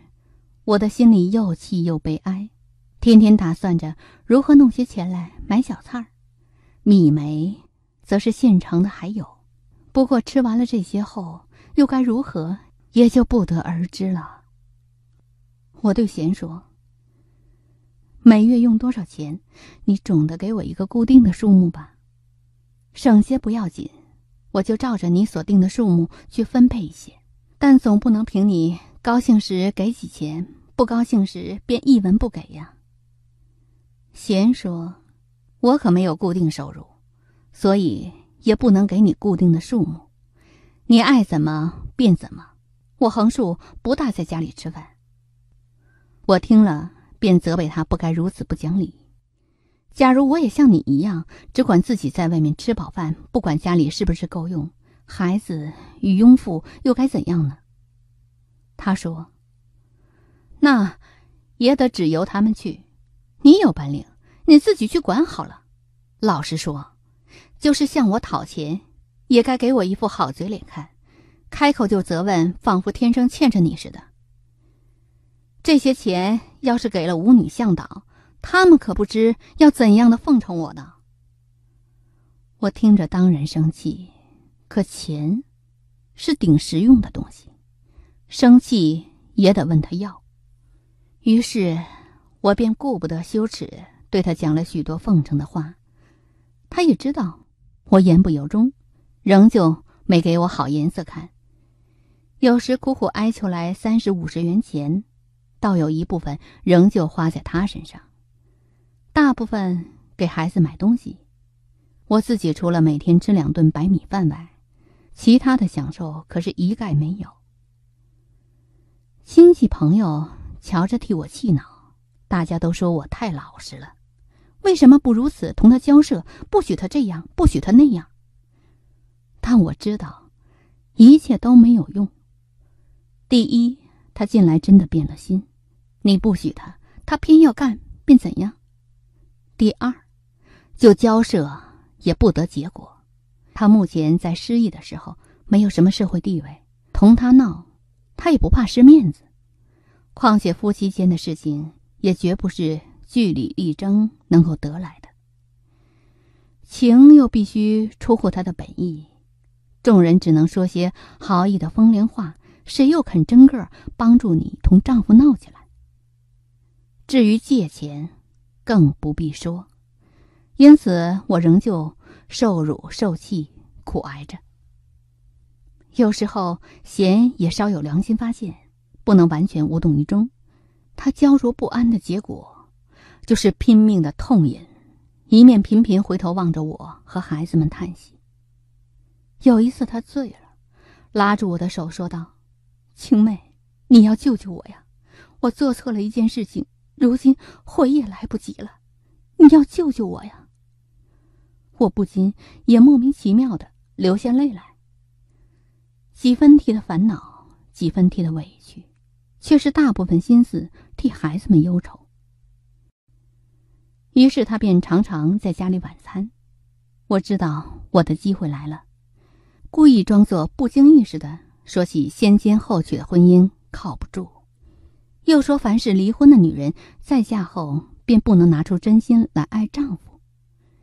我的心里又气又悲哀，天天打算着如何弄些钱来买小菜儿。米梅则是现成的，还有。不过吃完了这些后，又该如何，也就不得而知了。我对贤说：“每月用多少钱？你总得给我一个固定的数目吧，省些不要紧，我就照着你所定的数目去分配一些。但总不能凭你高兴时给几钱，不高兴时便一文不给呀。”贤说：“我可没有固定收入，所以也不能给你固定的数目，你爱怎么便怎么。我横竖不大在家里吃饭。”我听了，便责备他不该如此不讲理。假如我也像你一样，只管自己在外面吃饱饭，不管家里是不是够用，孩子与佣妇又该怎样呢？他说：“那也得只由他们去。你有本领，你自己去管好了。老实说，就是向我讨钱，也该给我一副好嘴脸看，开口就责问，仿佛天生欠着你似的。”这些钱要是给了舞女向导，他们可不知要怎样的奉承我呢。我听着当然生气，可钱是顶实用的东西，生气也得问他要。于是我便顾不得羞耻，对他讲了许多奉承的话。他也知道我言不由衷，仍旧没给我好颜色看。有时苦苦哀求来三十五十元钱。倒有一部分仍旧花在他身上，大部分给孩子买东西。我自己除了每天吃两顿白米饭外，其他的享受可是一概没有。亲戚朋友瞧着替我气恼，大家都说我太老实了。为什么不如此同他交涉？不许他这样，不许他那样？但我知道，一切都没有用。第一，他近来真的变了心。你不许他，他偏要干，便怎样？第二，就交涉也不得结果。他目前在失意的时候，没有什么社会地位，同他闹，他也不怕失面子。况且夫妻间的事情，也绝不是据理力争能够得来的。情又必须出乎他的本意，众人只能说些好意的风凉话，谁又肯真个帮助你同丈夫闹起来？至于借钱，更不必说，因此我仍旧受辱受气，苦挨着。有时候贤也稍有良心发现，不能完全无动于衷。他焦灼不安的结果，就是拼命的痛饮，一面频频回头望着我和孩子们叹息。有一次他醉了，拉住我的手说道：“青妹，你要救救我呀！我做错了一件事情。”如今回也来不及了，你要救救我呀！我不禁也莫名其妙的流下泪来。几分替他烦恼，几分替他委屈，却是大部分心思替孩子们忧愁。于是他便常常在家里晚餐。我知道我的机会来了，故意装作不经意似的说起先奸后娶的婚姻靠不住。又说，凡是离婚的女人再嫁后，便不能拿出真心来爱丈夫，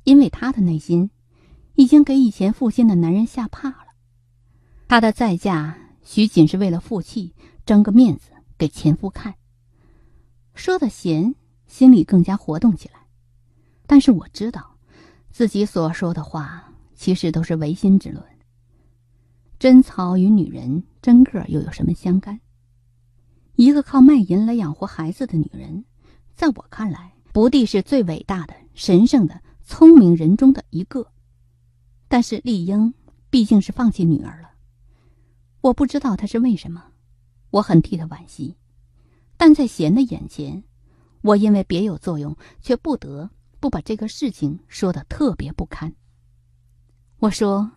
因为她的内心已经给以前负心的男人吓怕了。她的再嫁，许仅是为了负气、争个面子给前夫看。说的闲，心里更加活动起来。但是我知道，自己所说的话其实都是唯心之论。贞操与女人真个又有什么相干？一个靠卖淫来养活孩子的女人，在我看来，不地是最伟大的、神圣的、聪明人中的一个。但是丽英毕竟是放弃女儿了，我不知道她是为什么，我很替她惋惜。但在贤的眼前，我因为别有作用，却不得不把这个事情说的特别不堪。我说，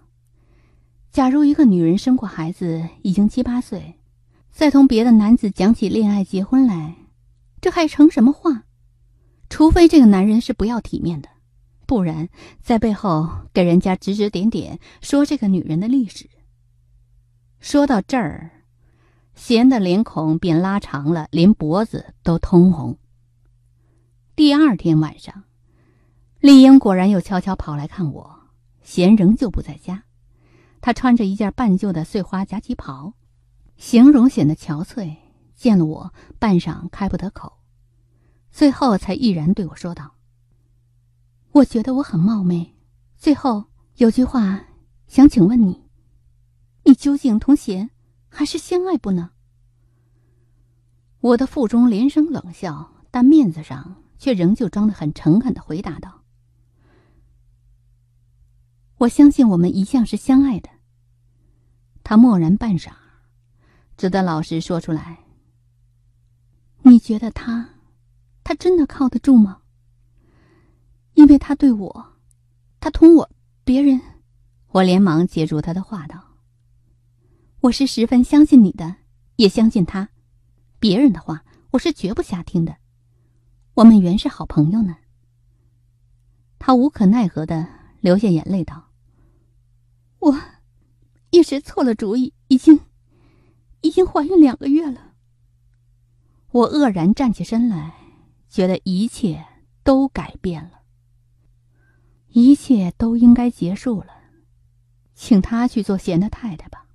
假如一个女人生过孩子，已经七八岁。再同别的男子讲起恋爱、结婚来，这还成什么话？除非这个男人是不要体面的，不然在背后给人家指指点点，说这个女人的历史。说到这儿，贤的脸孔便拉长了，连脖子都通红。第二天晚上，丽英果然又悄悄跑来看我，贤仍旧不在家。她穿着一件半旧的碎花夹旗袍。形容显得憔悴，见了我半晌开不得口，最后才毅然对我说道：“我觉得我很冒昧，最后有句话想请问你，你究竟同偕还是相爱不呢？”我的腹中连声冷笑，但面子上却仍旧装得很诚恳的回答道：“我相信我们一向是相爱的。”他默然半晌。值得老实说出来。你觉得他，他真的靠得住吗？因为他对我，他同我别人，我连忙截住他的话道：“我是十分相信你的，也相信他。别人的话，我是绝不瞎听的。我们原是好朋友呢。”他无可奈何的流下眼泪道：“我一时错了主意，已经……”已经怀孕两个月了。我愕然站起身来，觉得一切都改变了，一切都应该结束了。请他去做贤的太太吧。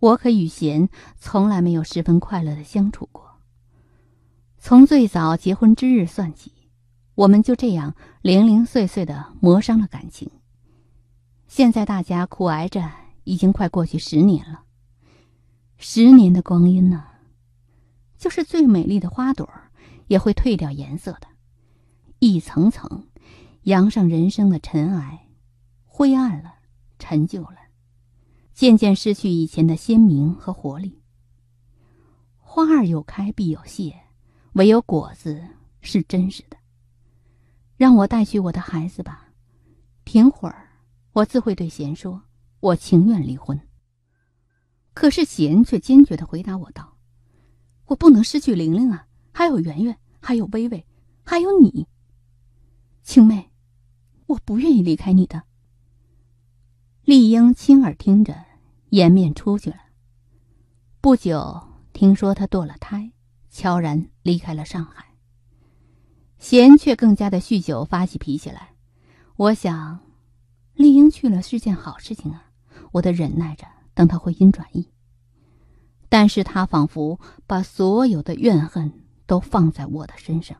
我可与贤从来没有十分快乐的相处过。从最早结婚之日算起，我们就这样零零碎碎的磨伤了感情。现在大家苦挨着，已经快过去十年了。十年的光阴呢，就是最美丽的花朵，也会褪掉颜色的，一层层扬上人生的尘埃，灰暗了，陈旧了，渐渐失去以前的鲜明和活力。花儿有开必有谢，唯有果子是真实的。让我带去我的孩子吧。停会儿，我自会对贤说，我情愿离婚。可是贤却坚决的回答我道：“我不能失去玲玲啊，还有圆圆，还有薇薇，还有你，青妹，我不愿意离开你的。”丽英亲耳听着，掩面出去了。不久，听说她堕了胎，悄然离开了上海。贤却更加的酗酒，发起脾气来。我想，丽英去了是件好事情啊，我得忍耐着。让他回心转意，但是他仿佛把所有的怨恨都放在我的身上，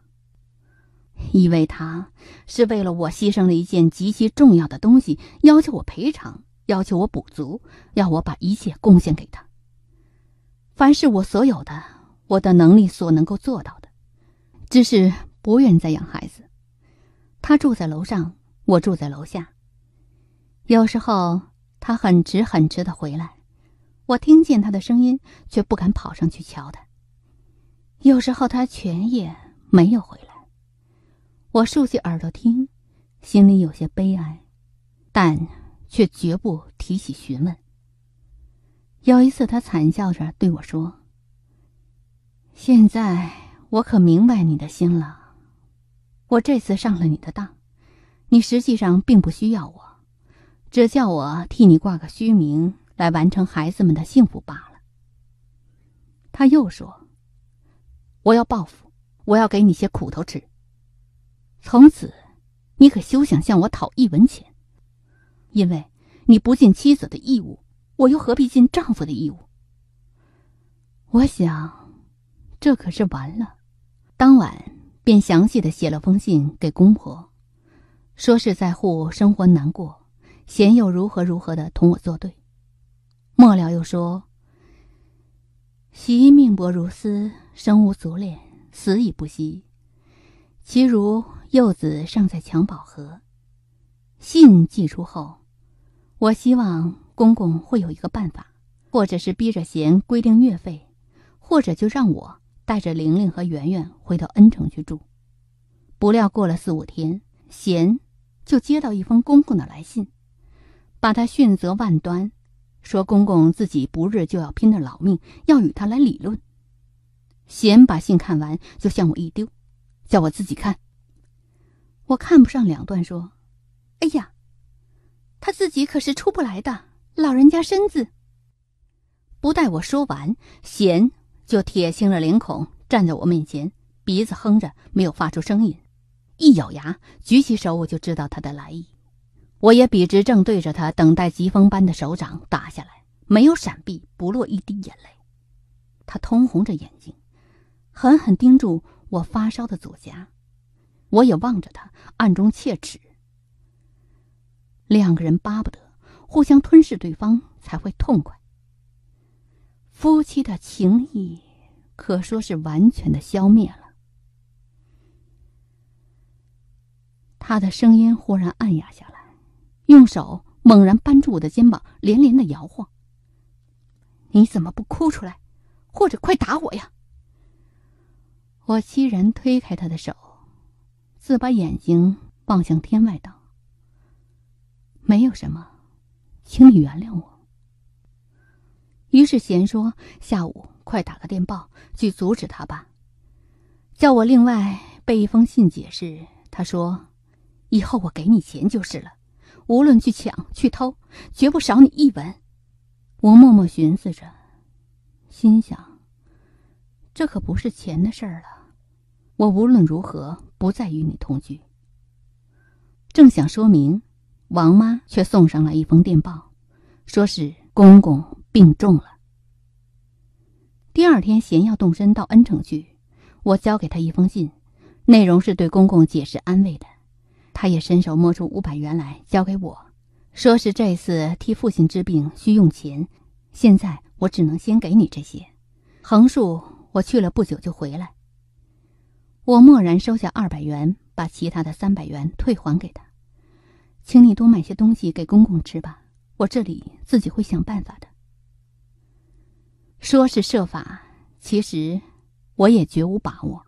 因为他是为了我牺牲了一件极其重要的东西，要求我赔偿，要求我补足，要我把一切贡献给他。凡是我所有的，我的能力所能够做到的，只是不愿再养孩子。他住在楼上，我住在楼下，有时候。他很直很直的回来，我听见他的声音，却不敢跑上去瞧他。有时候他全夜没有回来，我竖起耳朵听，心里有些悲哀，但却绝不提起询问。有一次，他惨笑着对我说：“现在我可明白你的心了，我这次上了你的当，你实际上并不需要我。”只叫我替你挂个虚名，来完成孩子们的幸福罢了。他又说：“我要报复，我要给你些苦头吃。从此，你可休想向我讨一文钱，因为你不尽妻子的义务，我又何必尽丈夫的义务？”我想，这可是完了。当晚，便详细的写了封信给公婆，说是在沪生活难过。贤又如何如何的同我作对，末了又说：“媳命薄如丝，生无足恋，死已不息。其如幼子尚在襁褓何？”信寄出后，我希望公公会有一个办法，或者是逼着贤规定月费，或者就让我带着玲玲和圆圆回到恩城去住。不料过了四五天，贤就接到一封公公的来信。把他训责万端，说公公自己不日就要拼着老命，要与他来理论。贤把信看完，就向我一丢，叫我自己看。我看不上两段，说：“哎呀，他自己可是出不来的，老人家身子。”不待我说完，贤就铁青着脸孔，站在我面前，鼻子哼着，没有发出声音，一咬牙，举起手，我就知道他的来意。我也笔直正对着他，等待疾风般的手掌打下来，没有闪避，不落一滴眼泪。他通红着眼睛，狠狠盯住我发烧的左颊。我也望着他，暗中切齿。两个人巴不得互相吞噬对方才会痛快。夫妻的情谊可说是完全的消灭了。他的声音忽然暗哑下来。用手猛然扳住我的肩膀，连连的摇晃。“你怎么不哭出来，或者快打我呀！”我凄然推开他的手，自把眼睛望向天外，道：“没有什么，请你原谅我。”于是贤说：“下午快打个电报去阻止他吧，叫我另外备一封信解释。”他说：“以后我给你钱就是了。”无论去抢去偷，绝不少你一文。我默默寻思着，心想：这可不是钱的事儿了。我无论如何不再与你同居。正想说明，王妈却送上来一封电报，说是公公病重了。第二天，贤要动身到恩城去，我交给他一封信，内容是对公公解释安慰的。他也伸手摸出五百元来交给我，说是这次替父亲治病需用钱，现在我只能先给你这些，横竖我去了不久就回来。我默然收下二百元，把其他的三百元退还给他，请你多买些东西给公公吃吧，我这里自己会想办法的。说是设法，其实我也绝无把握，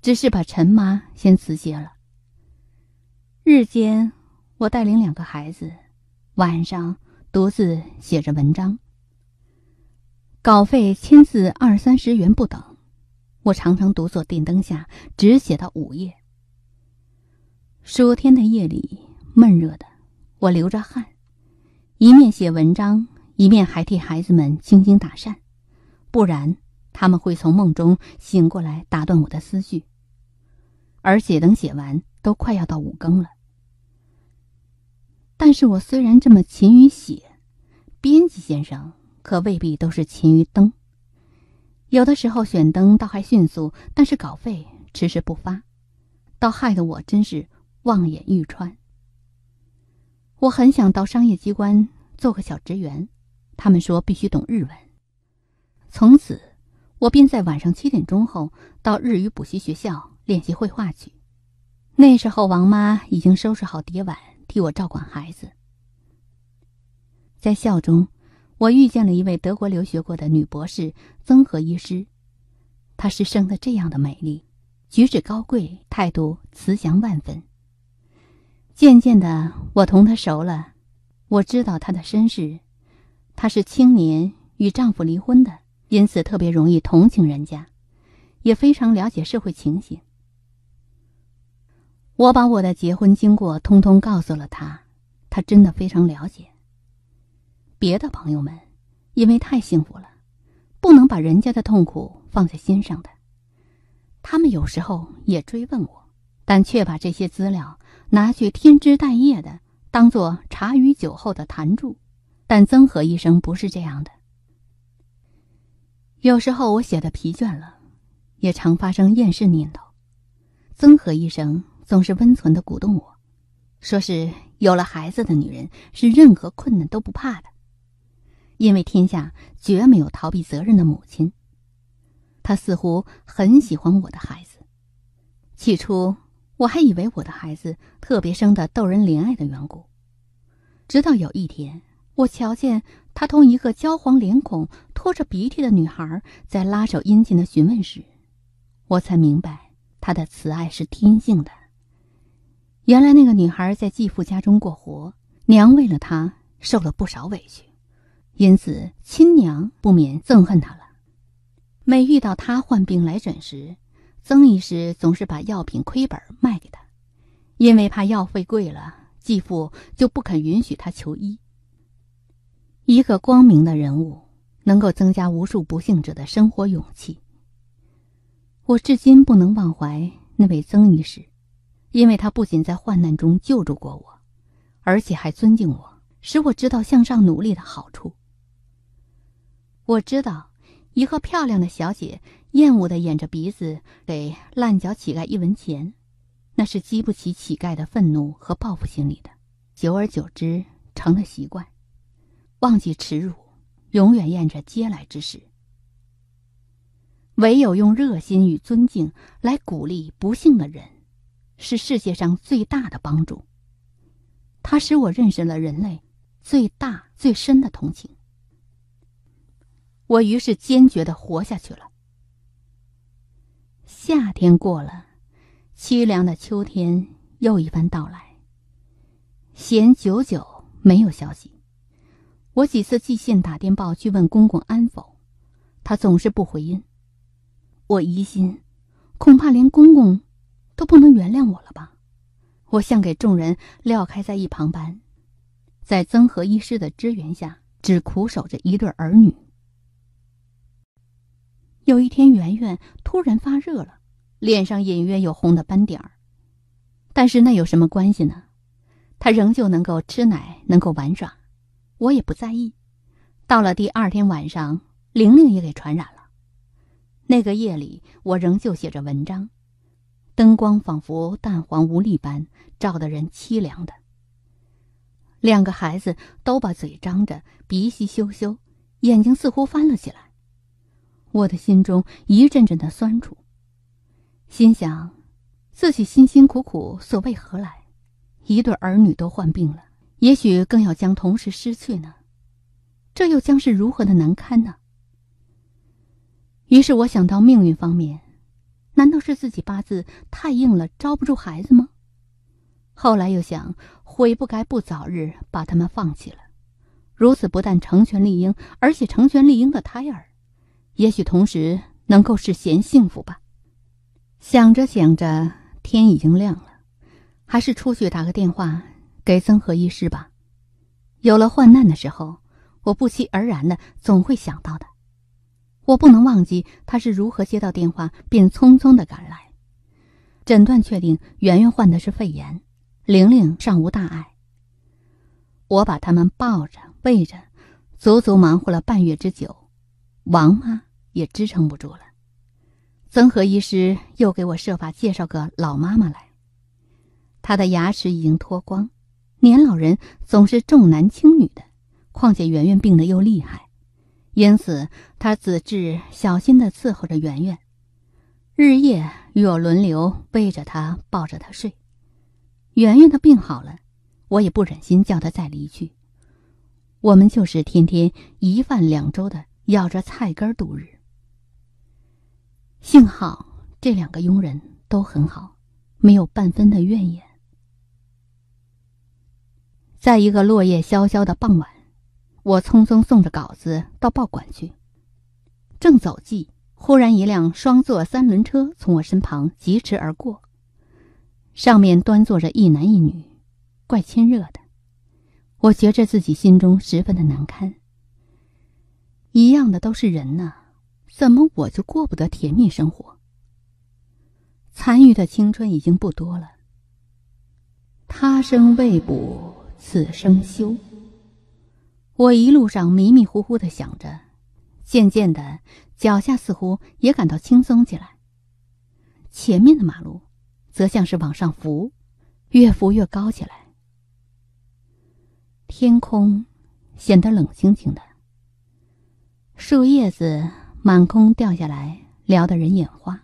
只是把陈妈先辞谢了。日间，我带领两个孩子；晚上，独自写着文章。稿费签字二三十元不等。我常常独坐电灯下，只写到午夜。暑天的夜里闷热的，我流着汗，一面写文章，一面还替孩子们轻轻打扇，不然他们会从梦中醒过来，打断我的思绪。而写等写完，都快要到五更了。但是我虽然这么勤于写，编辑先生可未必都是勤于登。有的时候选登倒还迅速，但是稿费迟迟不发，倒害得我真是望眼欲穿。我很想到商业机关做个小职员，他们说必须懂日文。从此，我便在晚上七点钟后到日语补习学校练习绘画去。那时候，王妈已经收拾好碟碗。替我照管孩子。在校中，我遇见了一位德国留学过的女博士、综合医师。她是生的这样的美丽，举止高贵，态度慈祥万分。渐渐的，我同她熟了。我知道她的身世，她是青年与丈夫离婚的，因此特别容易同情人家，也非常了解社会情形。我把我的结婚经过通通告诉了他，他真的非常了解。别的朋友们，因为太幸福了，不能把人家的痛苦放在心上的，他们有时候也追问我，但却把这些资料拿去添枝带叶的，当做茶余酒后的谈助。但曾和医生不是这样的。有时候我写的疲倦了，也常发生厌世念头。曾和医生。总是温存的鼓动我，说是有了孩子的女人是任何困难都不怕的，因为天下绝没有逃避责任的母亲。她似乎很喜欢我的孩子。起初我还以为我的孩子特别生的逗人怜爱的缘故，直到有一天我瞧见她同一个焦黄脸孔、拖着鼻涕的女孩在拉手殷勤的询问时，我才明白她的慈爱是天性的。原来那个女孩在继父家中过活，娘为了她受了不少委屈，因此亲娘不免憎恨她了。每遇到她患病来诊时，曾医师总是把药品亏本卖给她，因为怕药费贵了，继父就不肯允许她求医。一个光明的人物，能够增加无数不幸者的生活勇气。我至今不能忘怀那位曾医师。因为他不仅在患难中救助过我，而且还尊敬我，使我知道向上努力的好处。我知道，一个漂亮的小姐厌恶的掩着鼻子给烂脚乞丐一文钱，那是激不起乞丐的愤怒和报复心理的。久而久之，成了习惯，忘记耻辱，永远厌着嗟来之食。唯有用热心与尊敬来鼓励不幸的人。是世界上最大的帮助，它使我认识了人类最大最深的同情。我于是坚决的活下去了。夏天过了，凄凉的秋天又一番到来。贤久久没有消息，我几次寄信打电报去问公公安否，他总是不回音。我疑心，恐怕连公公。都不能原谅我了吧？我像给众人撂开在一旁般，在曾和医师的支援下，只苦守着一对儿女。有一天，圆圆突然发热了，脸上隐约有红的斑点儿，但是那有什么关系呢？她仍旧能够吃奶，能够玩耍，我也不在意。到了第二天晚上，玲玲也给传染了。那个夜里，我仍旧写着文章。灯光仿佛淡黄无力般，照得人凄凉的。两个孩子都把嘴张着，鼻息羞羞，眼睛似乎翻了起来。我的心中一阵阵的酸楚，心想：自己辛辛苦苦所为何来？一对儿女都患病了，也许更要将同时失去呢？这又将是如何的难堪呢？于是我想到命运方面。难道是自己八字太硬了，招不住孩子吗？后来又想，悔不该不早日把他们放弃了。如此不但成全丽英，而且成全丽英的胎儿，也许同时能够是贤幸福吧。想着想着，天已经亮了，还是出去打个电话给曾和医师吧。有了患难的时候，我不期而然的总会想到的。我不能忘记他是如何接到电话便匆匆的赶来，诊断确定圆圆患的是肺炎，玲玲尚无大碍。我把他们抱着喂着，足足忙活了半月之久，王妈也支撑不住了。曾和医师又给我设法介绍个老妈妈来，她的牙齿已经脱光，年老人总是重男轻女的，况且圆圆病得又厉害。因此，他自至小心的伺候着圆圆，日夜与我轮流背着她、抱着她睡。圆圆的病好了，我也不忍心叫他再离去。我们就是天天一饭两粥的咬着菜根度日。幸好这两个佣人都很好，没有半分的怨言。在一个落叶萧萧的傍晚。我匆匆送着稿子到报馆去，正走即，忽然一辆双座三轮车从我身旁疾驰而过，上面端坐着一男一女，怪亲热的。我觉着自己心中十分的难堪。一样的都是人呐，怎么我就过不得甜蜜生活？残余的青春已经不多了，他生未卜，此生休。我一路上迷迷糊糊的想着，渐渐的脚下似乎也感到轻松起来。前面的马路，则像是往上浮，越浮越高起来。天空显得冷清清的，树叶子满空掉下来，撩得人眼花。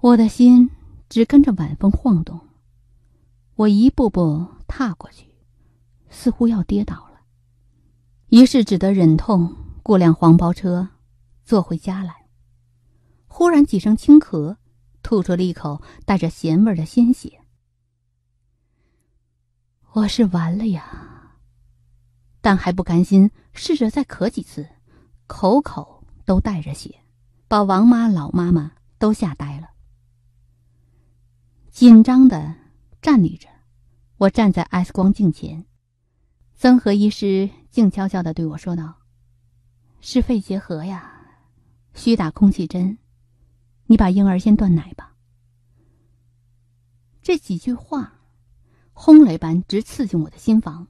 我的心只跟着晚风晃动，我一步步踏过去，似乎要跌倒。于是只得忍痛雇辆黄包车坐回家来。忽然几声轻咳，吐出了一口带着咸味的鲜血。我是完了呀！但还不甘心，试着再咳几次，口口都带着血，把王妈、老妈妈都吓呆了，紧张的站立着。我站在 X 光镜前。曾和医师静悄悄地对我说道：“是肺结核呀，需打空气针，你把婴儿先断奶吧。”这几句话，轰雷般直刺进我的心房。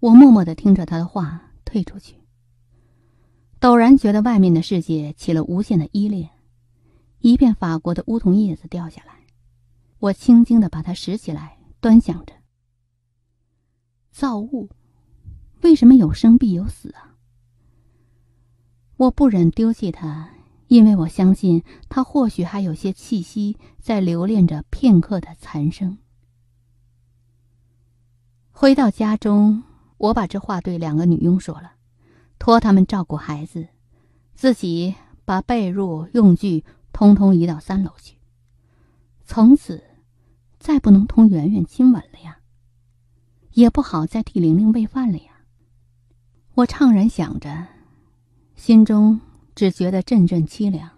我默默地听着他的话，退出去。陡然觉得外面的世界起了无限的依恋。一片法国的梧桐叶子掉下来，我轻轻地把它拾起来，端详着。造物。为什么有生必有死啊？我不忍丢弃他，因为我相信他或许还有些气息在留恋着片刻的残生。回到家中，我把这话对两个女佣说了，托他们照顾孩子，自己把被褥用具通通移到三楼去。从此，再不能同圆圆亲吻了呀，也不好再替玲玲喂饭了呀。我怅然想着，心中只觉得阵阵凄凉。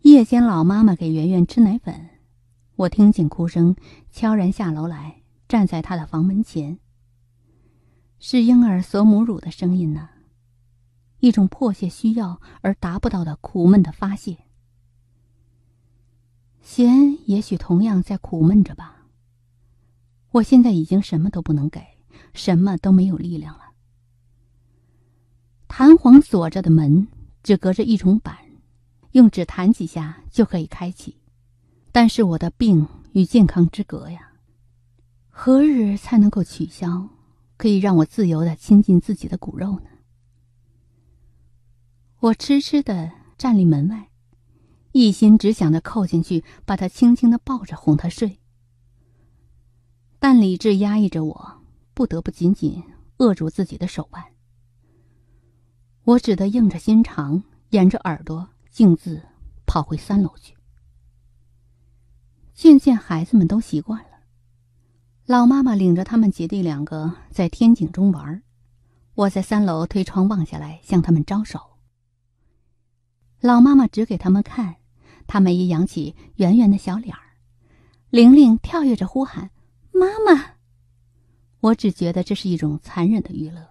夜间，老妈妈给圆圆吃奶粉，我听见哭声，悄然下楼来，站在她的房门前。是婴儿索母乳的声音呢，一种迫切需要而达不到的苦闷的发泄。贤也许同样在苦闷着吧。我现在已经什么都不能给。什么都没有力量了。弹簧锁着的门只隔着一重板，用纸弹几下就可以开启。但是我的病与健康之隔呀，何日才能够取消，可以让我自由的亲近自己的骨肉呢？我痴痴地站立门外，一心只想着扣进去，把他轻轻地抱着，哄他睡。但理智压抑着我。不得，不紧紧扼住自己的手腕，我只得硬着心肠，掩着耳朵，径自跑回三楼去。渐渐，孩子们都习惯了，老妈妈领着他们姐弟两个在天井中玩，我在三楼推窗望下来，向他们招手。老妈妈指给他们看，他们也扬起圆圆的小脸儿，玲玲跳跃着呼喊：“妈妈！”我只觉得这是一种残忍的娱乐，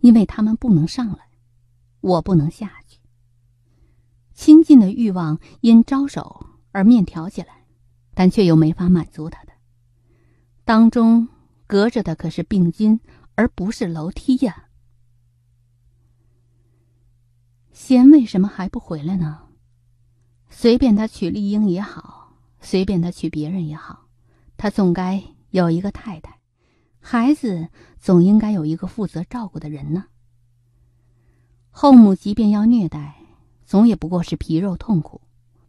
因为他们不能上来，我不能下去。亲近的欲望因招手而面条起来，但却又没法满足他的。当中隔着的可是病菌，而不是楼梯呀。贤为什么还不回来呢？随便他娶丽英也好，随便他娶别人也好，他总该有一个太太。孩子总应该有一个负责照顾的人呢。后母即便要虐待，总也不过是皮肉痛苦，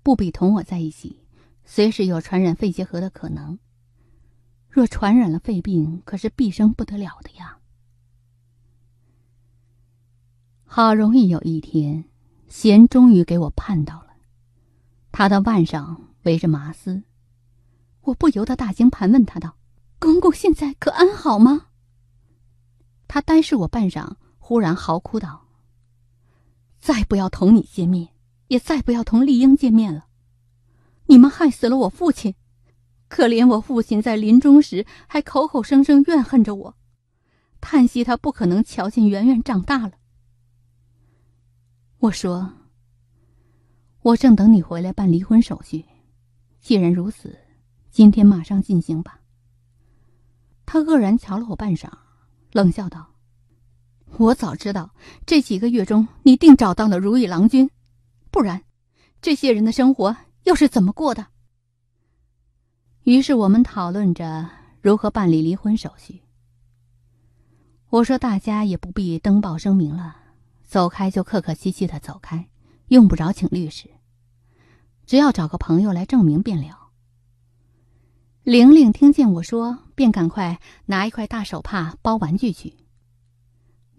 不比同我在一起，随时有传染肺结核的可能。若传染了肺病，可是毕生不得了的呀。好容易有一天，贤终于给我盼到了，他的腕上围着麻丝，我不由得大惊，盘问他道。公公现在可安好吗？他呆视我半晌，忽然嚎哭道：“再不要同你见面，也再不要同丽英见面了！你们害死了我父亲，可怜我父亲在临终时还口口声声怨恨着我，叹息他不可能瞧见圆圆长大了。”我说：“我正等你回来办离婚手续，既然如此，今天马上进行吧。”他愕然瞧了我半晌，冷笑道：“我早知道这几个月中你定找到了如意郎君，不然，这些人的生活又是怎么过的？”于是我们讨论着如何办理离婚手续。我说：“大家也不必登报声明了，走开就客客气气的走开，用不着请律师，只要找个朋友来证明便了。”玲玲听见我说。便赶快拿一块大手帕包玩具去。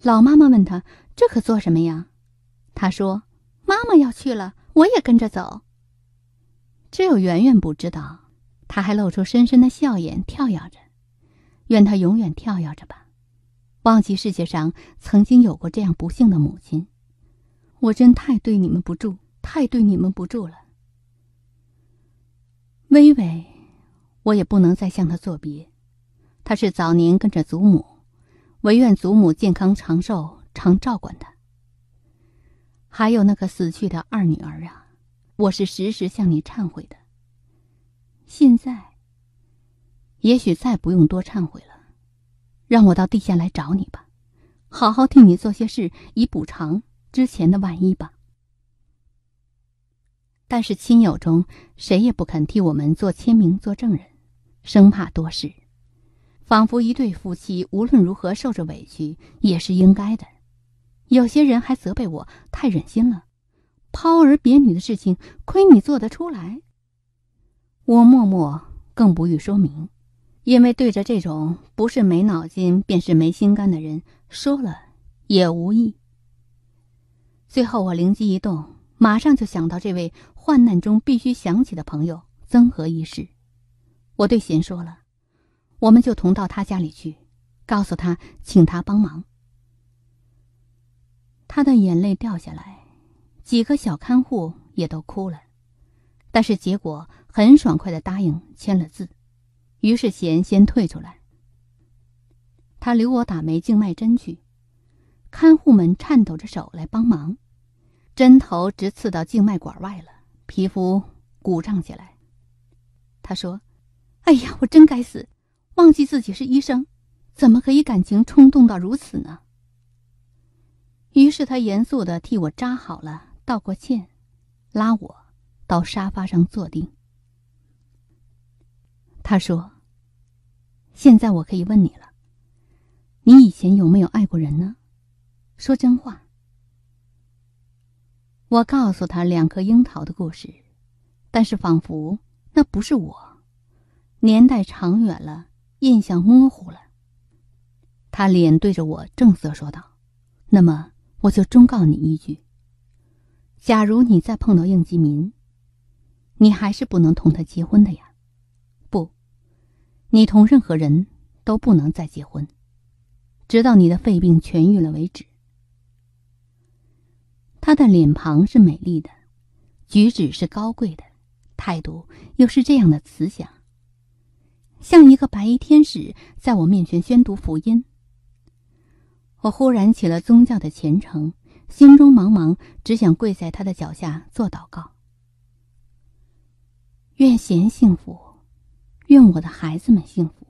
老妈妈问他：“这可做什么呀？”他说：“妈妈要去了，我也跟着走。”只有圆圆不知道，他还露出深深的笑颜，跳跃着。愿他永远跳跃着吧，忘记世界上曾经有过这样不幸的母亲。我真太对你们不住，太对你们不住了。微微，我也不能再向他作别。他是早年跟着祖母，唯愿祖母健康长寿，常照管他。还有那个死去的二女儿啊，我是时时向你忏悔的。现在，也许再不用多忏悔了，让我到地下来找你吧，好好替你做些事，以补偿之前的万一吧。但是亲友中谁也不肯替我们做签名、做证人，生怕多事。仿佛一对夫妻，无论如何受着委屈也是应该的。有些人还责备我太忍心了，抛儿别女的事情，亏你做得出来。我默默更不欲说明，因为对着这种不是没脑筋便是没心肝的人说了也无益。最后我灵机一动，马上就想到这位患难中必须想起的朋友曾和一事，我对贤说了。我们就同到他家里去，告诉他请他帮忙。他的眼泪掉下来，几个小看护也都哭了，但是结果很爽快的答应签了字。于是贤先退出来，他留我打枚静脉针去，看护们颤抖着手来帮忙，针头直刺到静脉管外了，皮肤鼓胀起来。他说：“哎呀，我真该死。”忘记自己是医生，怎么可以感情冲动到如此呢？于是他严肃地替我扎好了，道过歉，拉我到沙发上坐定。他说：“现在我可以问你了，你以前有没有爱过人呢？说真话。”我告诉他两颗樱桃的故事，但是仿佛那不是我，年代长远了。印象模糊了，他脸对着我正色说道：“那么我就忠告你一句，假如你再碰到应继民，你还是不能同他结婚的呀！不，你同任何人都不能再结婚，直到你的肺病痊愈了为止。”他的脸庞是美丽的，举止是高贵的，态度又是这样的慈祥。像一个白衣天使在我面前宣读福音，我忽然起了宗教的虔诚，心中茫茫，只想跪在他的脚下做祷告。愿贤幸福，愿我的孩子们幸福，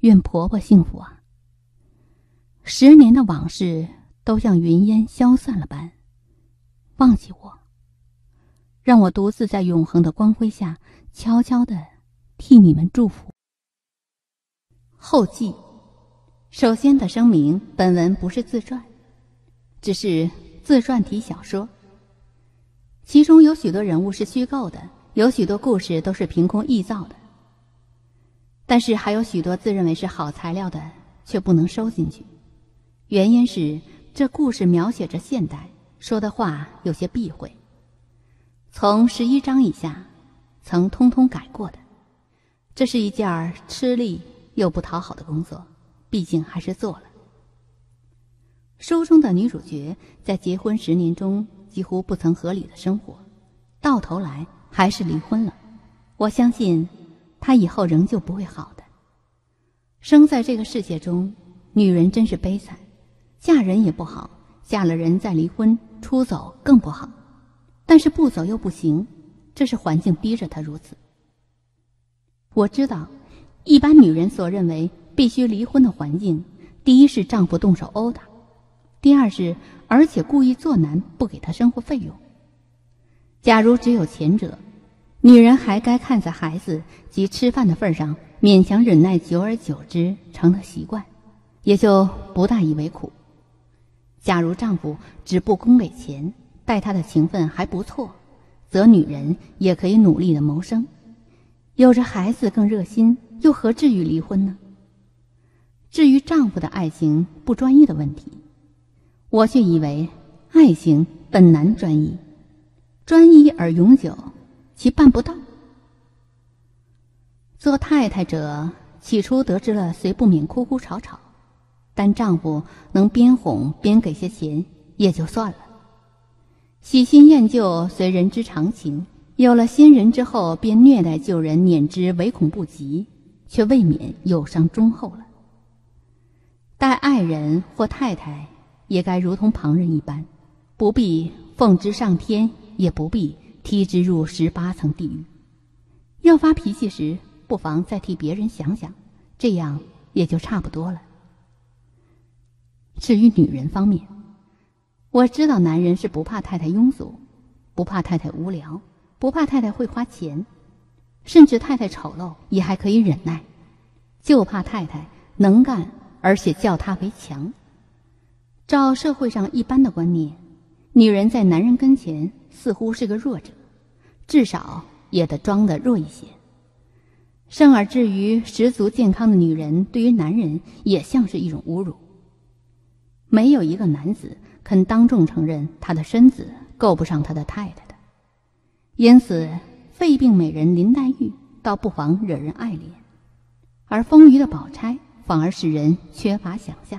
愿婆婆幸福啊！十年的往事都像云烟消散了般，忘记我，让我独自在永恒的光辉下，悄悄的替你们祝福。后记：首先的声明，本文不是自传，只是自传体小说。其中有许多人物是虚构的，有许多故事都是凭空臆造的。但是还有许多自认为是好材料的，却不能收进去，原因是这故事描写着现代，说的话有些避讳。从十一章以下，曾通通改过的。这是一件吃力。又不讨好的工作，毕竟还是做了。书中的女主角在结婚十年中几乎不曾合理的生活，到头来还是离婚了。我相信她以后仍旧不会好的。生在这个世界中，女人真是悲惨，嫁人也不好，嫁了人再离婚、出走更不好，但是不走又不行，这是环境逼着她如此。我知道。一般女人所认为必须离婚的环境，第一是丈夫动手殴打，第二是而且故意做难不给她生活费用。假如只有前者，女人还该看在孩子及吃饭的份上勉强忍耐，久而久之成了习惯，也就不大以为苦。假如丈夫只不供给钱，待她的情分还不错，则女人也可以努力的谋生，有着孩子更热心。又何至于离婚呢？至于丈夫的爱情不专一的问题，我却以为爱情本难专一，专一而永久，其办不到。做太太者起初得知了，虽不免哭哭吵吵，但丈夫能边哄边给些钱，也就算了。喜新厌旧随人之常情，有了新人之后，便虐待旧人，撵之唯恐不及。却未免有伤忠厚了。待爱人或太太，也该如同旁人一般，不必奉之上天，也不必踢之入十八层地狱。要发脾气时，不妨再替别人想想，这样也就差不多了。至于女人方面，我知道男人是不怕太太庸俗，不怕太太无聊，不怕太太会花钱。甚至太太丑陋也还可以忍耐，就怕太太能干而且叫他为强。照社会上一般的观念，女人在男人跟前似乎是个弱者，至少也得装的弱一些。甚而至于十足健康的女人，对于男人也像是一种侮辱。没有一个男子肯当众承认他的身子够不上他的太太的，因此。肺病美人林黛玉倒不妨惹人爱怜，而丰腴的宝钗反而使人缺乏想象。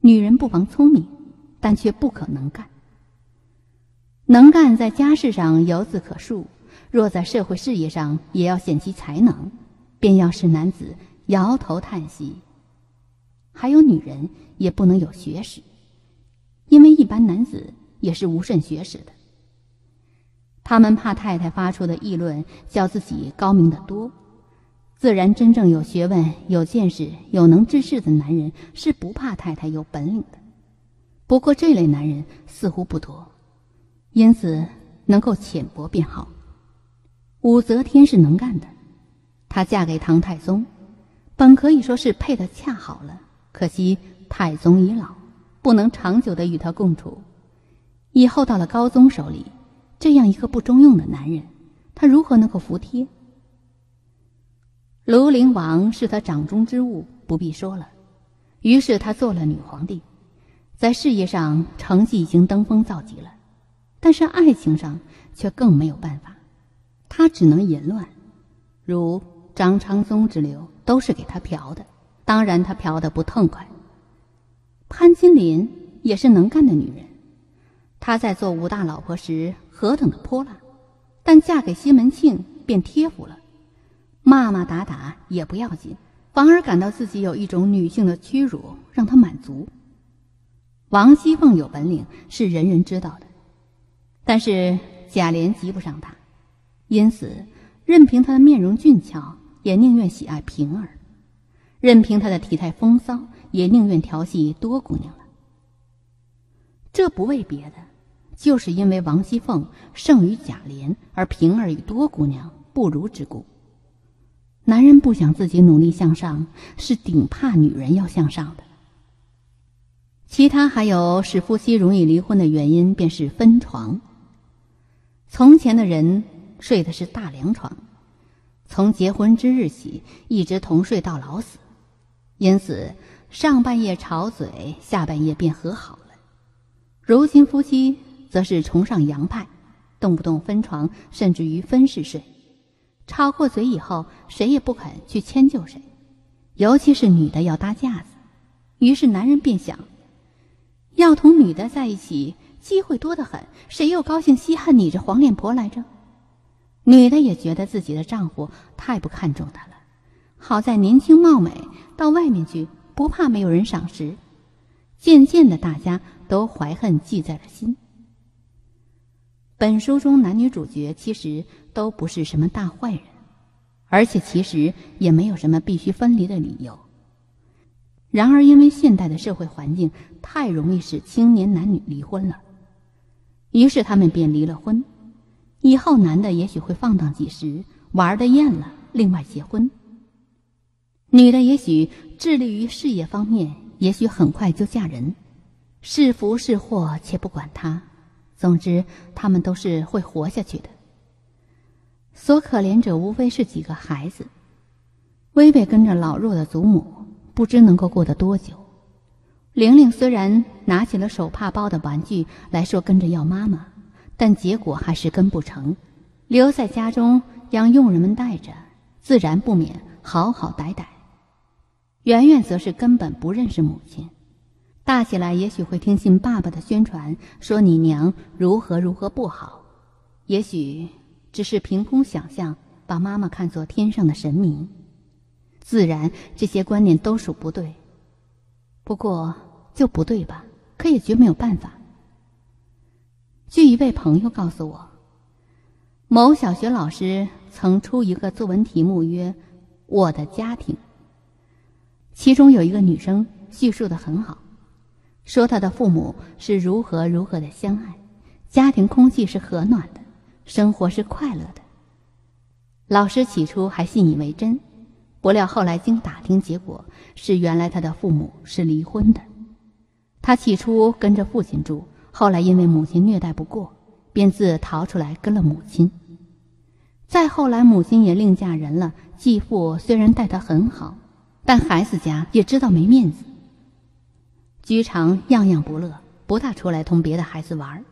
女人不妨聪明，但却不可能干。能干在家事上有自可恕，若在社会事业上也要显其才能，便要使男子摇头叹息。还有女人也不能有学识，因为一般男子也是无甚学识的。他们怕太太发出的议论，叫自己高明得多。自然，真正有学问、有见识、有能治世的男人是不怕太太有本领的。不过，这类男人似乎不多，因此能够浅薄便好。武则天是能干的，她嫁给唐太宗，本可以说是配得恰好了。可惜太宗已老，不能长久的与她共处，以后到了高宗手里。这样一个不中用的男人，他如何能够服帖？庐陵王是他掌中之物，不必说了。于是他做了女皇帝，在事业上成绩已经登峰造极了，但是爱情上却更没有办法。他只能淫乱，如张昌宗之流都是给他嫖的，当然他嫖的不痛快。潘金莲也是能干的女人，她在做武大老婆时。何等的泼辣，但嫁给西门庆便贴服了，骂骂打打也不要紧，反而感到自己有一种女性的屈辱，让她满足。王熙凤有本领是人人知道的，但是贾琏及不上她，因此任凭她的面容俊俏，也宁愿喜爱平儿；任凭她的体态风骚，也宁愿调戏多姑娘了。这不为别的。就是因为王熙凤胜于贾琏，而平儿与多姑娘不如之故。男人不想自己努力向上，是顶怕女人要向上的。其他还有使夫妻容易离婚的原因，便是分床。从前的人睡的是大凉床，从结婚之日起，一直同睡到老死，因此上半夜吵嘴，下半夜便和好了。如今夫妻。则是崇尚洋派，动不动分床，甚至于分室睡，吵过嘴以后，谁也不肯去迁就谁，尤其是女的要搭架子，于是男人便想，要同女的在一起，机会多得很，谁又高兴稀罕你这黄脸婆来着？女的也觉得自己的丈夫太不看重她了，好在年轻貌美，到外面去不怕没有人赏识。渐渐的，大家都怀恨记在了心。本书中男女主角其实都不是什么大坏人，而且其实也没有什么必须分离的理由。然而，因为现代的社会环境太容易使青年男女离婚了，于是他们便离了婚。以后男的也许会放荡几时，玩的厌了，另外结婚；女的也许致力于事业方面，也许很快就嫁人。是福是祸，且不管他。总之，他们都是会活下去的。所可怜者，无非是几个孩子。微微跟着老弱的祖母，不知能够过得多久。玲玲虽然拿起了手帕包的玩具来说跟着要妈妈，但结果还是跟不成，留在家中让佣人们带着，自然不免好好歹歹。圆圆则是根本不认识母亲。大起来，也许会听信爸爸的宣传，说你娘如何如何不好；也许只是凭空想象，把妈妈看作天上的神明。自然，这些观念都属不对。不过就不对吧？可也绝没有办法。据一位朋友告诉我，某小学老师曾出一个作文题目，曰：“我的家庭。”其中有一个女生叙述的很好。说他的父母是如何如何的相爱，家庭空气是和暖的，生活是快乐的。老师起初还信以为真，不料后来经打听，结果是原来他的父母是离婚的。他起初跟着父亲住，后来因为母亲虐待不过，便自逃出来跟了母亲。再后来母亲也另嫁人了，继父虽然待他很好，但孩子家也知道没面子。居常样样不乐，不大出来同别的孩子玩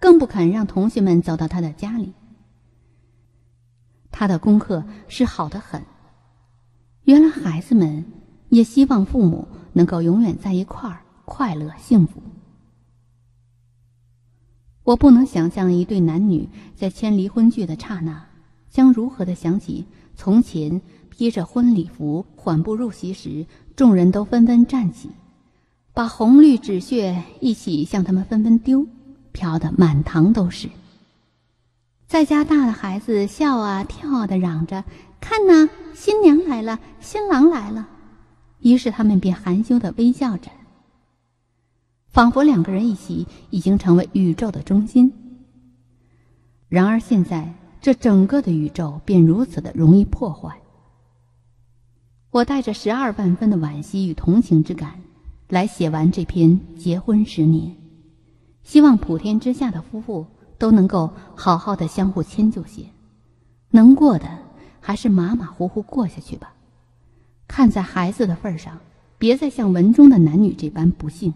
更不肯让同学们走到他的家里。他的功课是好的很。原来孩子们也希望父母能够永远在一块儿，快乐幸福。我不能想象一对男女在签离婚具的刹那，将如何的想起从前披着婚礼服缓步入席时，众人都纷纷站起。把红绿纸屑一起向他们纷纷丢，飘得满堂都是。在家大的孩子笑啊跳啊的嚷着：“看呐，新娘来了，新郎来了！”于是他们便含羞的微笑着，仿佛两个人一起已经成为宇宙的中心。然而现在，这整个的宇宙便如此的容易破坏。我带着十二万分的惋惜与同情之感。来写完这篇结婚十年，希望普天之下的夫妇都能够好好的相互迁就些，能过的还是马马虎虎过下去吧。看在孩子的份上，别再像文中的男女这般不幸。